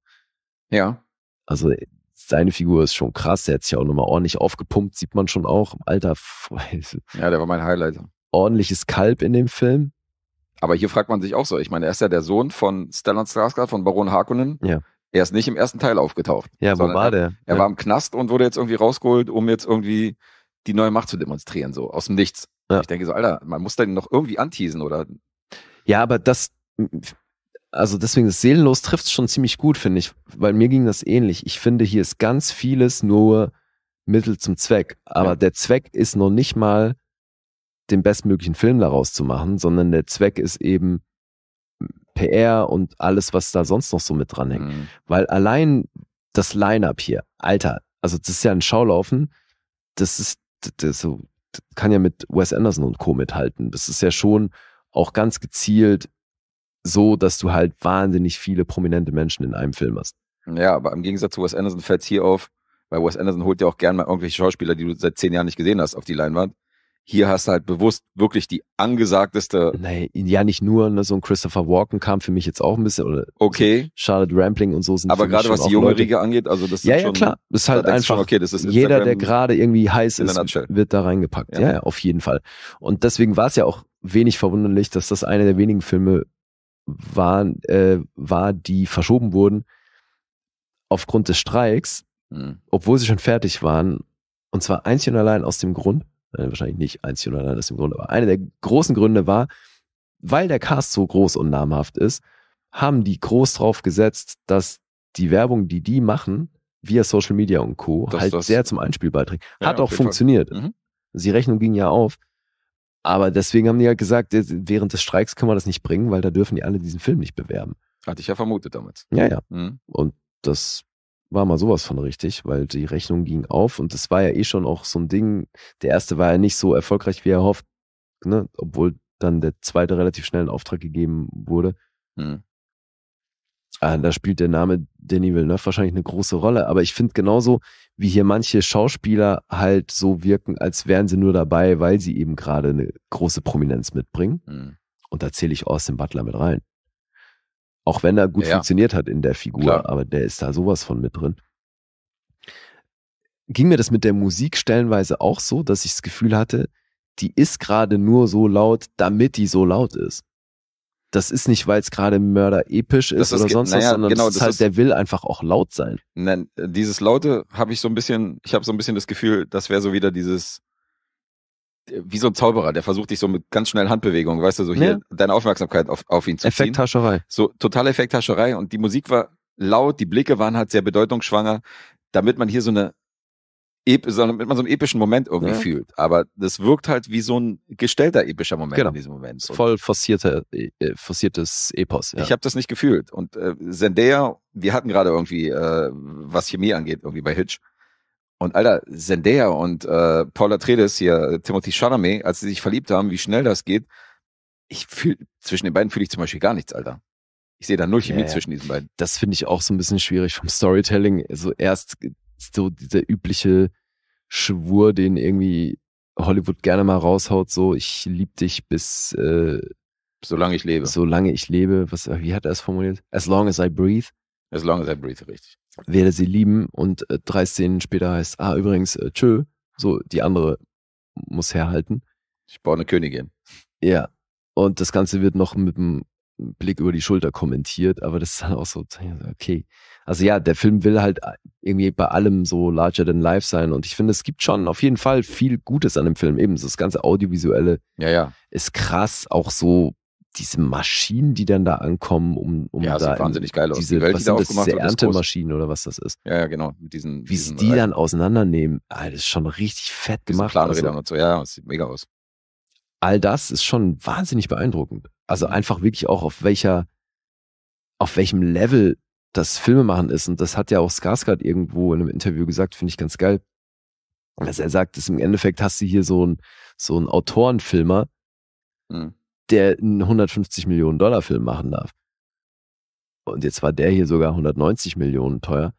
Ja. Also seine Figur ist schon krass, der hat sich auch nochmal ordentlich aufgepumpt, sieht man schon auch. Alter, ja, der war mein Highlight. Ordentliches Kalb in dem Film. Aber hier fragt man sich auch so, ich meine, er ist ja der Sohn von Stellan Skarsgård, von Baron Harkonnen. Ja. Er ist nicht im ersten Teil aufgetaucht. Ja, wo war der? Er, er ja. war im Knast und wurde jetzt irgendwie rausgeholt, um jetzt irgendwie die neue Macht zu demonstrieren, so aus dem Nichts. Ja. Ich denke so, Alter, man muss dann noch irgendwie anteasen, oder? Ja, aber das, also deswegen ist Seelenlos trifft es schon ziemlich gut, finde ich, weil mir ging das ähnlich. Ich finde, hier ist ganz vieles nur Mittel zum Zweck, aber ja. der Zweck ist noch nicht mal den bestmöglichen Film daraus zu machen, sondern der Zweck ist eben PR und alles, was da sonst noch so mit dranhängt. Mhm. Weil allein das Line-up hier, Alter, also das ist ja ein Schaulaufen, das ist das, kann ja mit Wes Anderson und Co. mithalten. Das ist ja schon auch ganz gezielt so, dass du halt wahnsinnig viele prominente Menschen in einem Film hast. Ja, aber im Gegensatz zu Wes Anderson fällt es hier auf, weil Wes Anderson holt ja auch gerne mal irgendwelche Schauspieler, die du seit zehn Jahren nicht gesehen hast, auf die Leinwand. Hier hast du halt bewusst wirklich die angesagteste. Nein, ja nicht nur, ne, so ein Christopher Walken kam für mich jetzt auch ein bisschen oder okay. Charlotte Rampling und so sind. Aber gerade was die junge Riege angeht, also das ist ja, ja schon, klar, ist halt einfach schon, okay, das ist Instagram jeder, der gerade irgendwie heiß ist, wird da reingepackt. Ja. ja, auf jeden Fall. Und deswegen war es ja auch wenig verwunderlich, dass das eine der wenigen Filme war, äh, war die verschoben wurden aufgrund des Streiks, mhm. obwohl sie schon fertig waren. Und zwar einzig und allein aus dem Grund, Nein, äh, wahrscheinlich nicht einzig und allein das im Grunde, aber einer der großen Gründe war, weil der Cast so groß und namhaft ist, haben die groß drauf gesetzt, dass die Werbung, die die machen, via Social Media und Co. Das, halt das. sehr zum Einspiel beiträgt. Ja, Hat auch funktioniert. Mhm. Die Rechnung ging ja auf. Aber deswegen haben die ja halt gesagt, äh, während des Streiks können wir das nicht bringen, weil da dürfen die alle diesen Film nicht bewerben. Hatte ich ja vermutet damals. Ja, ja. Mhm. Und das war mal sowas von richtig, weil die Rechnung ging auf und das war ja eh schon auch so ein Ding. Der erste war ja nicht so erfolgreich, wie er hofft, ne? obwohl dann der zweite relativ schnell in Auftrag gegeben wurde. Hm. Ah, da spielt der Name Denis Villeneuve wahrscheinlich eine große Rolle, aber ich finde genauso, wie hier manche Schauspieler halt so wirken, als wären sie nur dabei, weil sie eben gerade eine große Prominenz mitbringen. Hm. Und da zähle ich Austin Butler mit rein. Auch wenn er gut ja, funktioniert hat in der Figur, klar. aber der ist da sowas von mit drin. Ging mir das mit der Musik stellenweise auch so, dass ich das Gefühl hatte, die ist gerade nur so laut, damit die so laut ist. Das ist nicht, weil es gerade Mörder episch ist, ist oder sonst naja, was, sondern genau, das ist das halt, ist, der will einfach auch laut sein. Nein, dieses Laute habe ich so ein bisschen, ich habe so ein bisschen das Gefühl, das wäre so wieder dieses äh, wie so ein Zauberer, der versucht dich so mit ganz schnellen Handbewegungen, weißt du, so hier ja. deine Aufmerksamkeit auf, auf ihn zu ziehen. Effekthascherei. So, totale Effekthascherei und die Musik war laut, die Blicke waren halt sehr bedeutungsschwanger, damit man hier so eine so, damit man so einen epischen Moment irgendwie ja. fühlt. Aber das wirkt halt wie so ein gestellter epischer Moment genau. in diesem Moment. Und Voll forcierte, äh, äh, forciertes Epos. Ja. Ich habe das nicht gefühlt. Und äh, Zendaya, wir hatten gerade irgendwie, äh, was Chemie angeht, irgendwie bei Hitch, und Alter, Zendaya und äh, Paula Tredes hier, Timothy Chalamet, als sie sich verliebt haben, wie schnell das geht. Ich fühle, zwischen den beiden fühle ich zum Beispiel gar nichts, Alter. Ich sehe da null Chemie ja, ja. zwischen diesen beiden. Das finde ich auch so ein bisschen schwierig vom Storytelling. Also erst so dieser übliche Schwur, den irgendwie Hollywood gerne mal raushaut, so ich liebe dich bis äh, solange ich lebe. Solange ich lebe, was wie hat er es formuliert? As long as I breathe. As long as I breathe, richtig werde sie lieben und äh, drei Szenen später heißt, ah, übrigens, äh, tschö, so, die andere muss herhalten. Ich baue eine Königin. Ja. Und das Ganze wird noch mit einem Blick über die Schulter kommentiert, aber das ist dann auch so, okay. Also ja, der Film will halt äh, irgendwie bei allem so larger than life sein und ich finde, es gibt schon auf jeden Fall viel Gutes an dem Film. Eben, das ganze Audiovisuelle ja, ja. ist krass, auch so diese Maschinen, die dann da ankommen, um, um ja, da wahnsinnig geil aus. Also diese, die Welt, was die da sind das, diese Erntemaschinen oder was das ist. Ja, ja genau. Mit diesen, Wie diesen, sie die äh, dann auseinandernehmen, Alter, das ist schon richtig fett gemacht. Planrädern also, und so, ja, das sieht mega aus. All das ist schon wahnsinnig beeindruckend. Also mhm. einfach wirklich auch auf welcher, auf welchem Level das Filmemachen ist. Und das hat ja auch Skarsgård irgendwo in einem Interview gesagt, finde ich ganz geil. Dass er sagt, dass im Endeffekt hast du hier so einen so einen Autorenfilmer, mhm der einen 150 Millionen Dollar Film machen darf. Und jetzt war der hier sogar 190 Millionen teuer.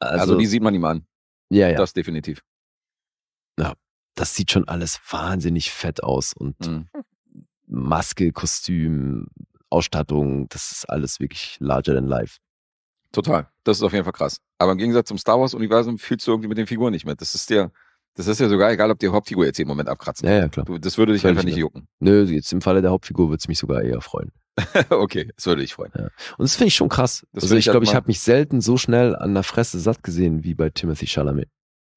Also, also die sieht man ihm an. Ja, ja. Das definitiv. Ja, das sieht schon alles wahnsinnig fett aus und mhm. Maske, Kostüm, Ausstattung, das ist alles wirklich larger than life. Total. Das ist auf jeden Fall krass. Aber im Gegensatz zum Star Wars-Universum fühlst du irgendwie mit den Figuren nicht mehr. Das ist dir, das ist ja sogar egal, ob die Hauptfigur jetzt im Moment abkratzt. Ja, ja, klar. Du, das würde dich Völlig einfach nicht ne. jucken. Nö, jetzt im Falle der Hauptfigur würde es mich sogar eher freuen. okay, das würde ich freuen. Ja. Und das finde ich schon krass. Das also ich glaube, ich halt habe mich selten so schnell an der Fresse satt gesehen wie bei Timothy Chalamet.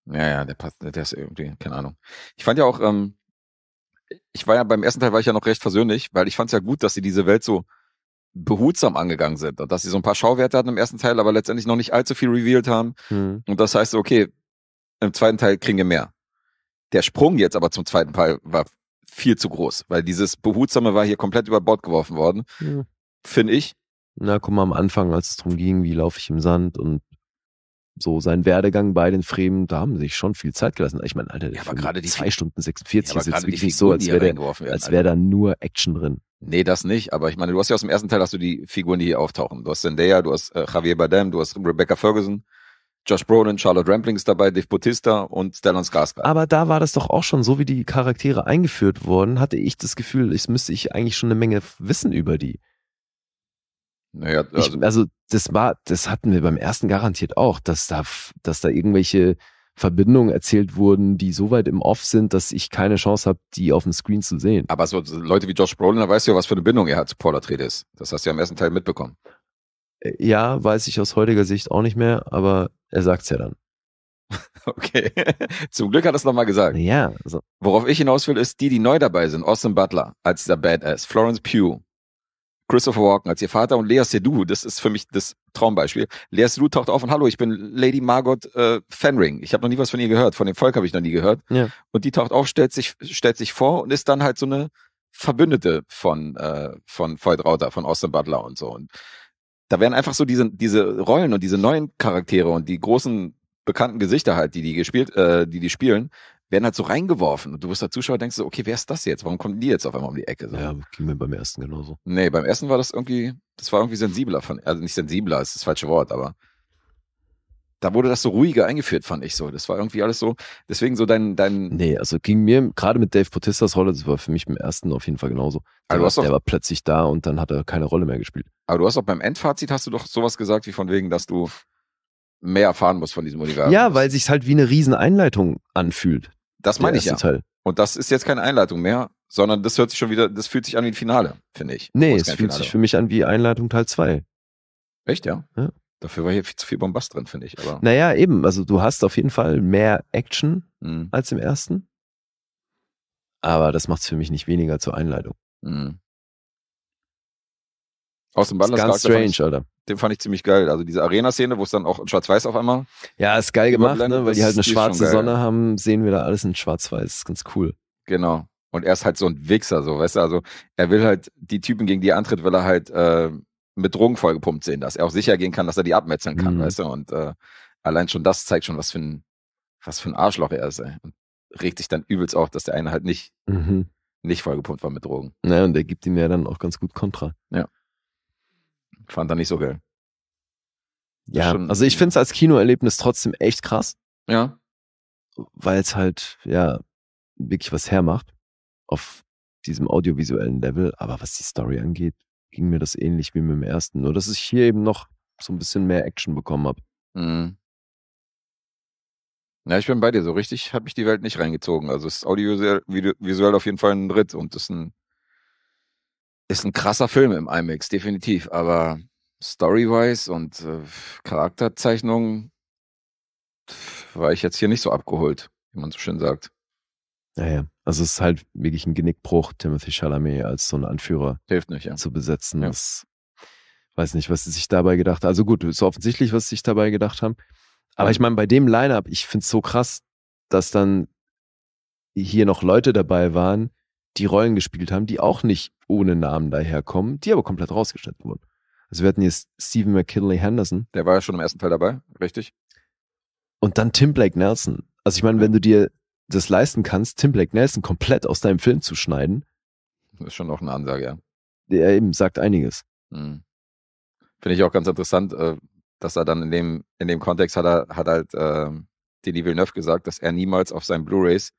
Ja, ja, der passt, der ist irgendwie, keine Ahnung. Ich fand ja auch, ähm, ich war ja beim ersten Teil war ich ja noch recht versöhnlich, weil ich fand es ja gut, dass sie diese Welt so behutsam angegangen sind und dass sie so ein paar Schauwerte hatten im ersten Teil, aber letztendlich noch nicht allzu viel revealed haben. Hm. Und das heißt, okay, im zweiten Teil kriegen wir mehr. Der Sprung jetzt aber zum zweiten Teil war viel zu groß, weil dieses Behutsame war hier komplett über Bord geworfen worden, mhm. finde ich. Na, guck mal, am Anfang, als es darum ging, wie laufe ich im Sand und so sein Werdegang bei den Fremen, da haben sie sich schon viel Zeit gelassen. Ich meine, Alter, der ja, gerade die zwei Stunden 46 ja, ist jetzt wirklich so, als wäre als wär da nur Action drin. Nee, das nicht, aber ich meine, du hast ja aus dem ersten Teil hast du die Figuren, die hier auftauchen. Du hast Zendaya, du hast äh, Javier Badem, du hast Rebecca Ferguson, Josh Brolin, Charlotte Rampling dabei, Dave Bautista und Stellan Skarsgård. Aber da war das doch auch schon so, wie die Charaktere eingeführt wurden, hatte ich das Gefühl, es müsste ich eigentlich schon eine Menge wissen über die. Naja, also, ich, also das war, das hatten wir beim ersten garantiert auch, dass da, dass da irgendwelche Verbindungen erzählt wurden, die so weit im Off sind, dass ich keine Chance habe, die auf dem Screen zu sehen. Aber so Leute wie Josh Brolin, da weißt du ja, was für eine Bindung er hat zu Paula Atreides. Das hast du ja im ersten Teil mitbekommen. Ja, weiß ich aus heutiger Sicht auch nicht mehr, aber er sagt's ja dann. Okay. Zum Glück hat er es nochmal gesagt. Ja. So. Worauf ich hinaus will, ist die, die neu dabei sind. Austin Butler als der Badass, Florence Pugh, Christopher Walken als ihr Vater und Lea Seydoux, das ist für mich das Traumbeispiel. Lea Seydoux taucht auf und hallo, ich bin Lady Margot äh, Fenring. Ich habe noch nie was von ihr gehört, von dem Volk habe ich noch nie gehört. Ja. Und die taucht auf, stellt sich, stellt sich vor und ist dann halt so eine Verbündete von, äh, von Void Rauter, von Austin Butler und so. Und da werden einfach so diese, diese Rollen und diese neuen Charaktere und die großen bekannten Gesichter halt, die die gespielt, äh, die die spielen, werden halt so reingeworfen. Und du wirst als Zuschauer denkst so, okay, wer ist das jetzt? Warum kommen die jetzt auf einmal um die Ecke? So. Ja, ging mir beim ersten genauso. Nee, beim ersten war das irgendwie, das war irgendwie sensibler von, also nicht sensibler, ist das falsche Wort, aber da wurde das so ruhiger eingeführt, fand ich so. Das war irgendwie alles so. Deswegen so dein. dein nee, also ging mir, gerade mit Dave Bautista's Rolle, das war für mich im ersten auf jeden Fall genauso. Der, also war, der war plötzlich da und dann hat er keine Rolle mehr gespielt. Aber du hast auch beim Endfazit hast du doch sowas gesagt, wie von wegen, dass du mehr erfahren musst von diesem Universum. Ja, weil sich halt wie eine riesen Einleitung anfühlt. Das meine ich ja. Teil. Und das ist jetzt keine Einleitung mehr, sondern das hört sich schon wieder, das fühlt sich an wie ein Finale, finde ich. Nee, es fühlt Finale. sich für mich an wie Einleitung Teil 2. Echt, ja? ja? Dafür war hier viel zu viel Bombast drin, finde ich. Aber naja, eben. Also du hast auf jeden Fall mehr Action mhm. als im ersten. Aber das macht es für mich nicht weniger zur Einleitung. Mhm. Aus dem Ballers ganz strange, ich, Alter. Den fand ich ziemlich geil. Also diese Arena-Szene, wo es dann auch in Schwarz-Weiß auf einmal. Ja, ist geil gemacht, ne? weil die halt eine schwarze Sonne haben, sehen wir da alles in Schwarz-Weiß. Ist ganz cool. Genau. Und er ist halt so ein Wichser, so, weißt du? Also er will halt die Typen, gegen die er antritt, will er halt äh, mit Drogen vollgepumpt sehen, dass er auch sicher gehen kann, dass er die abmetzeln kann, mhm. weißt du? Und äh, allein schon das zeigt schon, was für ein, was für ein Arschloch er ist, ey. Und regt sich dann übelst auf, dass der eine halt nicht, mhm. nicht vollgepumpt war mit Drogen. Naja, und der gibt ihm ja dann auch ganz gut Kontra. Ja. Fand er nicht so geil. Ja, schon, also ich finde es als Kinoerlebnis trotzdem echt krass. Ja. Weil es halt, ja, wirklich was hermacht. Auf diesem audiovisuellen Level. Aber was die Story angeht, ging mir das ähnlich wie mit dem ersten. Nur, dass ich hier eben noch so ein bisschen mehr Action bekommen habe. Mhm. Ja, ich bin bei dir. So richtig habe ich die Welt nicht reingezogen. Also ist audiovisuell auf jeden Fall ein Ritt und ist ein, ist ein krasser Film im IMAX, definitiv. Aber Story-wise und äh, Charakterzeichnung war ich jetzt hier nicht so abgeholt, wie man so schön sagt. Naja. Ja. Also es ist halt wirklich ein Genickbruch, Timothy Chalamet als so ein Anführer Hilft nicht, ja. zu besetzen. Ja. Das, weiß nicht, was sie sich dabei gedacht haben. Also gut, ist offensichtlich, was sie sich dabei gedacht haben. Aber ich meine, bei dem Line-Up, ich finde es so krass, dass dann hier noch Leute dabei waren, die Rollen gespielt haben, die auch nicht ohne Namen daherkommen, die aber komplett rausgeschnitten wurden. Also wir hatten hier Stephen McKinley Henderson. Der war ja schon im ersten Teil dabei, richtig? Und dann Tim Blake Nelson. Also ich meine, wenn du dir das leisten kannst, Tim Black Nelson komplett aus deinem Film zu schneiden. Das ist schon auch eine Ansage, ja. Der eben sagt einiges. Mhm. Finde ich auch ganz interessant, äh, dass er dann in dem, in dem Kontext hat er hat halt äh, Denis Villeneuve gesagt, dass er niemals auf seinen Blu-Rays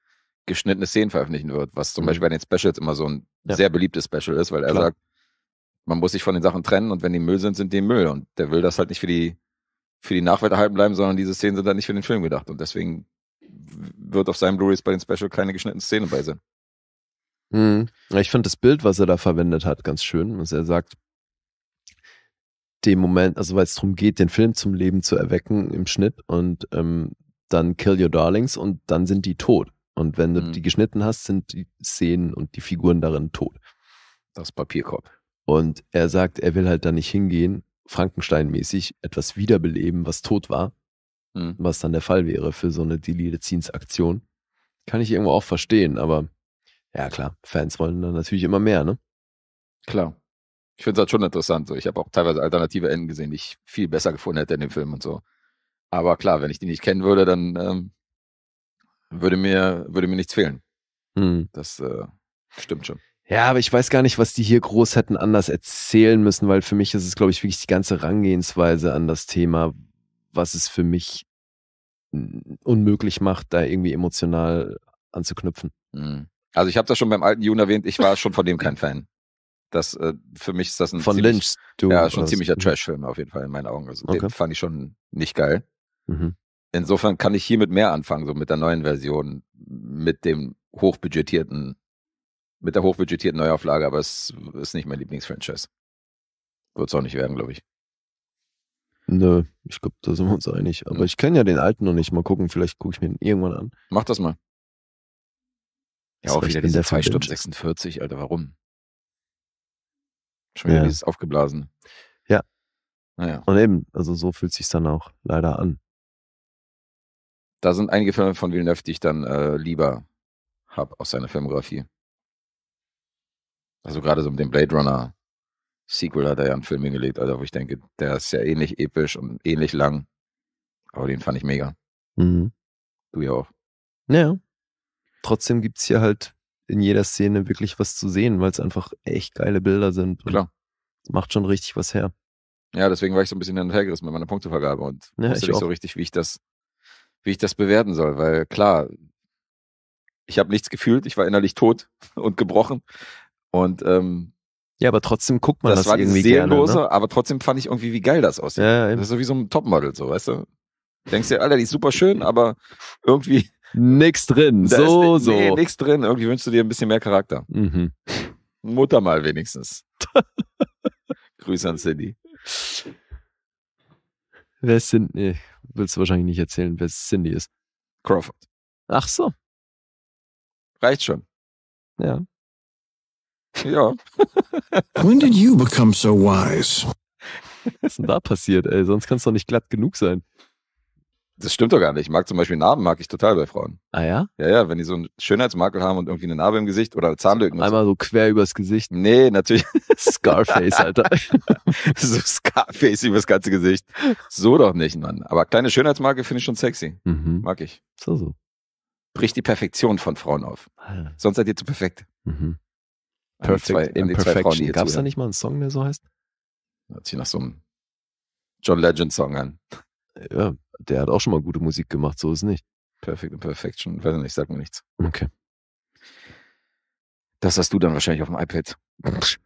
geschnittene Szenen veröffentlichen wird, was zum mhm. Beispiel bei den Specials immer so ein ja. sehr beliebtes Special ist, weil Klar. er sagt, man muss sich von den Sachen trennen und wenn die Müll sind, sind die Müll. Und der will das halt nicht für die, für die Nachwelt erhalten bleiben, sondern diese Szenen sind dann halt nicht für den Film gedacht. Und deswegen wird auf seinem Blu-rays bei den Special keine geschnittene Szenen bei sein. Hm. Ich finde das Bild, was er da verwendet hat, ganz schön, was er sagt. Dem Moment, also weil es darum geht, den Film zum Leben zu erwecken im Schnitt und ähm, dann Kill Your Darlings und dann sind die tot. Und wenn du mhm. die geschnitten hast, sind die Szenen und die Figuren darin tot. Das Papierkorb. Und er sagt, er will halt da nicht hingehen, Frankenstein-mäßig etwas wiederbeleben, was tot war, mhm. was dann der Fall wäre für so eine Deleted Scenes Aktion. Kann ich irgendwo auch verstehen, aber ja klar, Fans wollen dann natürlich immer mehr, ne? Klar. Ich finde es halt schon interessant. So. Ich habe auch teilweise alternative Enden gesehen, die ich viel besser gefunden hätte in dem Film und so. Aber klar, wenn ich die nicht kennen würde, dann ähm, würde, mir, würde mir nichts fehlen. Mhm. Das äh, stimmt schon. Ja, aber ich weiß gar nicht, was die hier groß hätten anders erzählen müssen, weil für mich ist es, glaube ich, wirklich die ganze Rangehensweise an das Thema, was es für mich unmöglich macht, da irgendwie emotional anzuknüpfen. Mhm. Also ich habe das schon beim alten Jun erwähnt, ich war schon von dem kein Fan. Das äh, für mich ist das ein von ziemlich, Lynch, du, ja schon ziemlicher mhm. Trash-Film auf jeden Fall in meinen Augen. Also okay. Den fand ich schon nicht geil. Mhm. Insofern kann ich hiermit mehr anfangen, so mit der neuen Version, mit dem hochbudgetierten, mit der hochbudgetierten Neuauflage, aber es ist nicht mein Lieblingsfranchise. Wird es auch nicht werden, glaube ich. Nö, ich glaube, da sind wir uns einig. Aber mhm. ich kenne ja den alten noch nicht. Mal gucken, vielleicht gucke ich mir den irgendwann an. Mach das mal. Ja, das auch wieder diese 2 Stunden 46, Alter, warum? Schon wieder ja. dieses Aufgeblasen. Ja. Naja. Und eben, also so fühlt sich dann auch leider an. Da sind einige Filme von Villeneuve, die ich dann äh, lieber habe aus seiner Filmografie. Also gerade so mit dem Blade Runner Sequel hat er ja einen Film hingelegt, also wo ich denke, der ist ja ähnlich episch und ähnlich lang. Aber den fand ich mega. Mhm. Du ja auch. Ja. Trotzdem gibt es hier halt in jeder Szene wirklich was zu sehen, weil es einfach echt geile Bilder sind. Klar. Macht schon richtig was her. Ja, deswegen war ich so ein bisschen hin und her gerissen mit meiner Punktevergabe und ja, wusste nicht so richtig, wie ich das, wie ich das bewerten soll, weil klar, ich habe nichts gefühlt, ich war innerlich tot und gebrochen und ähm, ja, aber trotzdem guckt man das, das war irgendwie seelenlose, gerne, ne? aber trotzdem fand ich irgendwie, wie geil das aussieht. Ja, das ist so wie so ein Topmodel, so, weißt du? Denkst dir, Alter, die ist super schön, aber irgendwie. Nix drin, so, ist, nee, so. nix drin. Irgendwie wünschst du dir ein bisschen mehr Charakter. Mhm. Mutter mal wenigstens. Grüße an Cindy. Wer ist Cindy? Nee, willst du wahrscheinlich nicht erzählen, wer Cindy ist. Crawford. Ach so. Reicht schon. Ja. Ja. When did you become so wise? Was ist denn da passiert, ey? Sonst kannst du doch nicht glatt genug sein. Das stimmt doch gar nicht. Ich mag zum Beispiel Narben, mag ich total bei Frauen. Ah ja? Ja, ja, wenn die so einen Schönheitsmakel haben und irgendwie eine Narbe im Gesicht oder Zahnlücken. Einmal so quer übers Gesicht. Nee, natürlich. Scarface, Alter. so Scarface übers ganze Gesicht. So doch nicht, Mann. Aber kleine Schönheitsmarke finde ich schon sexy. Mhm. Mag ich. So, so. Bricht die Perfektion von Frauen auf. Alter. Sonst seid ihr zu perfekt. Mhm. Perfect, Imperfection. Gab es da nicht mal einen Song, der so heißt? Hört sich nach so einem John Legend-Song an. Ja, der hat auch schon mal gute Musik gemacht, so ist es nicht. Perfect Imperfection, weiß nicht, sag mir nichts. Okay. Das hast du dann wahrscheinlich auf dem iPad. Auf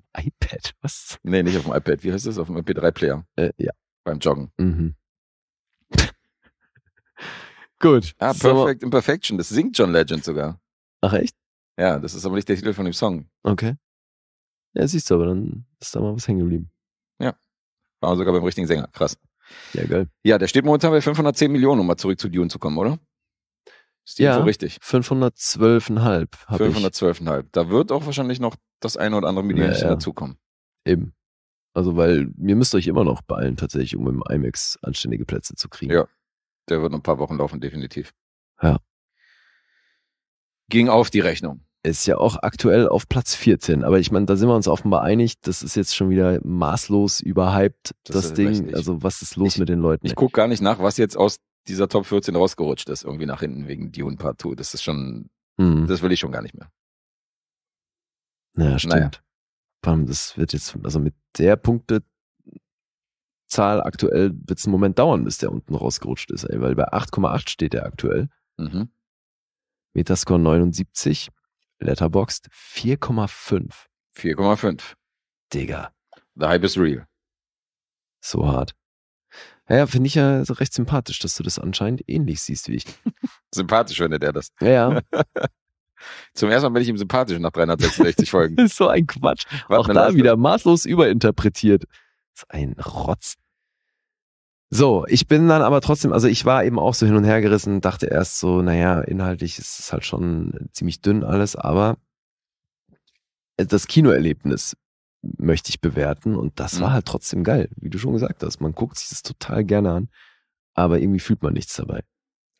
dem iPad? Was? Nee, nicht auf dem iPad. Wie heißt das? Auf dem MP3-Player. Äh, ja. Beim Joggen. Mhm. Gut. Ah, Perfect so. Imperfection. Das singt John Legend sogar. Ach, echt? Ja, das ist aber nicht der Titel von dem Song. Okay. Ja, siehst du, aber dann ist da mal was hängen geblieben. Ja. War sogar beim richtigen Sänger. Krass. Ja, geil. Ja, der steht momentan bei 510 Millionen, um mal zurück zu Dune zu kommen, oder? Ist die ja, Info richtig? 512,5. 512,5. Da wird auch wahrscheinlich noch das eine oder andere Millionchen naja. dazukommen. Eben. Also, weil ihr müsst euch immer noch beeilen, tatsächlich, um im IMAX anständige Plätze zu kriegen. Ja. Der wird noch ein paar Wochen laufen, definitiv. Ja. Ging auf die Rechnung ist ja auch aktuell auf Platz 14. Aber ich meine, da sind wir uns offenbar einig, das ist jetzt schon wieder maßlos überhyped, das, das Ding. Richtig. Also was ist los ich, mit den Leuten? Ich gucke gar nicht nach, was jetzt aus dieser Top 14 rausgerutscht ist, irgendwie nach hinten wegen Dune Part 2. Das ist schon, mhm. das will ich schon gar nicht mehr. Naja, stimmt. Naja. Das wird jetzt, also mit der Punktezahl aktuell wird es einen Moment dauern, bis der unten rausgerutscht ist, ey, weil bei 8,8 steht er aktuell. Mhm. Metascore 79. Letterboxd 4,5. 4,5. Digga. The hype is real. So hart. Naja, finde ich ja recht sympathisch, dass du das anscheinend ähnlich siehst wie ich. sympathisch findet er das. Ja, ja. Zum ersten Mal bin ich ihm sympathisch nach 366 Folgen. ist so ein Quatsch. Warte, Auch da wieder maßlos überinterpretiert. Das ist ein Rotz. So, ich bin dann aber trotzdem, also ich war eben auch so hin und her gerissen, dachte erst so, naja, inhaltlich ist es halt schon ziemlich dünn alles, aber das Kinoerlebnis möchte ich bewerten und das war mhm. halt trotzdem geil, wie du schon gesagt hast. Man guckt sich das total gerne an, aber irgendwie fühlt man nichts dabei.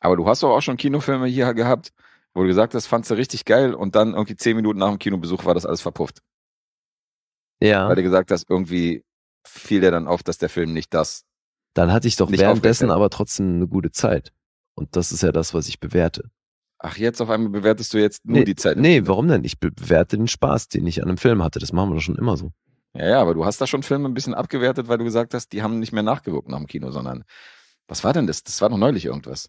Aber du hast doch auch schon Kinofilme hier gehabt, wo du gesagt hast, fandst du richtig geil und dann irgendwie zehn Minuten nach dem Kinobesuch war das alles verpufft. Ja. Weil du gesagt hast, irgendwie fiel dir dann auf, dass der Film nicht das dann hatte ich doch Nicht währenddessen aber trotzdem eine gute Zeit. Und das ist ja das, was ich bewerte. Ach, jetzt auf einmal bewertest du jetzt nur nee, die Zeit. Nee, warum denn? Ich bewerte den Spaß, den ich an einem Film hatte. Das machen wir doch schon immer so. Ja, ja, aber du hast da schon Filme ein bisschen abgewertet, weil du gesagt hast, die haben nicht mehr nachgewirkt nach dem Kino, sondern was war denn das? Das war doch neulich irgendwas.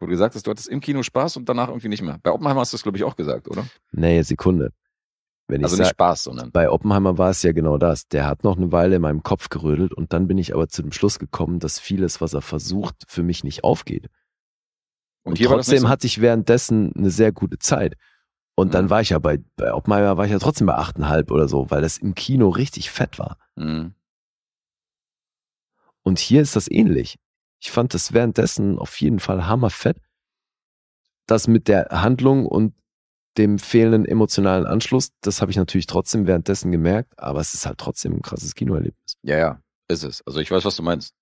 Wo du gesagt hast, du hattest im Kino Spaß und danach irgendwie nicht mehr. Bei Oppenheimer hast du das, glaube ich, auch gesagt, oder? Nee, Sekunde. Wenn also ich nicht sag, Spaß, sondern. Bei Oppenheimer war es ja genau das. Der hat noch eine Weile in meinem Kopf gerödelt und dann bin ich aber zu dem Schluss gekommen, dass vieles, was er versucht, für mich nicht aufgeht. Und, und trotzdem so. hatte ich währenddessen eine sehr gute Zeit. Und mhm. dann war ich ja bei, bei Oppenheimer war ich ja trotzdem bei 8,5 oder so, weil das im Kino richtig fett war. Mhm. Und hier ist das ähnlich. Ich fand das währenddessen auf jeden Fall hammerfett. Das mit der Handlung und dem fehlenden emotionalen Anschluss, das habe ich natürlich trotzdem währenddessen gemerkt, aber es ist halt trotzdem ein krasses Kinoerlebnis. Ja, ja, ist es. Also ich weiß, was du meinst.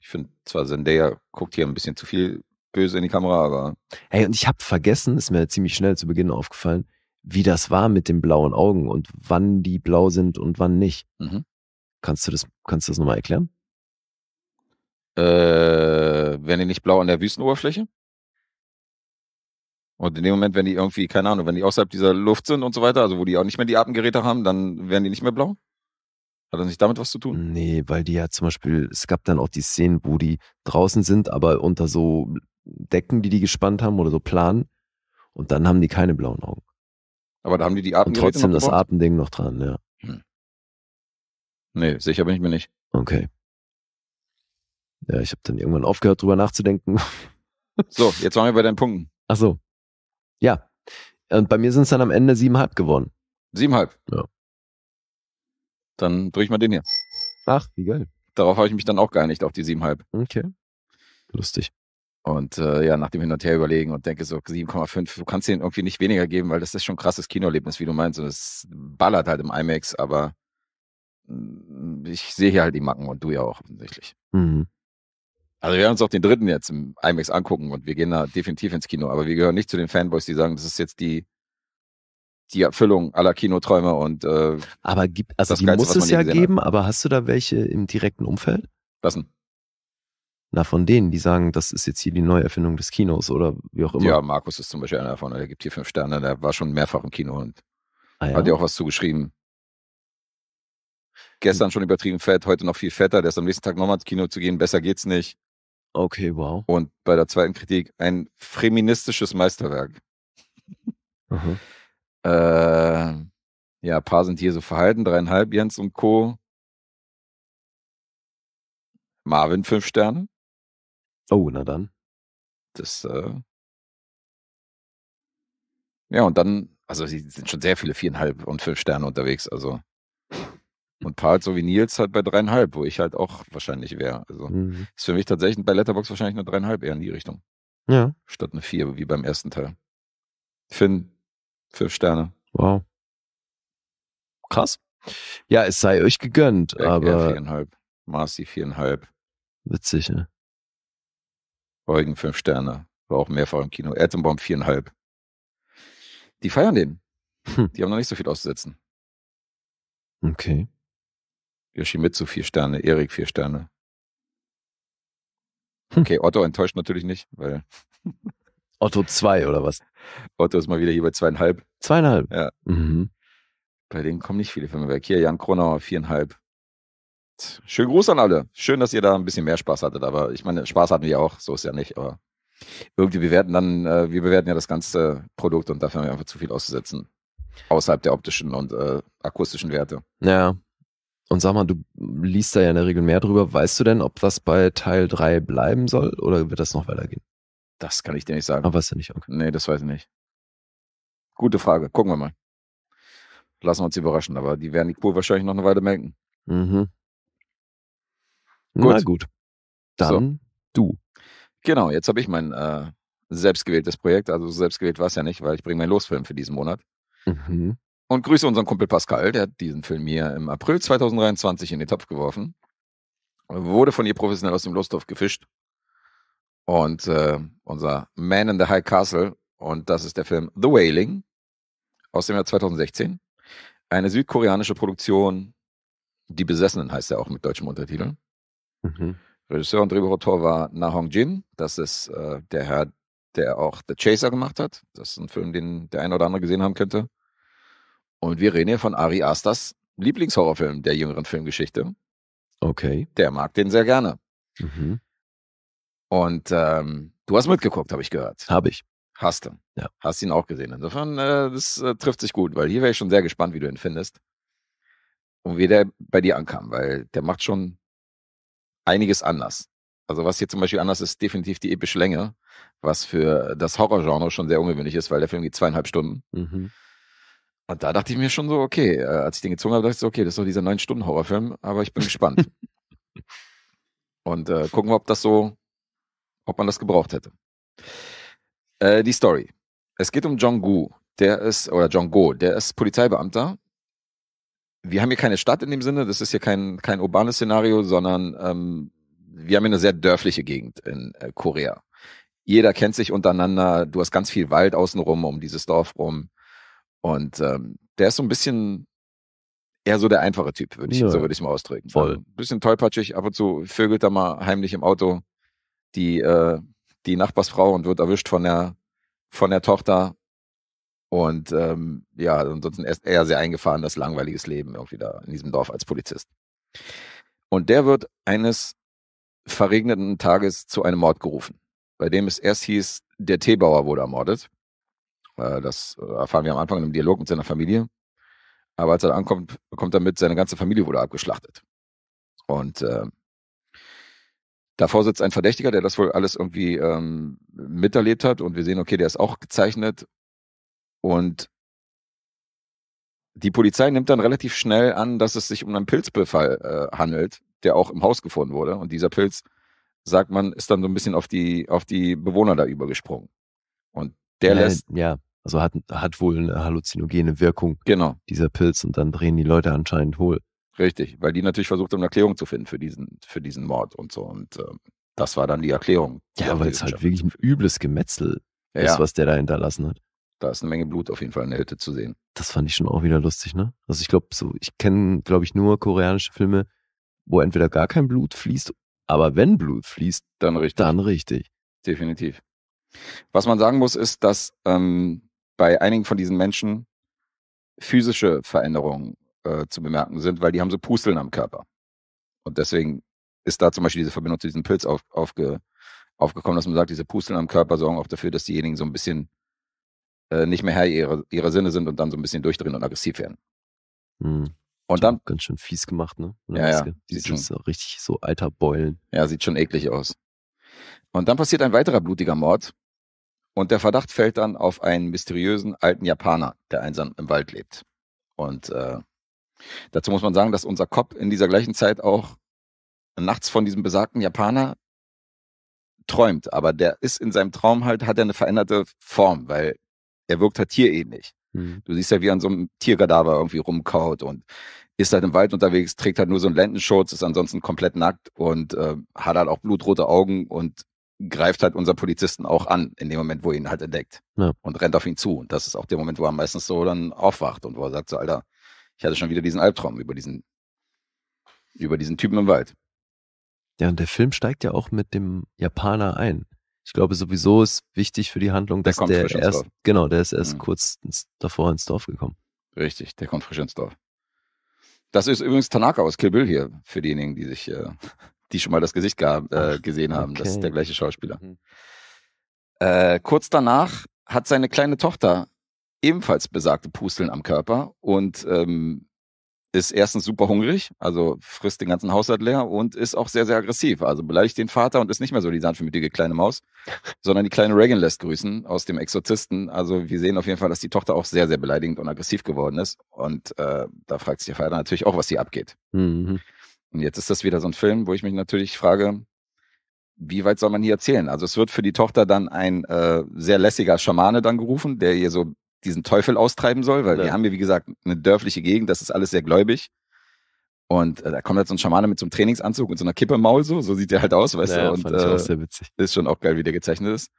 Ich finde zwar Zendaya guckt hier ein bisschen zu viel böse in die Kamera, aber. Hey, und ich habe vergessen, ist mir ziemlich schnell zu Beginn aufgefallen, wie das war mit den blauen Augen und wann die blau sind und wann nicht. Mhm. Kannst du das, kannst du das nochmal erklären? Äh, werden die nicht blau an der Wüstenoberfläche? Und in dem Moment, wenn die irgendwie, keine Ahnung, wenn die außerhalb dieser Luft sind und so weiter, also wo die auch nicht mehr die Atemgeräte haben, dann werden die nicht mehr blau? Hat das nicht damit was zu tun? Nee, weil die ja zum Beispiel, es gab dann auch die Szenen, wo die draußen sind, aber unter so Decken, die die gespannt haben oder so Planen. Und dann haben die keine blauen Augen. Aber da haben die die Atemgeräte Und trotzdem das Atemding noch dran, ja. Hm. Nee, sicher bin ich mir nicht. Okay. Ja, ich habe dann irgendwann aufgehört, drüber nachzudenken. So, jetzt waren wir bei deinen Punkten. Ach so. Ja. Und bei mir sind es dann am Ende siebenhalb geworden. Siebenhalb? Ja. Dann durch mal den hier. Ach, wie geil. Darauf habe ich mich dann auch geeinigt, auf die siebenhalb. Okay. Lustig. Und äh, ja, nach dem Hin und Her überlegen und denke so, 7,5, du kannst denen irgendwie nicht weniger geben, weil das ist schon ein krasses Kinoerlebnis, wie du meinst. Und es ballert halt im IMAX, aber mm, ich sehe hier halt die Macken und du ja auch offensichtlich. Mhm. Also wir werden uns auch den dritten jetzt im IMAX angucken und wir gehen da definitiv ins Kino, aber wir gehören nicht zu den Fanboys, die sagen, das ist jetzt die die Erfüllung aller Kinoträume und äh, aber gibt also die Geilste, muss es ja geben, hat. aber hast du da welche im direkten Umfeld? Was denn? Na, von denen, die sagen, das ist jetzt hier die Neuerfindung des Kinos oder wie auch immer. Ja, Markus ist zum Beispiel einer davon, der gibt hier fünf Sterne, der war schon mehrfach im Kino und ah, ja? hat dir auch was zugeschrieben. Gestern schon übertrieben fett, heute noch viel fetter, der ist am nächsten Tag nochmal ins Kino zu gehen, besser geht's nicht. Okay, wow. Und bei der zweiten Kritik ein feministisches Meisterwerk. Mhm. Äh, ja, paar sind hier so verhalten, dreieinhalb Jens und Co. Marvin fünf Sterne. Oh, na dann. Das, äh ja, und dann, also sie sind schon sehr viele viereinhalb und fünf Sterne unterwegs, also und Part so wie Nils halt bei dreieinhalb, wo ich halt auch wahrscheinlich wäre. Also mhm. ist für mich tatsächlich bei Letterbox wahrscheinlich nur dreieinhalb eher in die Richtung. Ja. Statt eine vier, wie beim ersten Teil. Finn, fünf Sterne. Wow. Krass. Ja, es sei euch gegönnt, Back aber. Viereinhalb. Marcy viereinhalb. Witzig, ne? Eugen fünf Sterne. War auch mehrfach im Kino. Erzenbaum viereinhalb. Die feiern den. Hm. Die haben noch nicht so viel auszusetzen. Okay. Yoshimitsu vier Sterne, Erik vier Sterne. Hm. Okay, Otto enttäuscht natürlich nicht, weil. Otto zwei oder was? Otto ist mal wieder hier bei zweieinhalb. Zweieinhalb? Ja. Mhm. Bei denen kommen nicht viele Filme weg. Hier, Jan Kronauer, viereinhalb. Schönen Gruß an alle. Schön, dass ihr da ein bisschen mehr Spaß hattet. Aber ich meine, Spaß hatten wir auch. So ist ja nicht. Aber irgendwie bewerten dann, äh, wir bewerten ja das ganze Produkt und dafür haben wir einfach zu viel auszusetzen. Außerhalb der optischen und äh, akustischen Werte. Ja. Und sag mal, du liest da ja in der Regel mehr drüber. Weißt du denn, ob das bei Teil 3 bleiben soll oder wird das noch weitergehen? Das kann ich dir nicht sagen. Aber ah, weißt du nicht, okay. Nee, das weiß ich nicht. Gute Frage. Gucken wir mal. Lassen wir uns überraschen, aber die werden die Kur wahrscheinlich noch eine Weile melken. Mhm. Gut. Na gut. Dann so. du. Genau, jetzt habe ich mein äh, selbstgewähltes Projekt. Also selbstgewählt war es ja nicht, weil ich bringe meinen Losfilm für diesen Monat. Mhm. Und grüße unseren Kumpel Pascal, der hat diesen Film hier im April 2023 in den Topf geworfen. Wurde von ihr professionell aus dem Lustdorf gefischt. Und äh, unser Man in the High Castle. Und das ist der Film The Wailing aus dem Jahr 2016. Eine südkoreanische Produktion. Die Besessenen heißt er ja auch mit deutschem Untertitel. Mhm. Regisseur und Drehbuchautor war Na Hong Jin. Das ist äh, der Herr, der auch The Chaser gemacht hat. Das ist ein Film, den der eine oder andere gesehen haben könnte. Und wir reden hier von Ari Asters Lieblingshorrorfilm der jüngeren Filmgeschichte. Okay. Der mag den sehr gerne. Mhm. Und ähm, du hast mitgeguckt, habe ich gehört. Habe ich. Hast du. Ja. Hast ihn auch gesehen. Insofern, äh, das äh, trifft sich gut, weil hier wäre ich schon sehr gespannt, wie du ihn findest. Und wie der bei dir ankam, weil der macht schon einiges anders. Also was hier zum Beispiel anders ist, definitiv die epische Länge, was für das Horrorgenre schon sehr ungewöhnlich ist, weil der Film geht zweieinhalb Stunden. Mhm. Und da dachte ich mir schon so, okay, äh, als ich den gezogen habe, dachte ich so, okay, das ist doch dieser 9-Stunden-Horrorfilm, aber ich bin gespannt. Und äh, gucken wir, ob das so, ob man das gebraucht hätte. Äh, die Story. Es geht um John Gu, der ist, oder John Go, der ist Polizeibeamter. Wir haben hier keine Stadt in dem Sinne, das ist hier kein, kein urbanes Szenario, sondern ähm, wir haben hier eine sehr dörfliche Gegend in äh, Korea. Jeder kennt sich untereinander, du hast ganz viel Wald außenrum um dieses Dorf rum. Und ähm, der ist so ein bisschen eher so der einfache Typ, würde ich, ja. so würde ich mal ausdrücken. Also Voll. Ein bisschen tollpatschig, ab und zu vögelt er mal heimlich im Auto die, äh, die Nachbarsfrau und wird erwischt von der, von der Tochter. Und ähm, ja, ansonsten ist eher sehr eingefahren, das langweiliges Leben irgendwie da in diesem Dorf als Polizist. Und der wird eines verregneten Tages zu einem Mord gerufen, bei dem es erst hieß, der Teebauer wurde ermordet. Äh, das äh, erfahren wir am Anfang in einem Dialog mit seiner Familie. Aber als er ankommt, bekommt er mit, seine ganze Familie wurde abgeschlachtet. Und äh, davor sitzt ein Verdächtiger, der das wohl alles irgendwie ähm, miterlebt hat. Und wir sehen, okay, der ist auch gezeichnet. Und die Polizei nimmt dann relativ schnell an, dass es sich um einen Pilzbefall äh, handelt, der auch im Haus gefunden wurde. Und dieser Pilz, sagt man, ist dann so ein bisschen auf die, auf die Bewohner da übergesprungen. Und der ja, lässt. Ja. Also hat, hat wohl eine halluzinogene Wirkung genau. dieser Pilz und dann drehen die Leute anscheinend hohl. Richtig, weil die natürlich versucht haben, eine Erklärung zu finden für diesen, für diesen Mord und so. Und ähm, das war dann die Erklärung. Ja, weil es halt wirklich ein übles Gemetzel ja, ist, was der da hinterlassen hat. Da ist eine Menge Blut auf jeden Fall in der Hütte zu sehen. Das fand ich schon auch wieder lustig, ne? Also ich glaube, so, ich kenne, glaube ich, nur koreanische Filme, wo entweder gar kein Blut fließt, aber wenn Blut fließt, dann richtig. Dann richtig. Definitiv. Was man sagen muss, ist, dass ähm, bei einigen von diesen Menschen physische Veränderungen äh, zu bemerken sind, weil die haben so Pusteln am Körper. Und deswegen ist da zum Beispiel diese Verbindung zu diesem Pilz auf, aufge, aufgekommen, dass man sagt, diese Pusteln am Körper sorgen auch dafür, dass diejenigen so ein bisschen äh, nicht mehr Herr ihrer, ihrer Sinne sind und dann so ein bisschen durchdrehen und aggressiv werden. Hm. Und dann. Ganz schön fies gemacht, ne? Oder ja, ja. Sieht schon so richtig so alter Beulen. Ja, sieht schon eklig aus. Und dann passiert ein weiterer blutiger Mord und der Verdacht fällt dann auf einen mysteriösen alten Japaner, der einsam im Wald lebt. Und äh, dazu muss man sagen, dass unser Cop in dieser gleichen Zeit auch nachts von diesem besagten Japaner träumt. Aber der ist in seinem Traum halt, hat er eine veränderte Form, weil er wirkt halt tierähnlich. Mhm. Du siehst ja, wie er an so einem Tierkadaver irgendwie rumkaut und ist halt im Wald unterwegs, trägt halt nur so einen Lendenschutz, ist ansonsten komplett nackt und äh, hat halt auch blutrote Augen und greift halt unser Polizisten auch an, in dem Moment, wo er ihn halt entdeckt ja. und rennt auf ihn zu. Und das ist auch der Moment, wo er meistens so dann aufwacht und wo er sagt so, Alter, ich hatte schon wieder diesen Albtraum über diesen, über diesen Typen im Wald. Ja, und der Film steigt ja auch mit dem Japaner ein. Ich glaube, sowieso ist wichtig für die Handlung, dass der, der erst, Dorf. genau, der ist erst mhm. kurz ins, davor ins Dorf gekommen. Richtig, der kommt frisch ins Dorf. Das ist übrigens Tanaka aus Kill Bill hier, für diejenigen, die sich äh, die schon mal das Gesicht äh, gesehen haben. Okay. Das ist der gleiche Schauspieler. Mhm. Äh, kurz danach hat seine kleine Tochter ebenfalls besagte Pusteln am Körper und ähm, ist erstens super hungrig, also frisst den ganzen Haushalt leer und ist auch sehr, sehr aggressiv. Also beleidigt den Vater und ist nicht mehr so die sanftmütige kleine Maus, sondern die kleine Reagan lässt grüßen aus dem Exorzisten. Also wir sehen auf jeden Fall, dass die Tochter auch sehr, sehr beleidigend und aggressiv geworden ist. Und äh, da fragt sich der Vater natürlich auch, was hier abgeht. Mhm. Und jetzt ist das wieder so ein Film, wo ich mich natürlich frage, wie weit soll man hier erzählen? Also es wird für die Tochter dann ein äh, sehr lässiger Schamane dann gerufen, der ihr so diesen Teufel austreiben soll, weil ja. wir haben hier, wie gesagt, eine dörfliche Gegend, das ist alles sehr gläubig. Und äh, da kommt halt so ein Schamane mit so einem Trainingsanzug und so einer Kippe im Maul, so, so sieht der halt aus, weißt naja, du. Und, äh, ist schon auch geil, wie der gezeichnet ist.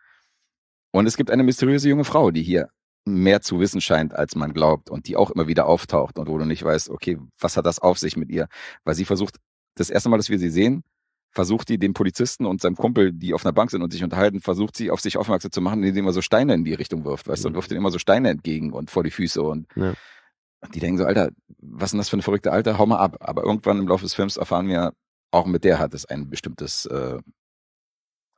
Und es gibt eine mysteriöse junge Frau, die hier mehr zu wissen scheint, als man glaubt und die auch immer wieder auftaucht und wo du nicht weißt, okay, was hat das auf sich mit ihr? Weil sie versucht, das erste Mal, dass wir sie sehen, versucht die den Polizisten und seinem Kumpel, die auf einer Bank sind und sich unterhalten, versucht sie auf sich aufmerksam zu machen, indem sie immer so Steine in die Richtung wirft, weißt du, und mhm. wirft ihnen immer so Steine entgegen und vor die Füße und, ja. und die denken so, Alter, was ist denn das für ein verrückter Alter? Hau mal ab. Aber irgendwann im Laufe des Films erfahren wir, auch mit der hat es ein bestimmtes äh,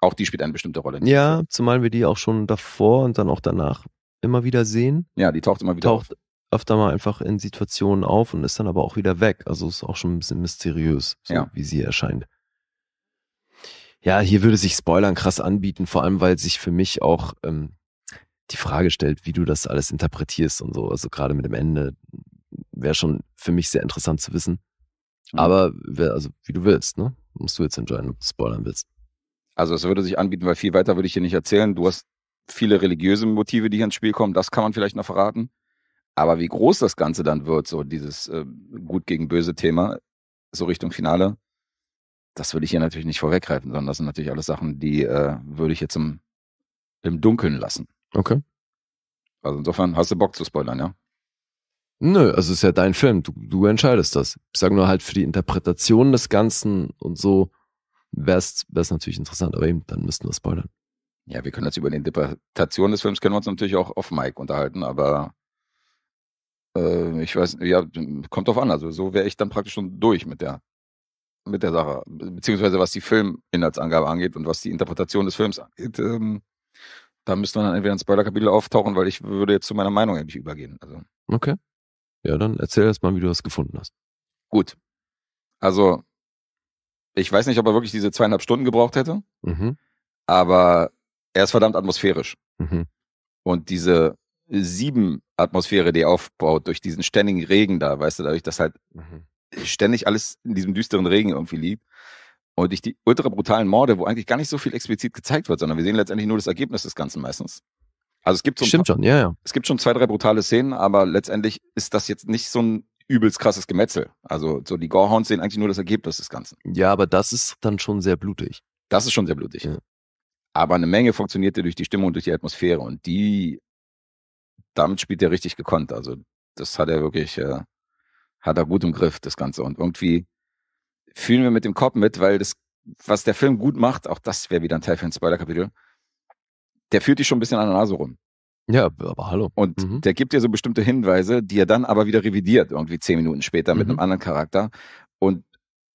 auch die spielt eine bestimmte Rolle. Ja, zumal wir die auch schon davor und dann auch danach immer wieder sehen. Ja, die taucht immer wieder taucht auf. öfter mal einfach in Situationen auf und ist dann aber auch wieder weg. Also ist auch schon ein bisschen mysteriös, so ja. wie sie erscheint. Ja, hier würde sich Spoilern krass anbieten, vor allem weil sich für mich auch ähm, die Frage stellt, wie du das alles interpretierst und so. Also gerade mit dem Ende wäre schon für mich sehr interessant zu wissen. Mhm. Aber also wie du willst, ne? Musst du jetzt entscheiden, ob du spoilern willst. Also es würde sich anbieten, weil viel weiter würde ich hier nicht erzählen. Du hast viele religiöse Motive, die hier ins Spiel kommen, das kann man vielleicht noch verraten. Aber wie groß das Ganze dann wird, so dieses äh, gut gegen böse Thema, so Richtung Finale, das würde ich hier natürlich nicht vorweggreifen, sondern das sind natürlich alles Sachen, die äh, würde ich jetzt im, im Dunkeln lassen. Okay. Also insofern hast du Bock zu spoilern, ja? Nö, also es ist ja dein Film, du, du entscheidest das. Ich sage nur halt für die Interpretation des Ganzen und so wäre es natürlich interessant, aber eben, dann müssten wir spoilern ja, wir können jetzt über die Interpretation des Films können wir uns natürlich auch auf Mike unterhalten, aber äh, ich weiß, ja, kommt drauf an. Also so wäre ich dann praktisch schon durch mit der mit der Sache, beziehungsweise was die Filminhaltsangabe angeht und was die Interpretation des Films angeht. Ähm, da müsste man dann entweder ein Spoiler-Kapitel auftauchen, weil ich würde jetzt zu meiner Meinung eigentlich übergehen. Also. Okay. Ja, dann erzähl erst mal, wie du das gefunden hast. Gut. Also, ich weiß nicht, ob er wirklich diese zweieinhalb Stunden gebraucht hätte, mhm. aber er ist verdammt atmosphärisch. Mhm. Und diese sieben Atmosphäre, die er aufbaut, durch diesen ständigen Regen da, weißt du, dadurch, dass halt mhm. ständig alles in diesem düsteren Regen irgendwie liegt. Und durch die ultra brutalen Morde, wo eigentlich gar nicht so viel explizit gezeigt wird, sondern wir sehen letztendlich nur das Ergebnis des Ganzen meistens. Also es gibt so Stimmt paar, schon, ja, ja. Es gibt schon zwei, drei brutale Szenen, aber letztendlich ist das jetzt nicht so ein übelst krasses Gemetzel. Also so die Gorehounds sehen eigentlich nur das Ergebnis des Ganzen. Ja, aber das ist dann schon sehr blutig. Das ist schon sehr blutig. Ja. Aber eine Menge funktionierte durch die Stimmung, durch die Atmosphäre und die, damit spielt er richtig gekonnt. Also das hat er wirklich, äh, hat er gut im Griff, das Ganze. Und irgendwie fühlen wir mit dem Kopf mit, weil das, was der Film gut macht, auch das wäre wieder ein Teil für ein Spoiler-Kapitel, der führt dich schon ein bisschen an der Nase rum. Ja, aber hallo. Und mhm. der gibt dir so bestimmte Hinweise, die er dann aber wieder revidiert, irgendwie zehn Minuten später mit mhm. einem anderen Charakter. Und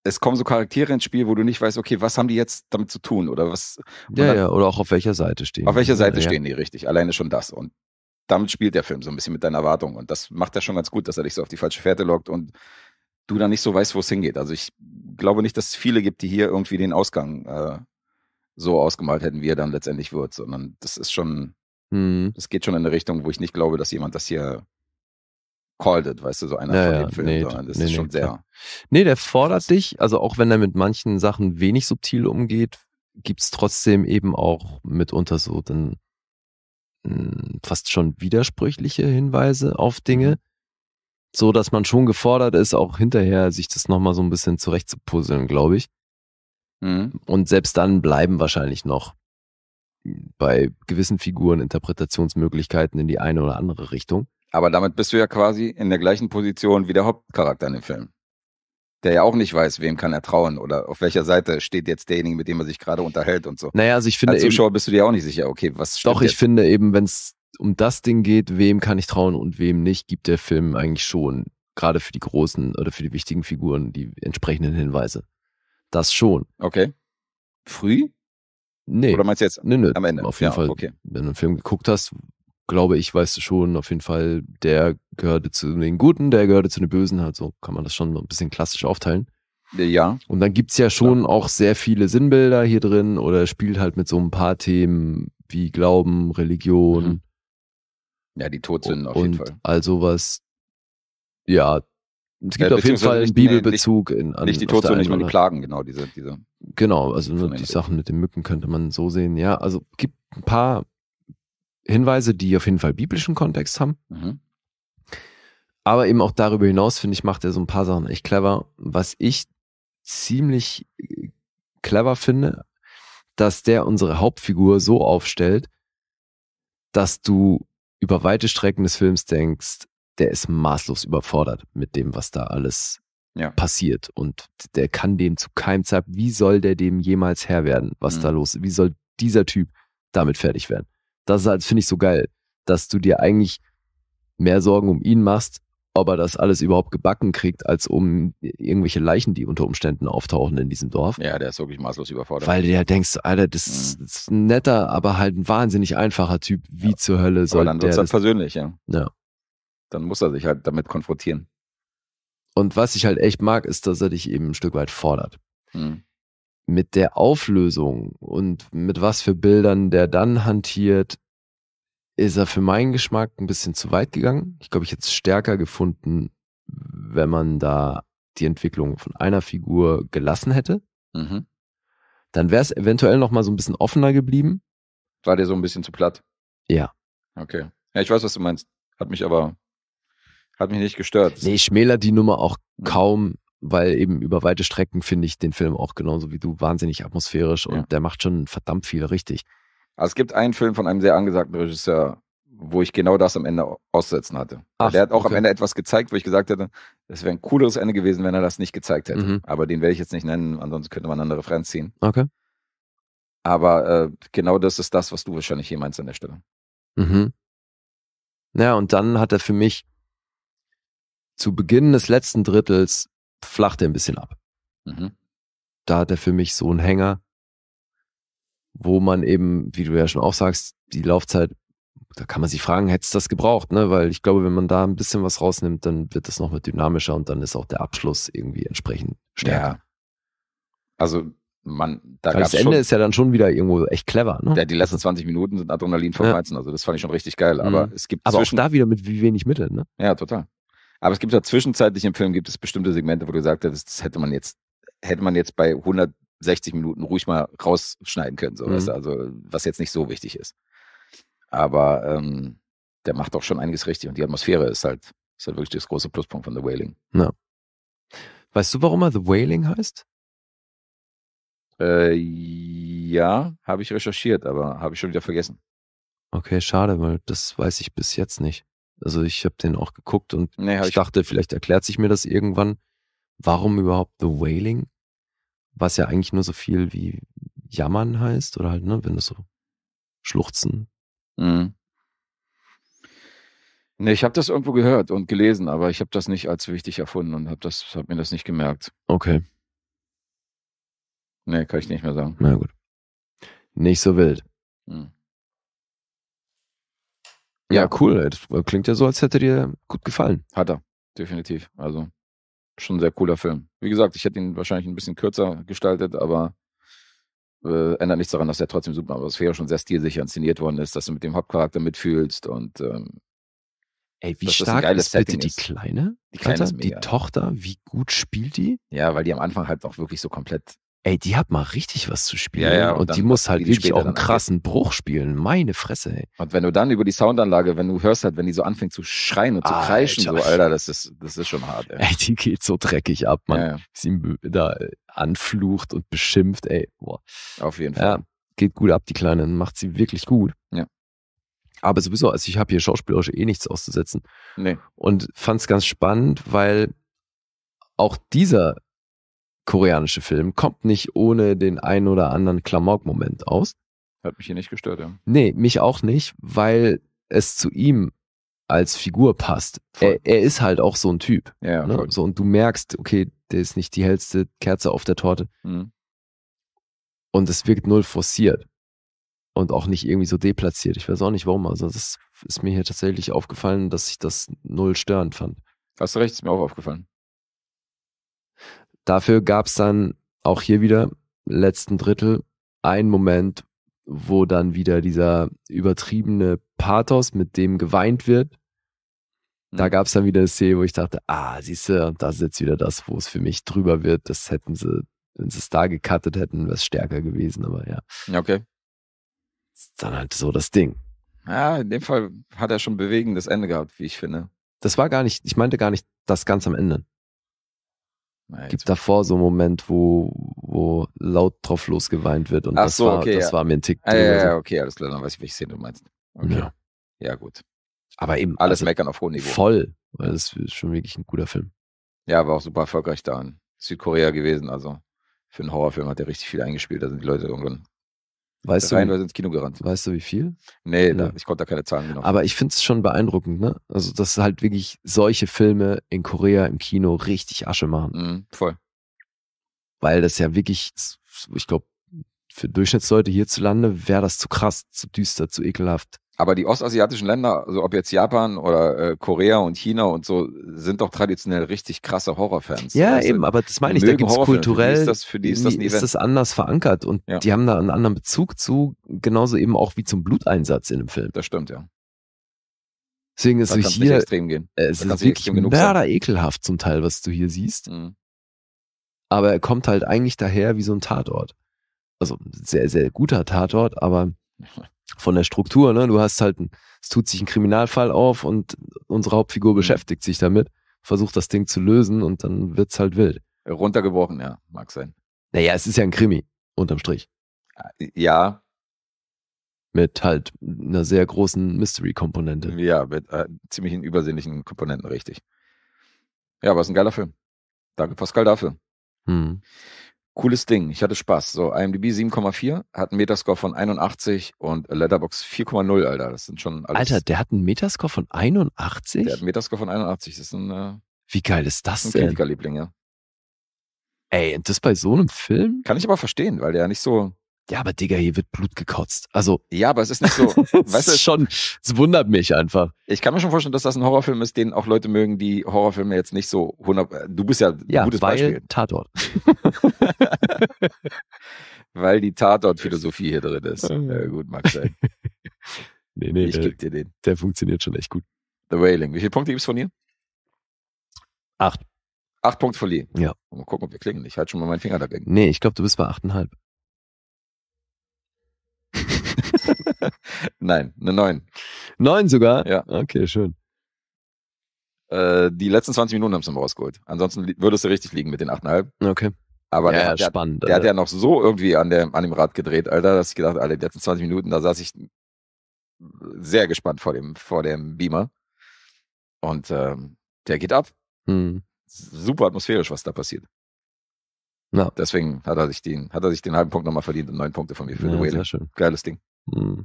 es kommen so Charaktere ins Spiel, wo du nicht weißt, okay, was haben die jetzt damit zu tun oder was. Oder, ja, ja, oder auch auf welcher Seite stehen. Auf welcher Seite ja, stehen die, richtig. Alleine schon das. Und damit spielt der Film so ein bisschen mit deinen Erwartungen. Und das macht er schon ganz gut, dass er dich so auf die falsche Fährte lockt und du dann nicht so weißt, wo es hingeht. Also ich glaube nicht, dass es viele gibt, die hier irgendwie den Ausgang äh, so ausgemalt hätten, wie er dann letztendlich wird, sondern das ist schon, es hm. geht schon in eine Richtung, wo ich nicht glaube, dass jemand das hier Called It, weißt du, so einer naja, von den Filmen. Nee, sondern das nee, ist nee, sehr. Klar. Nee, der fordert dich, also auch wenn er mit manchen Sachen wenig subtil umgeht, gibt es trotzdem eben auch mitunter so dann hm, fast schon widersprüchliche Hinweise auf Dinge, mhm. so dass man schon gefordert ist, auch hinterher sich das nochmal so ein bisschen zurechtzupuzzeln, glaube ich. Mhm. Und selbst dann bleiben wahrscheinlich noch bei gewissen Figuren Interpretationsmöglichkeiten in die eine oder andere Richtung. Aber damit bist du ja quasi in der gleichen Position wie der Hauptcharakter in dem Film. Der ja auch nicht weiß, wem kann er trauen oder auf welcher Seite steht jetzt derjenige, mit dem er sich gerade unterhält und so. Naja, also ich finde. Als Zuschauer eben, bist du dir auch nicht sicher, okay, was Doch, ich finde eben, wenn es um das Ding geht, wem kann ich trauen und wem nicht, gibt der Film eigentlich schon, gerade für die großen oder für die wichtigen Figuren, die entsprechenden Hinweise. Das schon. Okay. Früh? Nee. Oder meinst du jetzt nee, nee, am Ende? Auf jeden ja, Fall. Okay. Wenn du einen Film geguckt hast, glaube ich, weißt du schon auf jeden Fall, der gehörte zu den Guten, der gehörte zu den Bösen, halt so kann man das schon ein bisschen klassisch aufteilen. Äh, ja. Und dann gibt es ja schon ja. auch sehr viele Sinnbilder hier drin oder spielt halt mit so ein paar Themen wie Glauben, Religion. Mhm. Ja, die Todsünden auf jeden Fall. Also was, ja, es gibt ja, äh, auf jeden Fall einen Bibelbezug. Nee, nicht, in, an, nicht die Todsünden, nicht mal die Plagen, genau, diese. diese genau, also nur die Sachen mit den Mücken könnte man so sehen. Ja, also gibt ein paar Hinweise, die auf jeden Fall biblischen Kontext haben. Mhm. Aber eben auch darüber hinaus, finde ich, macht er so ein paar Sachen echt clever. Was ich ziemlich äh, clever finde, dass der unsere Hauptfigur so aufstellt, dass du über weite Strecken des Films denkst, der ist maßlos überfordert mit dem, was da alles ja. passiert. Und der kann dem zu keinem Zeitpunkt, wie soll der dem jemals Herr werden, was mhm. da los ist? Wie soll dieser Typ damit fertig werden? das ist halt, finde ich, so geil, dass du dir eigentlich mehr Sorgen um ihn machst, ob er das alles überhaupt gebacken kriegt, als um irgendwelche Leichen, die unter Umständen auftauchen in diesem Dorf. Ja, der ist wirklich maßlos überfordert. Weil du ja halt denkst, Alter, das, mhm. ist, ist ein netter, aber halt ein wahnsinnig einfacher Typ, wie ja. zur Hölle soll aber dann der Dann wird halt das... persönlich, ja. Ja. Dann muss er sich halt damit konfrontieren. Und was ich halt echt mag, ist, dass er dich eben ein Stück weit fordert. Mhm mit der Auflösung und mit was für Bildern der dann hantiert, ist er für meinen Geschmack ein bisschen zu weit gegangen. Ich glaube, ich hätte es stärker gefunden, wenn man da die Entwicklung von einer Figur gelassen hätte. Mhm. Dann wäre es eventuell noch mal so ein bisschen offener geblieben. War dir so ein bisschen zu platt? Ja. Okay. Ja, ich weiß, was du meinst. Hat mich aber, hat mich nicht gestört. Nee, ich schmälere die Nummer auch mhm. kaum weil eben über weite Strecken finde ich den Film auch genauso wie du wahnsinnig atmosphärisch und ja. der macht schon verdammt viel richtig. Also es gibt einen Film von einem sehr angesagten Regisseur, wo ich genau das am Ende aussetzen hatte. Ach, der hat auch okay. am Ende etwas gezeigt, wo ich gesagt hätte, es wäre ein cooleres Ende gewesen, wenn er das nicht gezeigt hätte. Mhm. Aber den werde ich jetzt nicht nennen, ansonsten könnte man andere Referenz ziehen. Okay. Aber äh, genau das ist das, was du wahrscheinlich hier meinst an der Stelle. Mhm. Ja, und dann hat er für mich zu Beginn des letzten Drittels flacht er ein bisschen ab. Mhm. Da hat er für mich so einen Hänger, wo man eben, wie du ja schon auch sagst, die Laufzeit, da kann man sich fragen, hätte es das gebraucht, ne? Weil ich glaube, wenn man da ein bisschen was rausnimmt, dann wird das nochmal dynamischer und dann ist auch der Abschluss irgendwie entsprechend stärker. Ja. Also man, da das Ende schon, ist ja dann schon wieder irgendwo echt clever. Ne? Ja, die letzten 20 Minuten sind Adrenalin vom ja. also das fand ich schon richtig geil. Aber mhm. es gibt aber auch da wieder mit wie wenig Mitteln. Ne? Ja, total. Aber es gibt ja zwischenzeitlich im Film gibt es bestimmte Segmente, wo du gesagt hast, das hätte man jetzt, hätte man jetzt bei 160 Minuten ruhig mal rausschneiden können, so mhm. weißt also was jetzt nicht so wichtig ist. Aber ähm, der macht auch schon einiges richtig und die Atmosphäre ist halt, ist halt wirklich das große Pluspunkt von The Wailing. Ja. Weißt du, warum er The Wailing heißt? Äh, ja, habe ich recherchiert, aber habe ich schon wieder vergessen. Okay, schade, weil das weiß ich bis jetzt nicht. Also ich habe den auch geguckt und nee, ich, ich dachte, vielleicht erklärt sich mir das irgendwann. Warum überhaupt The Wailing? Was ja eigentlich nur so viel wie Jammern heißt oder halt, ne, wenn du so schluchzen. Mhm. Nee, ich habe das irgendwo gehört und gelesen, aber ich habe das nicht als wichtig erfunden und habe hab mir das nicht gemerkt. Okay. Nee, kann ich nicht mehr sagen. Na gut. Nicht so wild. Mhm. Ja, cool. Das äh, klingt ja so, als hätte dir gut gefallen. Hat er, definitiv. Also schon ein sehr cooler Film. Wie gesagt, ich hätte ihn wahrscheinlich ein bisschen kürzer gestaltet, aber äh, ändert nichts daran, dass er trotzdem super Atmosphäre schon sehr stilsicher inszeniert worden ist, dass du mit dem Hauptcharakter mitfühlst und ähm, Ey, wie stark ist Setting bitte die Kleine? Die Kleine Alter, ist mega. Die Tochter, wie gut spielt die? Ja, weil die am Anfang halt auch wirklich so komplett ey, die hat mal richtig was zu spielen. Ja, ja, und, und die muss halt die wirklich auch einen krassen Bruch spielen. Meine Fresse, ey. Und wenn du dann über die Soundanlage, wenn du hörst halt, wenn die so anfängt zu schreien und zu ah, kreischen, Alter. so, Alter, das ist, das ist schon hart, ey. ey die geht so dreckig ab, man. Ja, Sie da äh, anflucht und beschimpft, ey. Boah. Auf jeden Fall. Ja, geht gut ab, die Kleine. Macht sie wirklich gut. Ja. Aber sowieso, also ich habe hier schauspielerisch eh nichts auszusetzen. Nee. Und fand es ganz spannend, weil auch dieser koreanische Film kommt nicht ohne den einen oder anderen Klamauk-Moment aus. Hat mich hier nicht gestört, ja. Nee, mich auch nicht, weil es zu ihm als Figur passt. Er, er, ist halt auch so ein Typ. Ja, ne? so, und du merkst, okay, der ist nicht die hellste Kerze auf der Torte. Mhm. Und es wirkt null forciert. Und auch nicht irgendwie so deplatziert. Ich weiß auch nicht warum. Also, das ist mir hier tatsächlich aufgefallen, dass ich das null störend fand. Hast du recht, ist mir auch aufgefallen. Dafür gab es dann auch hier wieder, letzten Drittel, einen Moment, wo dann wieder dieser übertriebene Pathos, mit dem geweint wird. Da mhm. gab es dann wieder eine Szene, wo ich dachte, ah, siehst du, und ist jetzt wieder das, wo es für mich drüber wird. Das hätten sie, wenn sie es da gecuttet hätten, wäre es stärker gewesen, aber ja. Okay. Ist dann halt so das Ding. Ja, in dem Fall hat er schon bewegendes Ende gehabt, wie ich finde. Das war gar nicht, ich meinte gar nicht das ganz am Ende. Naja, gibt davor so einen Moment, wo, wo laut drauf losgeweint wird und Ach das, so, war, okay, das ja. war mir ein Tick. Ah, ja, ja, okay, alles klar, dann weiß ich, welche Szene du meinst. Okay. Ja. ja, gut. Aber eben. Alles also meckern auf hohem Niveau. Voll, weil es ist schon wirklich ein guter Film. Ja, war auch super erfolgreich da in Südkorea gewesen, also für einen Horrorfilm hat er richtig viel eingespielt, da sind die Leute irgendwann Weißt du, ins Kino gerannt. Weißt du, wie viel? Nee, ja. ich konnte da keine Zahlen genau. Aber ich finde es schon beeindruckend, ne? Also, dass halt wirklich solche Filme in Korea im Kino richtig Asche machen. Mhm, voll. Weil das ja wirklich, ich glaube, für Durchschnittsleute hierzulande wäre das zu krass, zu düster, zu ekelhaft. Aber die ostasiatischen Länder, also ob jetzt Japan oder äh, Korea und China und so, sind doch traditionell richtig krasse Horrorfans. Ja, also, eben, aber das meine ich, da gibt es kulturell, ist das, für die ist das, ist das anders verankert und ja. die haben da einen anderen Bezug zu, genauso eben auch wie zum Bluteinsatz in dem Film. Das stimmt, ja. Deswegen ist es hier, extrem gehen. Äh, es ist wirklich mörder ekelhaft zum Teil, was du hier siehst. Mhm. Aber er kommt halt eigentlich daher wie so ein Tatort. Also sehr, sehr guter Tatort, aber von der Struktur, ne? Du hast halt, ein, es tut sich ein Kriminalfall auf und unsere Hauptfigur mhm. beschäftigt sich damit, versucht das Ding zu lösen und dann wird's halt wild. Runtergebrochen, ja, mag sein. Naja, es ist ja ein Krimi, unterm Strich. Ja. Mit halt einer sehr großen Mystery-Komponente. Ja, mit äh, ziemlich übersinnlichen Komponenten, richtig. Ja, aber ist ein geiler Film. Danke Pascal dafür. Hm cooles Ding. Ich hatte Spaß. So, IMDb 7,4, hat einen Metascore von 81 und Letterbox 4,0, Alter. Das sind schon alles. Alter, der hat einen Metascore von 81? Der hat einen Metascore von 81. Das ist ein. Äh, Wie geil ist das ein denn? Kritikerliebling, ja. Ey, und das bei so einem Film? Kann ich aber verstehen, weil der ja nicht so ja, aber Digga, hier wird Blut gekotzt. Also. Ja, aber es ist nicht so. weißt du, schon, es wundert mich einfach. Ich kann mir schon vorstellen, dass das ein Horrorfilm ist, den auch Leute mögen, die Horrorfilme jetzt nicht so 100, du bist ja ein ja, gutes weil Beispiel. Tatort. weil die Tatort-Philosophie hier drin ist. Ja, gut, mag sein. nee, nee, ich der, geb dir den. Der funktioniert schon echt gut. The Wailing. Wie viele Punkte gibt's von dir? Acht. Acht Punkte verliehen. Ja. Mal gucken, ob wir klingen. Ich halte schon mal meinen Finger dagegen. Nee, ich glaube, du bist bei achteinhalb. Nein, eine 9. 9 sogar? Ja. Okay, schön. Äh, die letzten 20 Minuten haben sie nochmal rausgeholt. Ansonsten würdest du richtig liegen mit den 8,5. Okay. Aber ja, der, hat, spannend, der, der hat ja noch so irgendwie an, der, an dem Rad gedreht, Alter, dass ich gedacht, alle die letzten 20 Minuten, da saß ich sehr gespannt vor dem, vor dem Beamer. Und ähm, der geht ab. Hm. Super atmosphärisch, was da passiert. Ja. Deswegen hat er sich den, hat er sich den halben Punkt nochmal verdient und neun Punkte von mir für ja, Duane. Sehr schön. Geiles Ding. Mhm.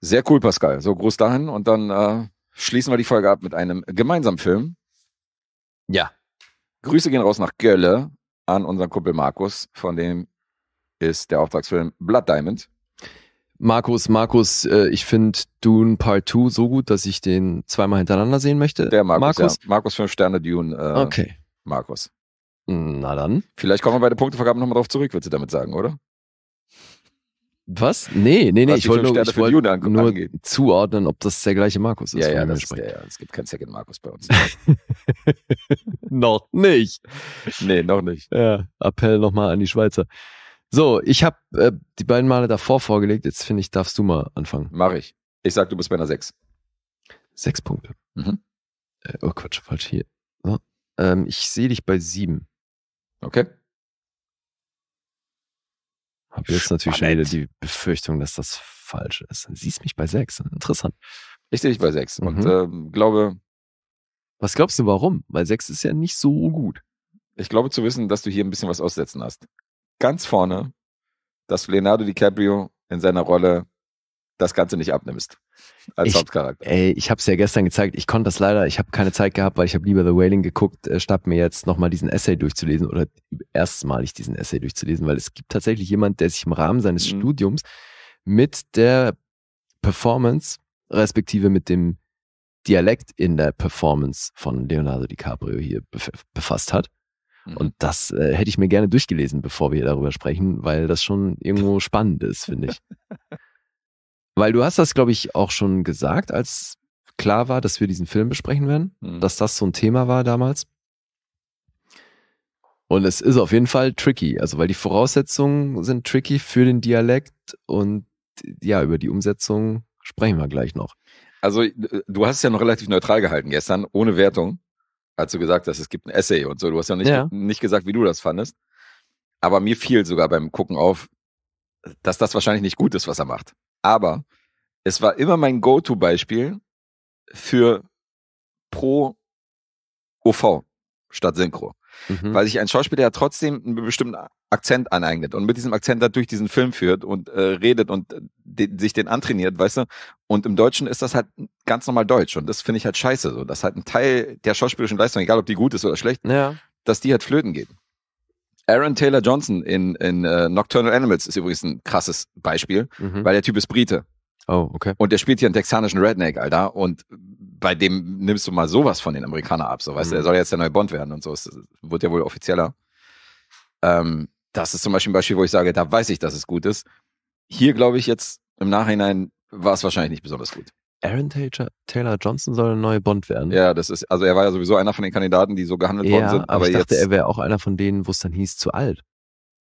Sehr cool, Pascal. So, Gruß dahin und dann äh, schließen wir die Folge ab mit einem gemeinsamen Film. Ja. Grüße gehen raus nach Gölle an unseren Kumpel Markus, von dem ist der Auftragsfilm Blood Diamond. Markus, Markus, äh, ich finde Dune Part 2 so gut, dass ich den zweimal hintereinander sehen möchte. Der Markus, Markus, ja. Markus 5 Sterne Dune. Äh, okay. Markus. Na dann. Vielleicht kommen wir bei der Punktevergabe nochmal drauf zurück, würdest du damit sagen, oder? Was? Nee, nee, nee. Was ich wollte nur, ich wollt nur angeht. zuordnen, ob das der gleiche Markus ist. Ja, ja, das ist der, ja, es gibt keinen Second Markus bei uns. noch nicht. Nee, noch nicht. Ja, Appell nochmal an die Schweizer. So, ich habe äh, die beiden Male davor vorgelegt. Jetzt finde ich, darfst du mal anfangen. Mache ich. Ich sag, du bist bei einer 6. Sechs Punkte. Mhm. Äh, oh Quatsch, falsch hier. So. Ähm, ich sehe dich bei sieben. Okay. Habe jetzt natürlich schon wieder die Befürchtung, dass das falsch ist. siehst mich bei sechs. Interessant. Ich sehe dich bei sechs. Mhm. Und äh, glaube. Was glaubst du, warum? Weil sechs ist ja nicht so gut. Ich glaube zu wissen, dass du hier ein bisschen was aussetzen hast. Ganz vorne, dass Leonardo DiCaprio in seiner Rolle das Ganze nicht abnimmst als ich, Hauptcharakter. Ey, ich habe es ja gestern gezeigt. Ich konnte das leider. Ich habe keine Zeit gehabt, weil ich habe lieber The Wailing geguckt, äh, statt mir jetzt nochmal diesen Essay durchzulesen oder erstmalig diesen Essay durchzulesen, weil es gibt tatsächlich jemand, der sich im Rahmen seines mhm. Studiums mit der Performance respektive mit dem Dialekt in der Performance von Leonardo DiCaprio hier befasst hat. Mhm. Und das äh, hätte ich mir gerne durchgelesen, bevor wir darüber sprechen, weil das schon irgendwo spannend ist, finde ich. Weil du hast das, glaube ich, auch schon gesagt, als klar war, dass wir diesen Film besprechen werden, mhm. dass das so ein Thema war damals. Und es ist auf jeden Fall tricky, also weil die Voraussetzungen sind tricky für den Dialekt und ja, über die Umsetzung sprechen wir gleich noch. Also äh, du hast es ja noch relativ neutral gehalten gestern, ohne Wertung, als du gesagt hast, es gibt ein Essay und so. Du hast ja nicht, ja. nicht gesagt, wie du das fandest. Aber mir fiel sogar beim Gucken auf, dass das wahrscheinlich nicht gut ist, was er macht. Aber es war immer mein Go-To-Beispiel für pro OV statt Synchro. Mhm. Weil sich ein Schauspieler ja trotzdem einen bestimmten Akzent aneignet und mit diesem Akzent dadurch diesen Film führt und äh, redet und äh, de sich den antrainiert, weißt du? Und im Deutschen ist das halt ganz normal Deutsch und das finde ich halt scheiße so. Das ist halt ein Teil der schauspielerischen Leistung, egal ob die gut ist oder schlecht, ja. dass die halt flöten geht. Aaron Taylor Johnson in, in uh, Nocturnal Animals ist übrigens ein krasses Beispiel, mhm. weil der Typ ist Brite. Oh, okay. Und der spielt hier einen texanischen Redneck, Alter. Und bei dem nimmst du mal sowas von den Amerikanern ab. So, weißt mhm. du, er soll jetzt der neue Bond werden und so. Es wird ja wohl offizieller. Ähm, das ist zum Beispiel ein Beispiel, wo ich sage, da weiß ich, dass es gut ist. Hier glaube ich jetzt im Nachhinein war es wahrscheinlich nicht besonders gut. Aaron Taylor Johnson soll eine neue Bond werden. Ja, das ist, also er war ja sowieso einer von den Kandidaten, die so gehandelt ja, worden sind. Aber, aber ich dachte, er wäre auch einer von denen, wo es dann hieß, zu alt.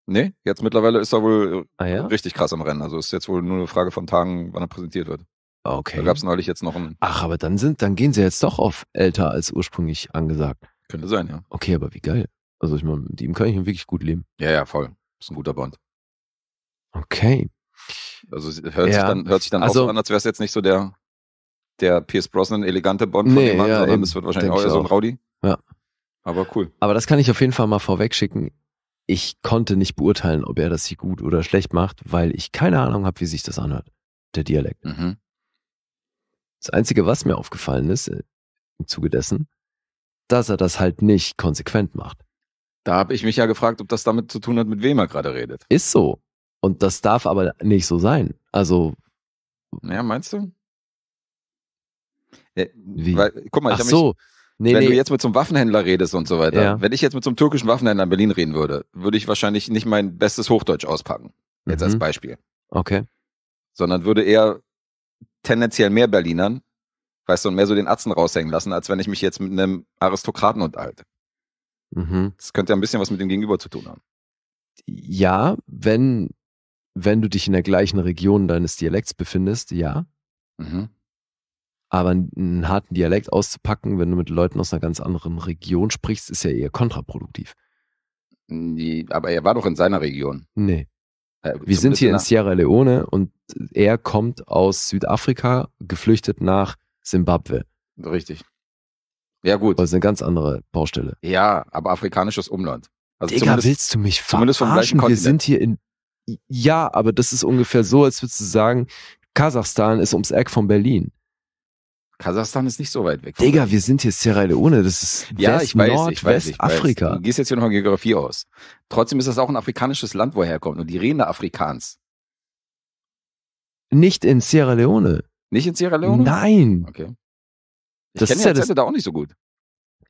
Nee, jetzt mittlerweile ist er wohl ah, ja? richtig krass am Rennen. Also ist jetzt wohl nur eine Frage von Tagen, wann er präsentiert wird. Okay. Da gab es neulich jetzt noch einen. Ach, aber dann sind, dann gehen sie jetzt doch auf älter als ursprünglich angesagt. Könnte sein, ja. Okay, aber wie geil. Also ich meine, mit ihm kann ich wirklich gut leben. Ja, ja, voll. Ist ein guter Bond. Okay. Also hört ja. sich dann, hört sich dann also, an, als wäre es jetzt nicht so der der Pierce Brosnan elegante Bond von nee, dem hat, ja, sondern es wird wahrscheinlich auch, auch so ein Rowdy. Ja. Aber cool. Aber das kann ich auf jeden Fall mal vorweg schicken. Ich konnte nicht beurteilen, ob er das hier gut oder schlecht macht, weil ich keine Ahnung habe, wie sich das anhört, der Dialekt. Mhm. Das Einzige, was mir aufgefallen ist, äh, im Zuge dessen, dass er das halt nicht konsequent macht. Da habe ich mich ja gefragt, ob das damit zu tun hat, mit wem er gerade redet. Ist so. Und das darf aber nicht so sein. Also. Ja, meinst du? Nee, äh, Wie? Weil, guck mal, ich Ach mich, so. Nee, wenn nee. du jetzt mit so einem Waffenhändler redest und so weiter, ja. wenn ich jetzt mit so einem türkischen Waffenhändler in Berlin reden würde, würde ich wahrscheinlich nicht mein bestes Hochdeutsch auspacken. Jetzt mhm. als Beispiel. Okay. Sondern würde eher tendenziell mehr Berlinern, weißt du, und mehr so den Atzen raushängen lassen, als wenn ich mich jetzt mit einem Aristokraten unterhalte. Mhm. Das könnte ja ein bisschen was mit dem Gegenüber zu tun haben. Ja, wenn, wenn du dich in der gleichen Region deines Dialekts befindest, ja. Mhm. Aber einen harten Dialekt auszupacken, wenn du mit Leuten aus einer ganz anderen Region sprichst, ist ja eher kontraproduktiv. Nee, aber er war doch in seiner Region. Nee. Äh, Wir sind hier nach. in Sierra Leone und er kommt aus Südafrika, geflüchtet nach Simbabwe. Richtig. Ja, gut. Das also ist eine ganz andere Baustelle. Ja, aber afrikanisches Umland. Also Digga, willst du mich zumindest verarschen? Wir sind hier in. Ja, aber das ist ungefähr so, als würdest du sagen, Kasachstan ist ums Eck von Berlin. Kasachstan ist nicht so weit weg. Digga, wir sind hier Sierra Leone, das ist ja, West, ich weiß, Nord, ich weiß, ich weiß. Du gehst jetzt hier noch in Geografie aus. Trotzdem ist das auch ein afrikanisches Land, woher er kommt. Und die reden da Afrikaans. Nicht in Sierra Leone. Nicht in Sierra Leone? Nein. Okay. Ich das kenne ist ja das da auch nicht so gut.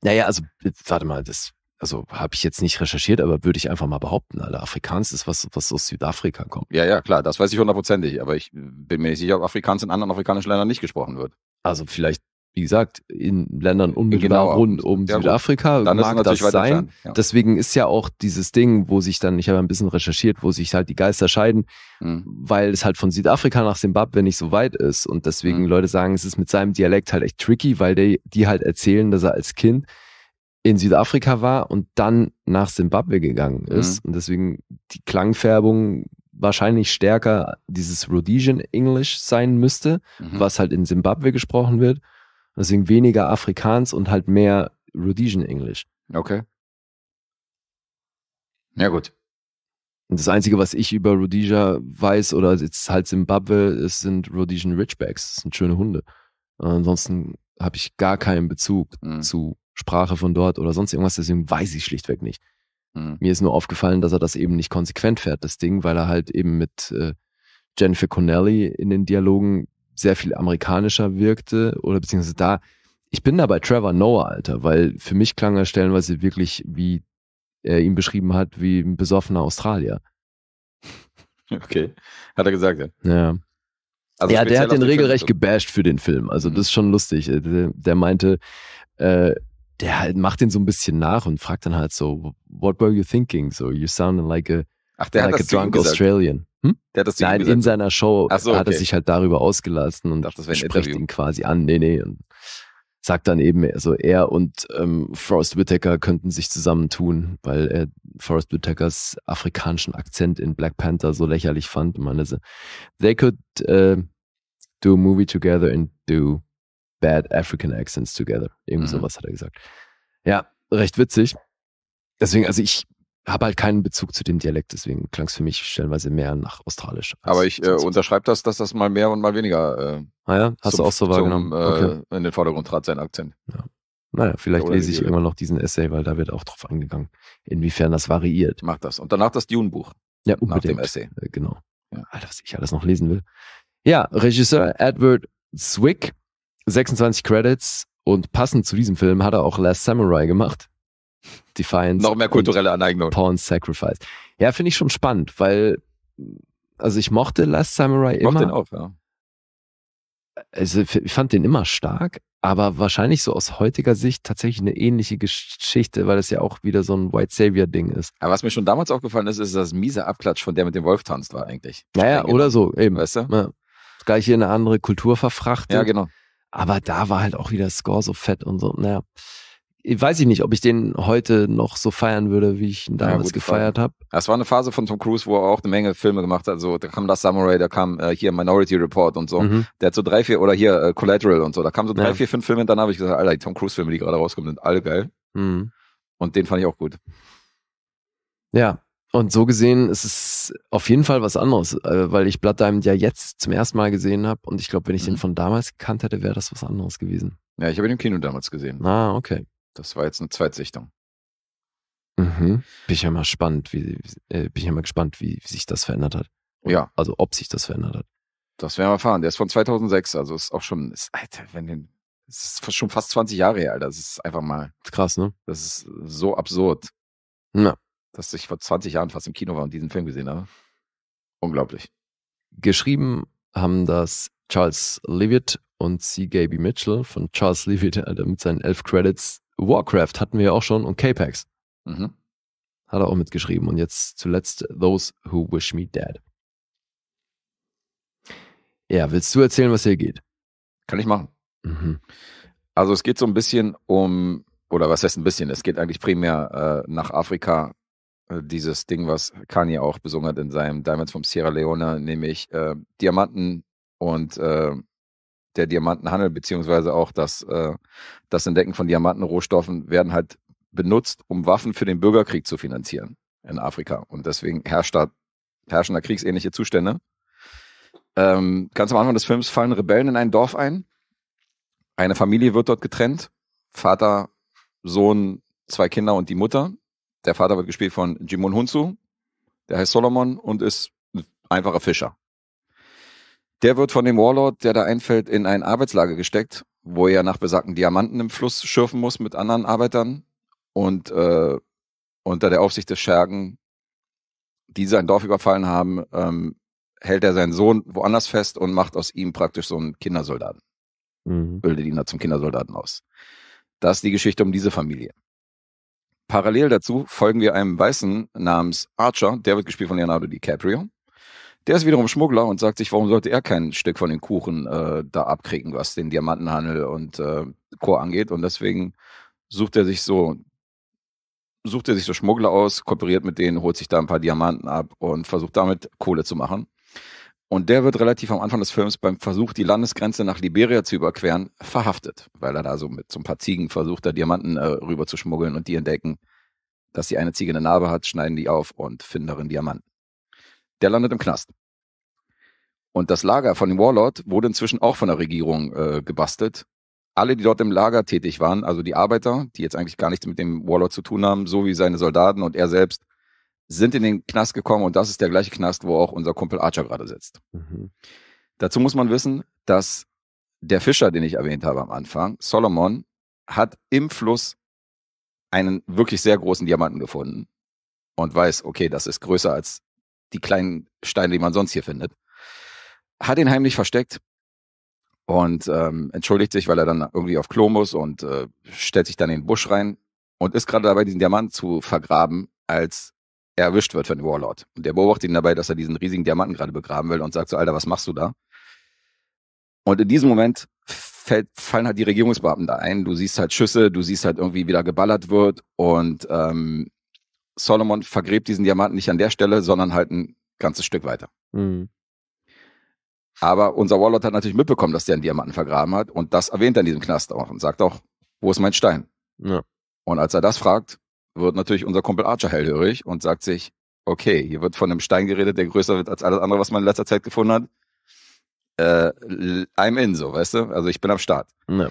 Naja, also, warte mal, das, also habe ich jetzt nicht recherchiert, aber würde ich einfach mal behaupten, alle Afrikaans ist was, was aus Südafrika kommt. Ja, ja, klar, das weiß ich hundertprozentig, aber ich bin mir nicht sicher, ob Afrikaans in anderen afrikanischen Ländern nicht gesprochen wird also vielleicht, wie gesagt, in Ländern unmittelbar genau, rund um ja, Südafrika dann mag das sein. Ja. Deswegen ist ja auch dieses Ding, wo sich dann, ich habe ein bisschen recherchiert, wo sich halt die Geister scheiden, mhm. weil es halt von Südafrika nach Simbabwe nicht so weit ist. Und deswegen mhm. Leute sagen, es ist mit seinem Dialekt halt echt tricky, weil die, die halt erzählen, dass er als Kind in Südafrika war und dann nach Simbabwe gegangen ist. Mhm. Und deswegen die Klangfärbung wahrscheinlich stärker dieses Rhodesian English sein müsste, mhm. was halt in Simbabwe gesprochen wird. Deswegen weniger Afrikaans und halt mehr Rhodesian English. Okay. Ja, gut. Und das Einzige, was ich über Rhodesia weiß oder jetzt halt Simbabwe, ist, sind Rhodesian Ridgebacks. Das sind schöne Hunde. Und ansonsten habe ich gar keinen Bezug mhm. zu Sprache von dort oder sonst irgendwas, deswegen weiß ich schlichtweg nicht. Mhm. Mir ist nur aufgefallen, dass er das eben nicht konsequent fährt, das Ding, weil er halt eben mit äh, Jennifer Connelly in den Dialogen sehr viel amerikanischer wirkte oder beziehungsweise da. Ich bin da bei Trevor Noah, Alter, weil für mich klang er stellenweise wirklich, wie er ihn beschrieben hat, wie ein besoffener Australier. Okay, hat er gesagt, ja. Ja, also ja der hat den regelrecht gebasht für den Film. Also mhm. das ist schon lustig. Äh, der, der meinte, äh, der halt macht den so ein bisschen nach und fragt dann halt so, what were you thinking? So, you sounded like a, Ach, der like hat das a drunk gesagt. Australian. Hm? Der hat das Nein, in seiner Show so, okay. hat er sich halt darüber ausgelassen und dachte, spricht ihn quasi an. Nee, nee. Und sagt dann eben, also er und ähm, Forrest Whitaker könnten sich zusammentun, weil er Forrest Whitakers afrikanischen Akzent in Black Panther so lächerlich fand. Und man, also, they could uh, do a movie together and do bad African accents together. Irgendwie mhm. sowas hat er gesagt. Ja, recht witzig. Deswegen, also ich habe halt keinen Bezug zu dem Dialekt, deswegen klang es für mich stellenweise mehr nach Australisch. Aber ich äh, unterschreibe das, dass das mal mehr und mal weniger. Äh, ah ja, hast zum, du auch so wahrgenommen. Zum, äh, okay. In den Vordergrund trat sein Akzent. Ja. Naja, vielleicht lese ich immer noch diesen Essay, weil da wird auch drauf angegangen, inwiefern das variiert. Mach das. Und danach das Dune-Buch. Ja, unbedingt. Nach dem Essay. Äh, genau. Ja. Alter, was ich alles noch lesen will. Ja, Regisseur Edward Zwick 26 Credits und passend zu diesem Film hat er auch Last Samurai gemacht. Defiance. Noch mehr kulturelle Aneignung. Porn Sacrifice. Ja, finde ich schon spannend, weil, also ich mochte Last Samurai ich immer. Mochte den auch, ja. Also ich fand den immer stark, aber wahrscheinlich so aus heutiger Sicht tatsächlich eine ähnliche Geschichte, weil das ja auch wieder so ein White Savior Ding ist. Aber was mir schon damals aufgefallen ist, ist das miese Abklatsch von der mit dem Wolf tanzt war eigentlich. Naja, oder so, eben. Weißt du? Ja. Gleich hier eine andere Kultur verfrachtet. Ja, genau. Aber da war halt auch wieder Score so fett und so. Naja, weiß ich nicht, ob ich den heute noch so feiern würde, wie ich ihn damals ja, gefeiert habe. Es war eine Phase von Tom Cruise, wo er auch eine Menge Filme gemacht hat. Also da kam das Samurai, da kam äh, hier Minority Report und so. Mhm. Der hat so drei, vier, oder hier äh, Collateral und so. Da kamen so drei, ja. vier, fünf Filme und dann habe ich gesagt, Alter, die Tom Cruise-Filme, die gerade rauskommen, sind alle geil. Mhm. Und den fand ich auch gut. Ja, und so gesehen ist es auf jeden Fall was anderes, äh, weil ich Blood Diamond ja jetzt zum ersten Mal gesehen habe und ich glaube, wenn ich mhm. den von damals gekannt hätte, wäre das was anderes gewesen. Ja, ich habe ihn im Kino damals gesehen. Ah, okay. Das war jetzt eine Zweitsichtung. Mhm. Bin ich ja mal spannend, wie, äh, bin ich ja mal gespannt, wie, wie sich das verändert hat. Oder, ja. Also ob sich das verändert hat. Das werden wir erfahren. Der ist von 2006, also ist auch schon, ist, Alter, wenn den, ist schon fast 20 Jahre her, Alter. Das ist einfach mal. Krass, ne? Das ist so absurd. Na dass ich vor 20 Jahren fast im Kino war und diesen Film gesehen habe. Unglaublich. Geschrieben haben das Charles Leavitt und C. Gaby Mitchell von Charles Leavitt äh, mit seinen elf Credits. Warcraft hatten wir ja auch schon und K-Pax. Mhm. Hat er auch mitgeschrieben. Und jetzt zuletzt Those Who Wish Me Dead. Ja, willst du erzählen, was hier geht? Kann ich machen. Mhm. Also es geht so ein bisschen um, oder was heißt ein bisschen, es geht eigentlich primär äh, nach Afrika äh, dieses Ding, was Kanye auch besungen hat in seinem Diamonds vom Sierra Leone, nämlich äh, Diamanten und äh, der Diamantenhandel, beziehungsweise auch das, äh, das Entdecken von Diamantenrohstoffen werden halt benutzt, um Waffen für den Bürgerkrieg zu finanzieren in Afrika. Und deswegen herrscht da, herrschen da kriegsähnliche Zustände. Ähm, ganz am Anfang des Films fallen Rebellen in ein Dorf ein. Eine Familie wird dort getrennt. Vater, Sohn, zwei Kinder und die Mutter. Der Vater wird gespielt von Jimon Hunsu, der heißt Solomon und ist ein einfacher Fischer. Der wird von dem Warlord, der da einfällt, in ein Arbeitslager gesteckt, wo er nach besagten Diamanten im Fluss schürfen muss mit anderen Arbeitern und äh, unter der Aufsicht des Schergen, die sein Dorf überfallen haben, ähm, hält er seinen Sohn woanders fest und macht aus ihm praktisch so einen Kindersoldaten. Mhm. Bildet ihn da zum Kindersoldaten aus. Das ist die Geschichte um diese Familie. Parallel dazu folgen wir einem Weißen namens Archer, der wird gespielt von Leonardo DiCaprio. Der ist wiederum Schmuggler und sagt sich, warum sollte er kein Stück von den Kuchen äh, da abkriegen, was den Diamantenhandel und äh, Co. angeht. Und deswegen sucht er sich so, sucht er sich so Schmuggler aus, kooperiert mit denen, holt sich da ein paar Diamanten ab und versucht damit Kohle zu machen. Und der wird relativ am Anfang des Films beim Versuch, die Landesgrenze nach Liberia zu überqueren, verhaftet, weil er da so mit so ein paar Ziegen versucht, da Diamanten äh, rüber zu schmuggeln und die entdecken, dass die eine Ziege eine Narbe hat, schneiden die auf und finden darin Diamanten. Der landet im Knast. Und das Lager von dem Warlord wurde inzwischen auch von der Regierung äh, gebastelt. Alle, die dort im Lager tätig waren, also die Arbeiter, die jetzt eigentlich gar nichts mit dem Warlord zu tun haben, so wie seine Soldaten und er selbst, sind in den Knast gekommen und das ist der gleiche Knast, wo auch unser Kumpel Archer gerade sitzt. Mhm. Dazu muss man wissen, dass der Fischer, den ich erwähnt habe am Anfang, Solomon, hat im Fluss einen wirklich sehr großen Diamanten gefunden und weiß, okay, das ist größer als die kleinen Steine, die man sonst hier findet. Hat ihn heimlich versteckt und ähm, entschuldigt sich, weil er dann irgendwie auf Klo muss und äh, stellt sich dann in den Busch rein und ist gerade dabei, diesen Diamanten zu vergraben, als er erwischt wird von dem Warlord. Und der beobachtet ihn dabei, dass er diesen riesigen Diamanten gerade begraben will und sagt so, Alter, was machst du da? Und in diesem Moment fällt, fallen halt die Regierungsbeamten da ein. Du siehst halt Schüsse, du siehst halt irgendwie, wie da geballert wird. Und ähm, Solomon vergräbt diesen Diamanten nicht an der Stelle, sondern halt ein ganzes Stück weiter. Mhm. Aber unser Warlord hat natürlich mitbekommen, dass der einen Diamanten vergraben hat. Und das erwähnt er in diesem Knast auch und sagt auch, wo ist mein Stein? Ja. Und als er das fragt, wird natürlich unser Kumpel Archer hellhörig und sagt sich, okay, hier wird von einem Stein geredet, der größer wird als alles andere, was man in letzter Zeit gefunden hat. Äh, I'm in, so, weißt du? Also ich bin am Start. Ja.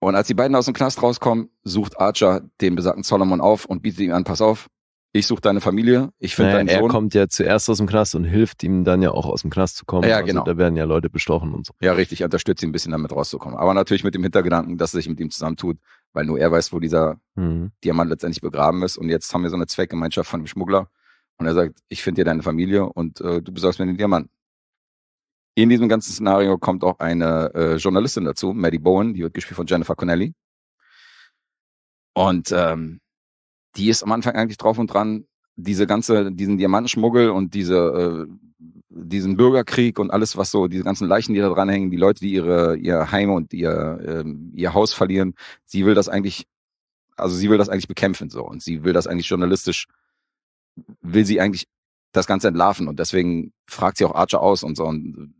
Und als die beiden aus dem Knast rauskommen, sucht Archer den besagten Solomon auf und bietet ihm an, pass auf, ich suche deine Familie, ich finde naja, deinen er Sohn. Er kommt ja zuerst aus dem Knast und hilft ihm dann ja auch aus dem Knast zu kommen. Ja, also genau. Da werden ja Leute bestochen und so. Ja, richtig, unterstützt ihn ein bisschen damit rauszukommen. Aber natürlich mit dem Hintergedanken, dass er sich mit ihm zusammentut, weil nur er weiß, wo dieser mhm. Diamant letztendlich begraben ist. Und jetzt haben wir so eine Zweckgemeinschaft von dem Schmuggler. Und er sagt, ich finde dir deine Familie und äh, du besorgst mir den Diamanten. In diesem ganzen Szenario kommt auch eine äh, Journalistin dazu, Maddie Bowen, die wird gespielt von Jennifer Connelly. Und ähm, die ist am Anfang eigentlich drauf und dran, diese ganze, diesen Diamantenschmuggel und diese, äh, diesen Bürgerkrieg und alles, was so, diese ganzen Leichen, die da dranhängen, die Leute, die ihre, ihr Heim und ihr, ähm, ihr Haus verlieren, sie will das eigentlich, also sie will das eigentlich bekämpfen, so. Und sie will das eigentlich journalistisch, will sie eigentlich das Ganze entlarven und deswegen fragt sie auch Archer aus und so und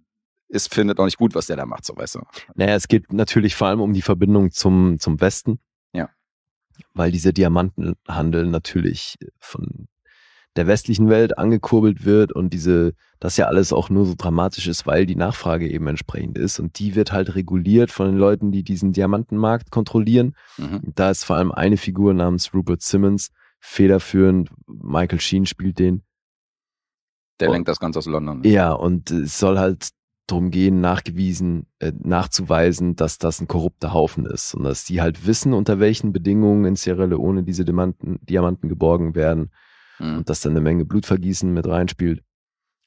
es findet auch nicht gut, was der da macht, so weißt du. Naja, es geht natürlich vor allem um die Verbindung zum, zum Westen weil dieser Diamantenhandel natürlich von der westlichen Welt angekurbelt wird und diese, das ja alles auch nur so dramatisch ist, weil die Nachfrage eben entsprechend ist und die wird halt reguliert von den Leuten, die diesen Diamantenmarkt kontrollieren. Mhm. Da ist vor allem eine Figur namens Rupert Simmons federführend. Michael Sheen spielt den. Der und, lenkt das Ganze aus London. Ne? Ja, und es soll halt darum gehen, nachgewiesen, äh, nachzuweisen, dass das ein korrupter Haufen ist und dass die halt wissen, unter welchen Bedingungen in Sierra Leone diese Diamanten, Diamanten geborgen werden mhm. und dass da eine Menge Blutvergießen mit reinspielt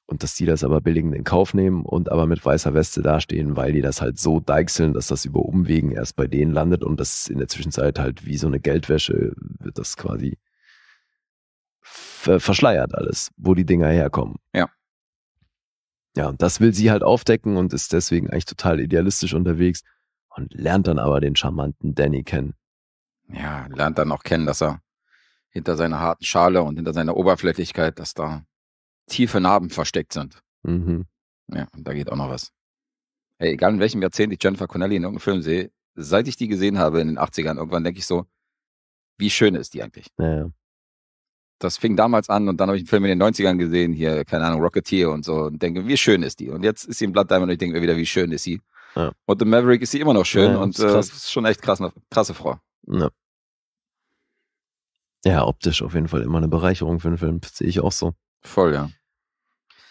und dass die das aber billigend in Kauf nehmen und aber mit weißer Weste dastehen, weil die das halt so deichseln, dass das über Umwegen erst bei denen landet und das in der Zwischenzeit halt wie so eine Geldwäsche wird das quasi verschleiert alles, wo die Dinger herkommen. Ja. Ja, und das will sie halt aufdecken und ist deswegen eigentlich total idealistisch unterwegs und lernt dann aber den charmanten Danny kennen. Ja, lernt dann auch kennen, dass er hinter seiner harten Schale und hinter seiner Oberflächlichkeit, dass da tiefe Narben versteckt sind. Mhm. Ja, und da geht auch noch was. Ey, egal in welchem Jahrzehnt ich Jennifer Connelly in irgendeinem Film sehe, seit ich die gesehen habe in den 80ern, irgendwann denke ich so, wie schön ist die eigentlich? Ja, ja das fing damals an und dann habe ich einen Film in den 90ern gesehen, hier, keine Ahnung, Rocketeer und so und denke, wie schön ist die? Und jetzt ist sie im Blood Diamond und ich denke mir wieder, wie schön ist sie? Ja. Und The Maverick ist sie immer noch schön ja, und das ist, äh, ist schon echt krass, krasse Frau. Ja. ja, optisch auf jeden Fall immer eine Bereicherung für einen Film, sehe ich auch so. Voll, ja.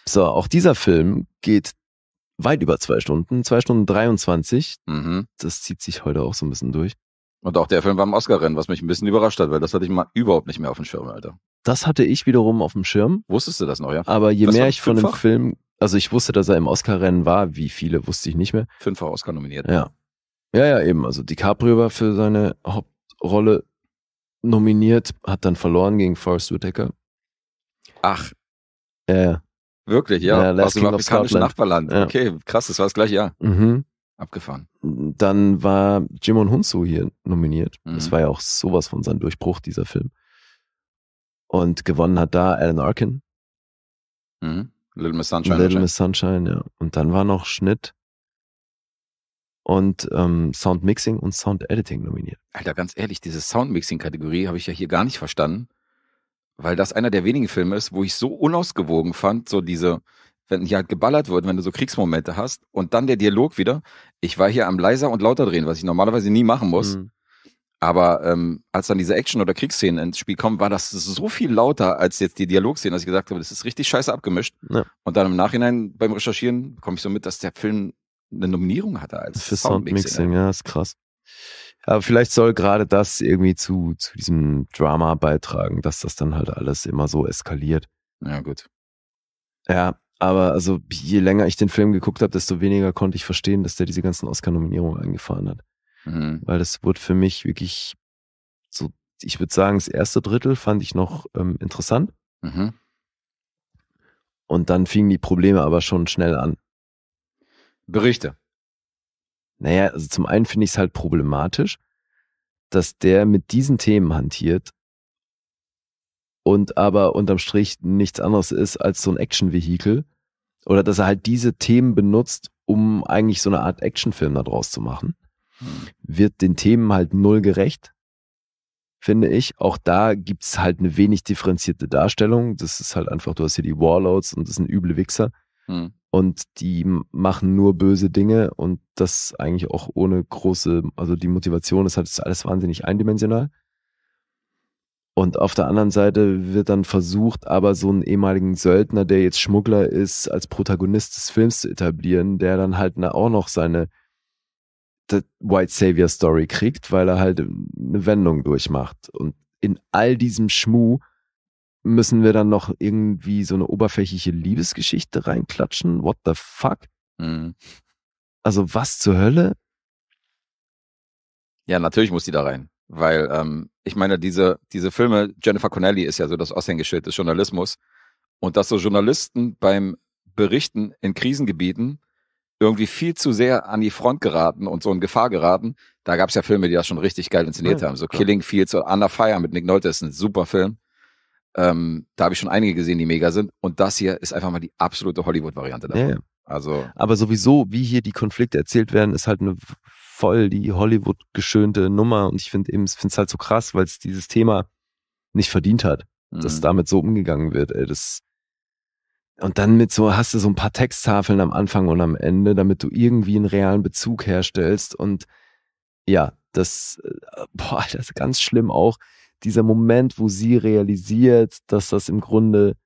So, auch dieser Film geht weit über zwei Stunden, zwei Stunden 23. Mhm. Das zieht sich heute auch so ein bisschen durch. Und auch der Film war im Oscar-Rennen, was mich ein bisschen überrascht hat, weil das hatte ich mal überhaupt nicht mehr auf dem Schirm, Alter. Das hatte ich wiederum auf dem Schirm. Wusstest du das noch, ja? Aber je das mehr ich von dem Film, also ich wusste, dass er im Oscar-Rennen war, wie viele wusste ich nicht mehr. Fünffach Oscar nominiert. Ja. Ja, ja, eben. Also DiCaprio war für seine Hauptrolle nominiert, hat dann verloren gegen Forrest Whitaker. Ach. Ja, ja. Wirklich, ja. ja Aus dem afrikanischen Nachbarland. Ja. Okay, krass, das war das gleiche Jahr. Mhm. Abgefahren. Dann war Jimon Hunsu hier nominiert. Mhm. Das war ja auch sowas von seinem Durchbruch, dieser Film. Und gewonnen hat da Alan Arkin. Mhm. Little Miss Sunshine. Little Miss Sunshine, ja. Und dann war noch Schnitt und ähm, Sound Mixing und Sound Editing nominiert. Alter, ganz ehrlich, diese Sound Mixing Kategorie habe ich ja hier gar nicht verstanden, weil das einer der wenigen Filme ist, wo ich so unausgewogen fand, so diese wenn hier halt geballert wird, wenn du so Kriegsmomente hast und dann der Dialog wieder, ich war hier am leiser und lauter drehen, was ich normalerweise nie machen muss. Mhm. Aber ähm, als dann diese Action- oder Kriegsszenen ins Spiel kommen, war das so viel lauter als jetzt die Dialogszenen, dass ich gesagt habe, das ist richtig scheiße abgemischt. Ja. Und dann im Nachhinein beim Recherchieren komme ich so mit, dass der Film eine Nominierung hatte als Für ne? Soundmixing. Ja, ist krass. Aber vielleicht soll gerade das irgendwie zu, zu diesem Drama beitragen, dass das dann halt alles immer so eskaliert. Ja, gut. Ja, aber also je länger ich den Film geguckt habe, desto weniger konnte ich verstehen, dass der diese ganzen Oscar-Nominierungen eingefahren hat. Mhm. Weil das wurde für mich wirklich so, ich würde sagen, das erste Drittel fand ich noch ähm, interessant. Mhm. Und dann fingen die Probleme aber schon schnell an. Berichte. Naja, also zum einen finde ich es halt problematisch, dass der mit diesen Themen hantiert, und aber unterm Strich nichts anderes ist als so ein Action-Vehikel. Oder dass er halt diese Themen benutzt, um eigentlich so eine Art Actionfilm daraus zu machen. Hm. Wird den Themen halt null gerecht, finde ich. Auch da gibt es halt eine wenig differenzierte Darstellung. Das ist halt einfach, du hast hier die Warlords und das sind üble Wichser. Mhm. Und die machen nur böse Dinge und das eigentlich auch ohne große, also die Motivation ist halt alles wahnsinnig eindimensional. Und auf der anderen Seite wird dann versucht, aber so einen ehemaligen Söldner, der jetzt Schmuggler ist, als Protagonist des Films zu etablieren, der dann halt ne, auch noch seine White Savior Story kriegt, weil er halt eine Wendung durchmacht. Und in all diesem Schmuh müssen wir dann noch irgendwie so eine oberflächliche Liebesgeschichte reinklatschen. What the fuck? Mhm. Also was zur Hölle? Ja, natürlich muss die da rein. Weil, ähm, ich meine, diese, diese Filme, Jennifer Connelly ist ja so das Aushängeschild des Journalismus. Und dass so Journalisten beim Berichten in Krisengebieten irgendwie viel zu sehr an die Front geraten und so in Gefahr geraten. Da gab es ja Filme, die das schon richtig geil inszeniert ja, haben. So klar. Killing Fields oder Under Fire mit Nick Nolte ist ein super Film. Ähm, da habe ich schon einige gesehen, die mega sind. Und das hier ist einfach mal die absolute Hollywood-Variante davon. Ja, ja. Also. Aber sowieso, wie hier die Konflikte erzählt werden, ist halt eine voll die Hollywood geschönte Nummer und ich finde eben, finde es halt so krass, weil es dieses Thema nicht verdient hat, mhm. dass damit so umgegangen wird. Ey, das und dann mit so hast du so ein paar Texttafeln am Anfang und am Ende, damit du irgendwie einen realen Bezug herstellst und ja, das äh, boah, das ist ganz schlimm auch dieser Moment, wo sie realisiert, dass das im Grunde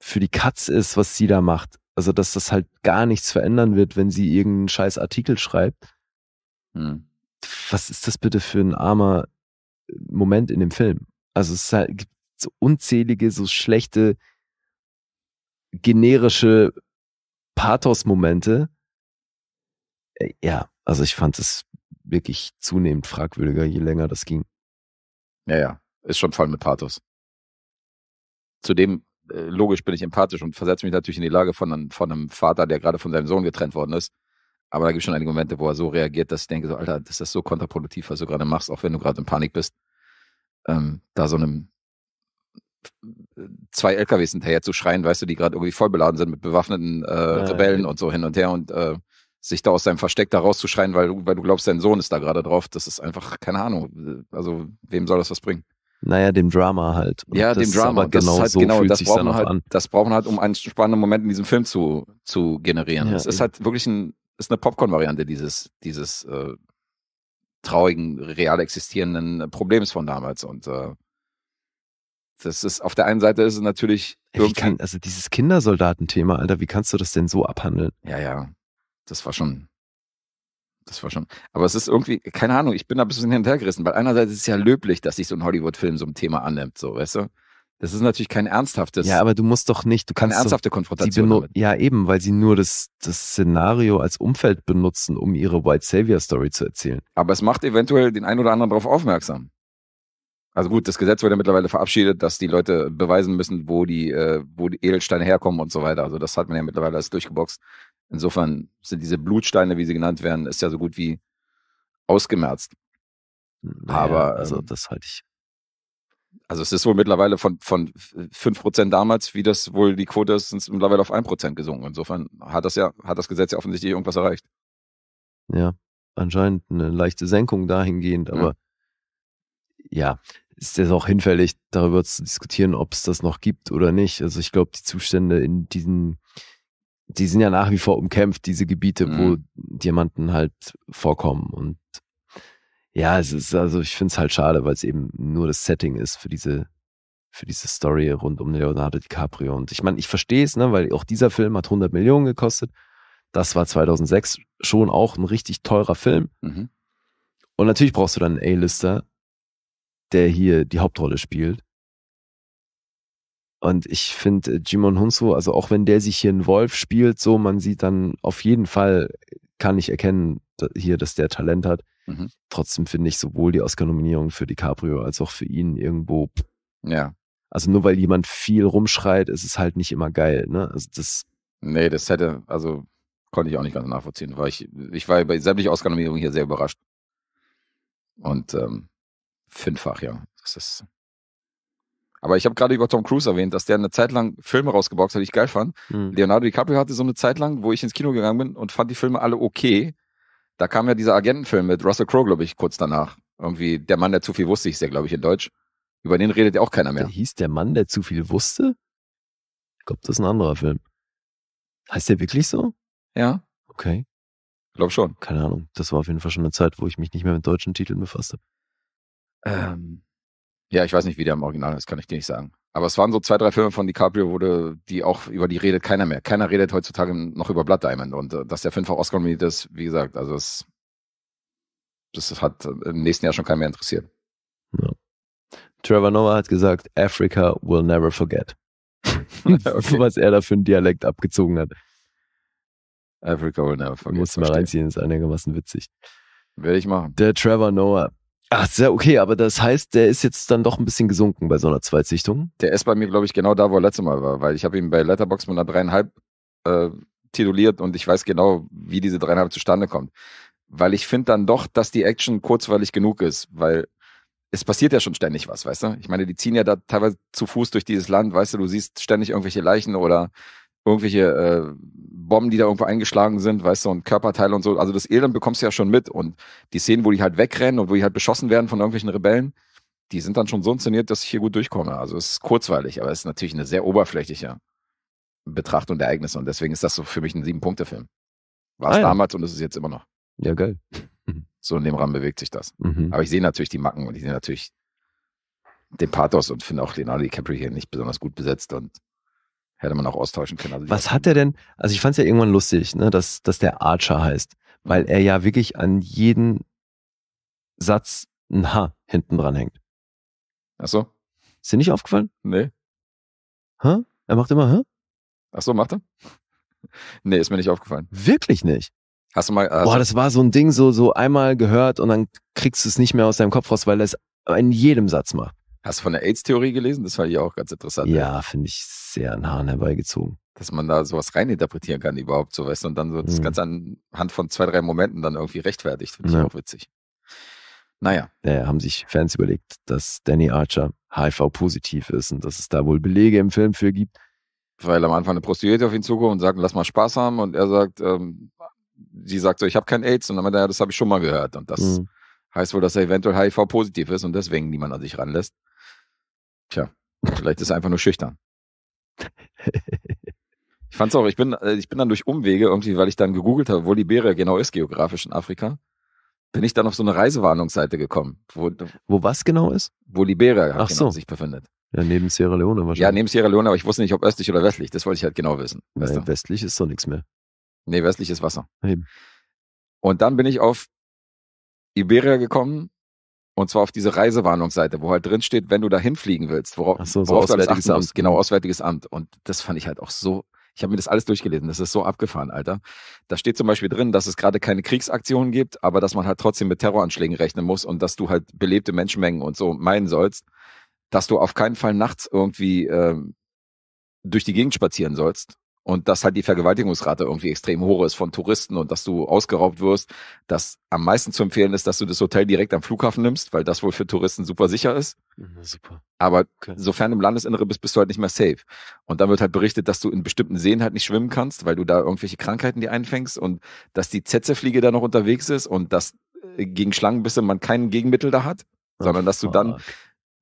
für die Katz ist, was sie da macht. Also, dass das halt gar nichts verändern wird, wenn sie irgendeinen scheiß Artikel schreibt, Mhm. Was ist das bitte für ein armer äh, Moment in dem Film? Also es halt, gibt so unzählige, so schlechte, generische Pathos-Momente. Äh, ja, also ich fand es wirklich zunehmend fragwürdiger, je länger das ging. Ja, ja, ist schon voll mit Pathos. Zudem, äh, logisch bin ich empathisch und versetze mich natürlich in die Lage von, von einem Vater, der gerade von seinem Sohn getrennt worden ist aber da gibt es schon einige Momente, wo er so reagiert, dass ich denke, so, Alter, das ist so kontraproduktiv, was du gerade machst, auch wenn du gerade in Panik bist, ähm, da so einem äh, zwei LKWs hinterher zu schreien, weißt du, die gerade irgendwie voll beladen sind mit bewaffneten äh, Rebellen und so hin und her und äh, sich da aus seinem Versteck da rauszuschreien, weil, weil du glaubst, dein Sohn ist da gerade drauf, das ist einfach, keine Ahnung, also wem soll das was bringen? Naja, dem Drama halt. Und ja, dem Drama. Genau das ist genau halt, so genau das braucht man halt, an. das braucht man halt, um einen spannenden Moment in diesem Film zu, zu generieren. Ja, das ist halt wirklich ein ist eine Popcorn-Variante dieses, dieses äh, traurigen, real existierenden äh, Problems von damals. Und äh, das ist auf der einen Seite ist es natürlich. Hey, kann, also dieses Kindersoldatenthema, Alter, wie kannst du das denn so abhandeln? Ja, ja. Das war schon. Das war schon. Aber es ist irgendwie, keine Ahnung, ich bin da ein bisschen hinterhergerissen, weil einerseits ist es ja löblich, dass sich so ein Hollywood-Film so ein Thema annimmt, so, weißt du? Das ist natürlich kein ernsthaftes. Ja, aber du musst doch nicht, du kannst. Keine ernsthafte Konfrontation. ja, eben, weil sie nur das, das Szenario als Umfeld benutzen, um ihre White Savior Story zu erzählen. Aber es macht eventuell den einen oder anderen darauf aufmerksam. Also gut, das Gesetz wurde ja mittlerweile verabschiedet, dass die Leute beweisen müssen, wo die, äh, wo die Edelsteine herkommen und so weiter. Also das hat man ja mittlerweile alles durchgeboxt. Insofern sind diese Blutsteine, wie sie genannt werden, ist ja so gut wie ausgemerzt. Naja, Aber also ähm, das halte ich also es ist wohl mittlerweile von, von 5% damals, wie das wohl die Quote ist, sind mittlerweile auf 1% gesunken. Insofern hat das ja, hat das Gesetz ja offensichtlich irgendwas erreicht. Ja, anscheinend eine leichte Senkung dahingehend, mhm. aber ja, ja ist es auch hinfällig, darüber zu diskutieren, ob es das noch gibt oder nicht. Also ich glaube, die Zustände in diesen, die sind ja nach wie vor umkämpft, diese Gebiete, mhm. wo Diamanten halt vorkommen. Und ja, es ist, also ich finde es halt schade, weil es eben nur das Setting ist für diese, für diese Story rund um Leonardo DiCaprio. Und ich meine, ich verstehe es, ne, weil auch dieser Film hat 100 Millionen gekostet. Das war 2006 schon auch ein richtig teurer Film. Mhm. Und natürlich brauchst du dann einen A-Lister, der hier die Hauptrolle spielt. Und ich finde äh, Jimon Hunsu, also auch wenn der sich hier einen Wolf spielt, so man sieht dann auf jeden Fall, kann ich erkennen hier, dass der Talent hat. Mhm. Trotzdem finde ich sowohl die Oscar-Nominierung für DiCaprio als auch für ihn irgendwo. Ja. Also nur weil jemand viel rumschreit, ist es halt nicht immer geil, ne? Also das. Nee, das hätte, also konnte ich auch nicht ganz nachvollziehen, weil ich, ich war bei sämtlichen oscar nominierungen hier sehr überrascht. Und ähm, fünffach, ja. Das ist. Aber ich habe gerade über Tom Cruise erwähnt, dass der eine Zeit lang Filme rausgeboxt hat, die ich geil fand. Mhm. Leonardo DiCaprio hatte so eine Zeit lang, wo ich ins Kino gegangen bin und fand die Filme alle okay. Da kam ja dieser Agentenfilm mit Russell Crowe, glaube ich, kurz danach. Irgendwie, der Mann, der zu viel wusste, ist der, glaube ich, in Deutsch. Über den redet ja auch keiner mehr. Der hieß der Mann, der zu viel wusste? Ich glaube, das ist ein anderer Film. Heißt der wirklich so? Ja. Okay. Glaub schon. Keine Ahnung. Das war auf jeden Fall schon eine Zeit, wo ich mich nicht mehr mit deutschen Titeln befasst habe. Ähm, ja, ich weiß nicht, wie der im Original ist, kann ich dir nicht sagen. Aber es waren so zwei, drei Filme von DiCaprio, wurde, die auch über die redet keiner mehr. Keiner redet heutzutage noch über Blood Diamond. Und äh, dass der fünffach Oscar nominiert ist, wie gesagt, also es, das hat äh, im nächsten Jahr schon keinen mehr interessiert. Ja. Trevor Noah hat gesagt, Africa will never forget. okay. Was er da für einen Dialekt abgezogen hat. Africa will never forget. Muss mal reinziehen, ist einigermaßen witzig. Werde ich machen. Der Trevor Noah. Ach, sehr okay, aber das heißt, der ist jetzt dann doch ein bisschen gesunken bei so einer Zweitsichtung. Der ist bei mir, glaube ich, genau da, wo er letztes Mal war, weil ich habe ihn bei Letterbox mit einer dreieinhalb äh, tituliert und ich weiß genau, wie diese dreieinhalb zustande kommt. Weil ich finde dann doch, dass die Action kurzweilig genug ist, weil es passiert ja schon ständig was, weißt du? Ich meine, die ziehen ja da teilweise zu Fuß durch dieses Land, weißt du, du siehst ständig irgendwelche Leichen oder irgendwelche äh, Bomben, die da irgendwo eingeschlagen sind, weißt du, und Körperteile und so. Also das Elend bekommst du ja schon mit. Und die Szenen, wo die halt wegrennen und wo die halt beschossen werden von irgendwelchen Rebellen, die sind dann schon so inszeniert, dass ich hier gut durchkomme. Also es ist kurzweilig, aber es ist natürlich eine sehr oberflächliche Betrachtung der Ereignisse. Und deswegen ist das so für mich ein Sieben-Punkte-Film. War es ah, ja. damals und ist es jetzt immer noch. Ja, geil. So in dem Rahmen bewegt sich das. Mhm. Aber ich sehe natürlich die Macken und ich sehe natürlich den Pathos und finde auch Leonardo DiCaprio hier nicht besonders gut besetzt und Hätte man auch austauschen können. Also Was hat er denn? Also ich fand es ja irgendwann lustig, ne, dass, dass der Archer heißt, weil er ja wirklich an jeden Satz ein H hinten dran hängt. Ach so? Ist dir nicht aufgefallen? Nee. Hä? Er macht immer Hä? Ach so, macht er? Nee, ist mir nicht aufgefallen. Wirklich nicht? Hast du mal. Hast Boah, das war so ein Ding, so, so einmal gehört und dann kriegst du es nicht mehr aus deinem Kopf raus, weil er es in jedem Satz macht. Hast du von der AIDS-Theorie gelesen? Das fand ich auch ganz interessant. Ja, finde ich sehr an Haaren herbeigezogen. Dass man da sowas reininterpretieren kann, überhaupt so, weißt du, und dann so das mhm. Ganze anhand von zwei, drei Momenten dann irgendwie rechtfertigt. Finde ich auch witzig. Naja. Ja, haben sich Fans überlegt, dass Danny Archer HIV-positiv ist und dass es da wohl Belege im Film für gibt. Weil am Anfang eine Prostituierte auf ihn zukommt und sagt, lass mal Spaß haben. Und er sagt, ähm, sie sagt so, ich habe kein AIDS. Und dann meint er, ja, das habe ich schon mal gehört. Und das mhm. heißt wohl, dass er eventuell HIV-positiv ist und deswegen niemand an sich ranlässt. Tja, vielleicht ist er einfach nur schüchtern. Ich fand's auch, ich bin, äh, ich bin dann durch Umwege irgendwie, weil ich dann gegoogelt habe, wo Liberia genau ist, geografisch in Afrika, bin ich dann auf so eine Reisewarnungsseite gekommen. Wo, wo was genau ist? Wo Liberia genau so. sich befindet. Ja, neben Sierra Leone wahrscheinlich. Ja, neben Sierra Leone, aber ich wusste nicht, ob östlich oder westlich. Das wollte ich halt genau wissen. Weißt Nein, westlich ist doch nichts mehr. Nee, westlich ist Wasser. Eben. Und dann bin ich auf Iberia gekommen und zwar auf diese Reisewarnungsseite, wo halt drin steht, wenn du da hinfliegen willst, worauf, Ach so, so worauf auswärtiges Amt. Genau, auswärtiges Amt. Und das fand ich halt auch so. Ich habe mir das alles durchgelesen. Das ist so abgefahren, Alter. Da steht zum Beispiel drin, dass es gerade keine Kriegsaktionen gibt, aber dass man halt trotzdem mit Terroranschlägen rechnen muss und dass du halt belebte Menschenmengen und so meinen sollst, dass du auf keinen Fall nachts irgendwie äh, durch die Gegend spazieren sollst und dass halt die Vergewaltigungsrate irgendwie extrem hoch ist von Touristen und dass du ausgeraubt wirst, dass am meisten zu empfehlen ist, dass du das Hotel direkt am Flughafen nimmst, weil das wohl für Touristen super sicher ist. Mhm, super. Aber okay. sofern im Landesinnere bist, bist du halt nicht mehr safe. Und dann wird halt berichtet, dass du in bestimmten Seen halt nicht schwimmen kannst, weil du da irgendwelche Krankheiten dir einfängst und dass die Zetzefliege da noch unterwegs ist und dass äh, gegen Schlangenbisse man kein Gegenmittel da hat, sondern dass du dann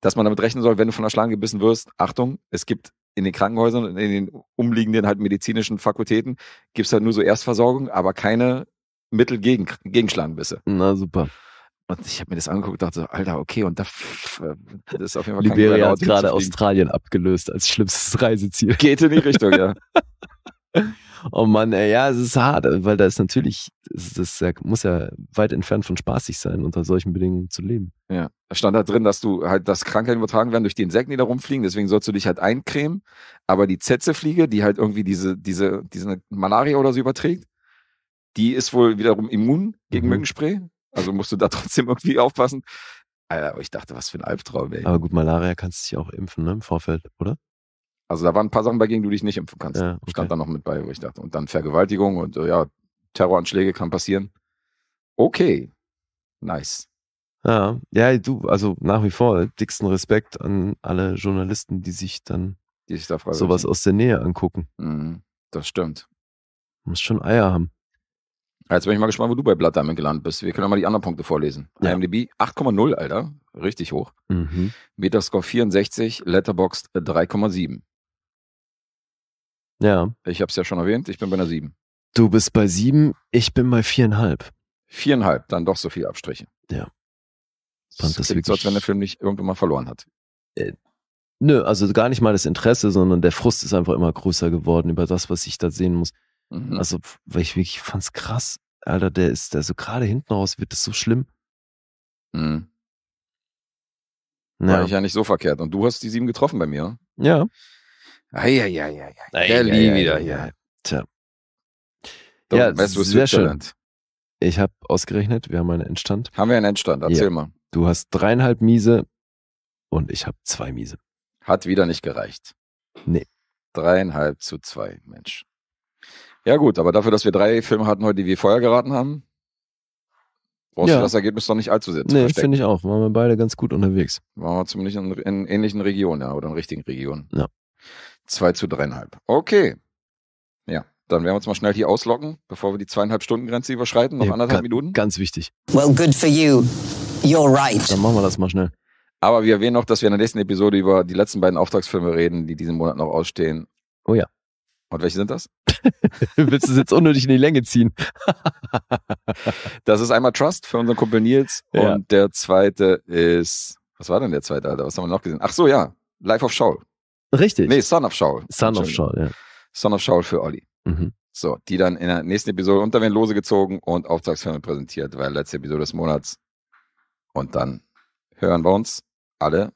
dass man damit rechnen soll, wenn du von einer Schlange gebissen wirst, Achtung, es gibt in den Krankenhäusern und in den umliegenden halt medizinischen Fakultäten gibt es halt nur so Erstversorgung, aber keine Mittel gegen, gegen Schlangenbisse. Na super. Und ich habe mir das angeguckt und dachte, Alter, okay, und da äh, das ist auf jeden Fall Liberia hat gerade Australien abgelöst als schlimmstes Reiseziel. Geht in die Richtung, ja. Oh Mann, ey, ja, es ist hart, weil da ist natürlich, es das muss ja weit entfernt von spaßig sein, unter solchen Bedingungen zu leben. Ja, da stand da drin, dass du halt, dass Krankheiten übertragen werden durch die Insekten, die da rumfliegen, deswegen sollst du dich halt eincremen, aber die Zetzefliege, die halt irgendwie diese, diese, diese Malaria oder so überträgt, die ist wohl wiederum immun gegen mhm. Mückenspray, also musst du da trotzdem irgendwie aufpassen. Alter, ich dachte, was für ein Albtraum, ey. Aber gut, Malaria kannst du dich auch impfen, ne, im Vorfeld, oder? Also da waren ein paar Sachen, bei denen du dich nicht impfen kannst. Ja, okay. Stand da noch mit bei, wo ich dachte. Und dann Vergewaltigung und äh, ja, Terroranschläge kann passieren. Okay. Nice. Ja, ja, du, also nach wie vor dicksten Respekt an alle Journalisten, die sich dann die sich da sowas sind. aus der Nähe angucken. Mhm, das stimmt. Muss schon Eier haben. Jetzt bin ich mal gespannt, wo du bei Blood Diamond gelandet bist. Wir können mal die anderen Punkte vorlesen. Ja. IMDb 8,0, Alter. Richtig hoch. Mhm. Metascore 64, Letterboxd 3,7. Äh, ja. Ich habe es ja schon erwähnt, ich bin bei einer 7. Du bist bei 7, ich bin bei viereinhalb. Viereinhalb, dann doch so viel Abstriche. Ja. Fand das, das klingt so, als wenn der Film nicht irgendwann mal verloren hat. Äh, nö, also gar nicht mal das Interesse, sondern der Frust ist einfach immer größer geworden über das, was ich da sehen muss. Mhm. Also, weil ich wirklich fand's krass. Alter, der ist, der so also gerade hinten raus wird das so schlimm. Mhm. Ja. War ich ja nicht so verkehrt. Und du hast die sieben getroffen bei mir. Ne? Ja. Eieieiei. Der Lee wieder hier. Tja. ja, weißt du, sehr schön. Ich habe ausgerechnet, wir haben einen Endstand. Haben wir einen Endstand? Erzähl mal. Du hast dreieinhalb Miese und ich habe zwei Miese. Hat wieder nicht gereicht. Nee. Dreieinhalb zu zwei, Mensch. Ja, gut, aber dafür, dass wir drei Filme hatten heute, die wir vorher geraten haben, brauchst ja. du das Ergebnis doch nicht allzu sehr zu Nee, finde ich auch. Waren wir beide ganz gut unterwegs. Waren wir zumindest in, in ähnlichen Regionen, ja, oder in richtigen Regionen. Ja. 2 zu 3,5. Okay. Ja, dann werden wir uns mal schnell hier auslocken, bevor wir die zweieinhalb Stunden Grenze überschreiten. Noch ja, anderthalb ganz, Minuten. Ganz wichtig. Well, good for you. You're right. Dann machen wir das mal schnell. Aber wir erwähnen noch, dass wir in der nächsten Episode über die letzten beiden Auftragsfilme reden, die diesen Monat noch ausstehen. Oh ja. Und welche sind das? Willst du es jetzt unnötig in die Länge ziehen? das ist einmal Trust für unseren Kumpel Nils ja. und der zweite ist, was war denn der zweite, Alter? Was haben wir noch gesehen? Ach so, ja, Life of Shaul. Richtig. Nee, Son of Shaul. Son of Shaul, ja. Son of Shaul für Olli. Mhm. So, die dann in der nächsten Episode unter den Lose gezogen und Auftragsfilme präsentiert, weil letzte Episode des Monats. Und dann hören wir uns alle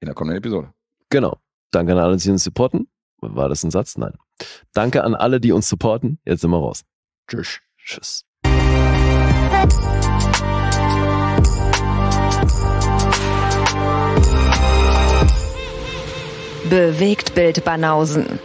in der kommenden Episode. Genau. Danke an alle, die uns supporten. War das ein Satz? Nein. Danke an alle, die uns supporten. Jetzt sind wir raus. Tschüss. Tschüss. Bewegt Bild Banausen.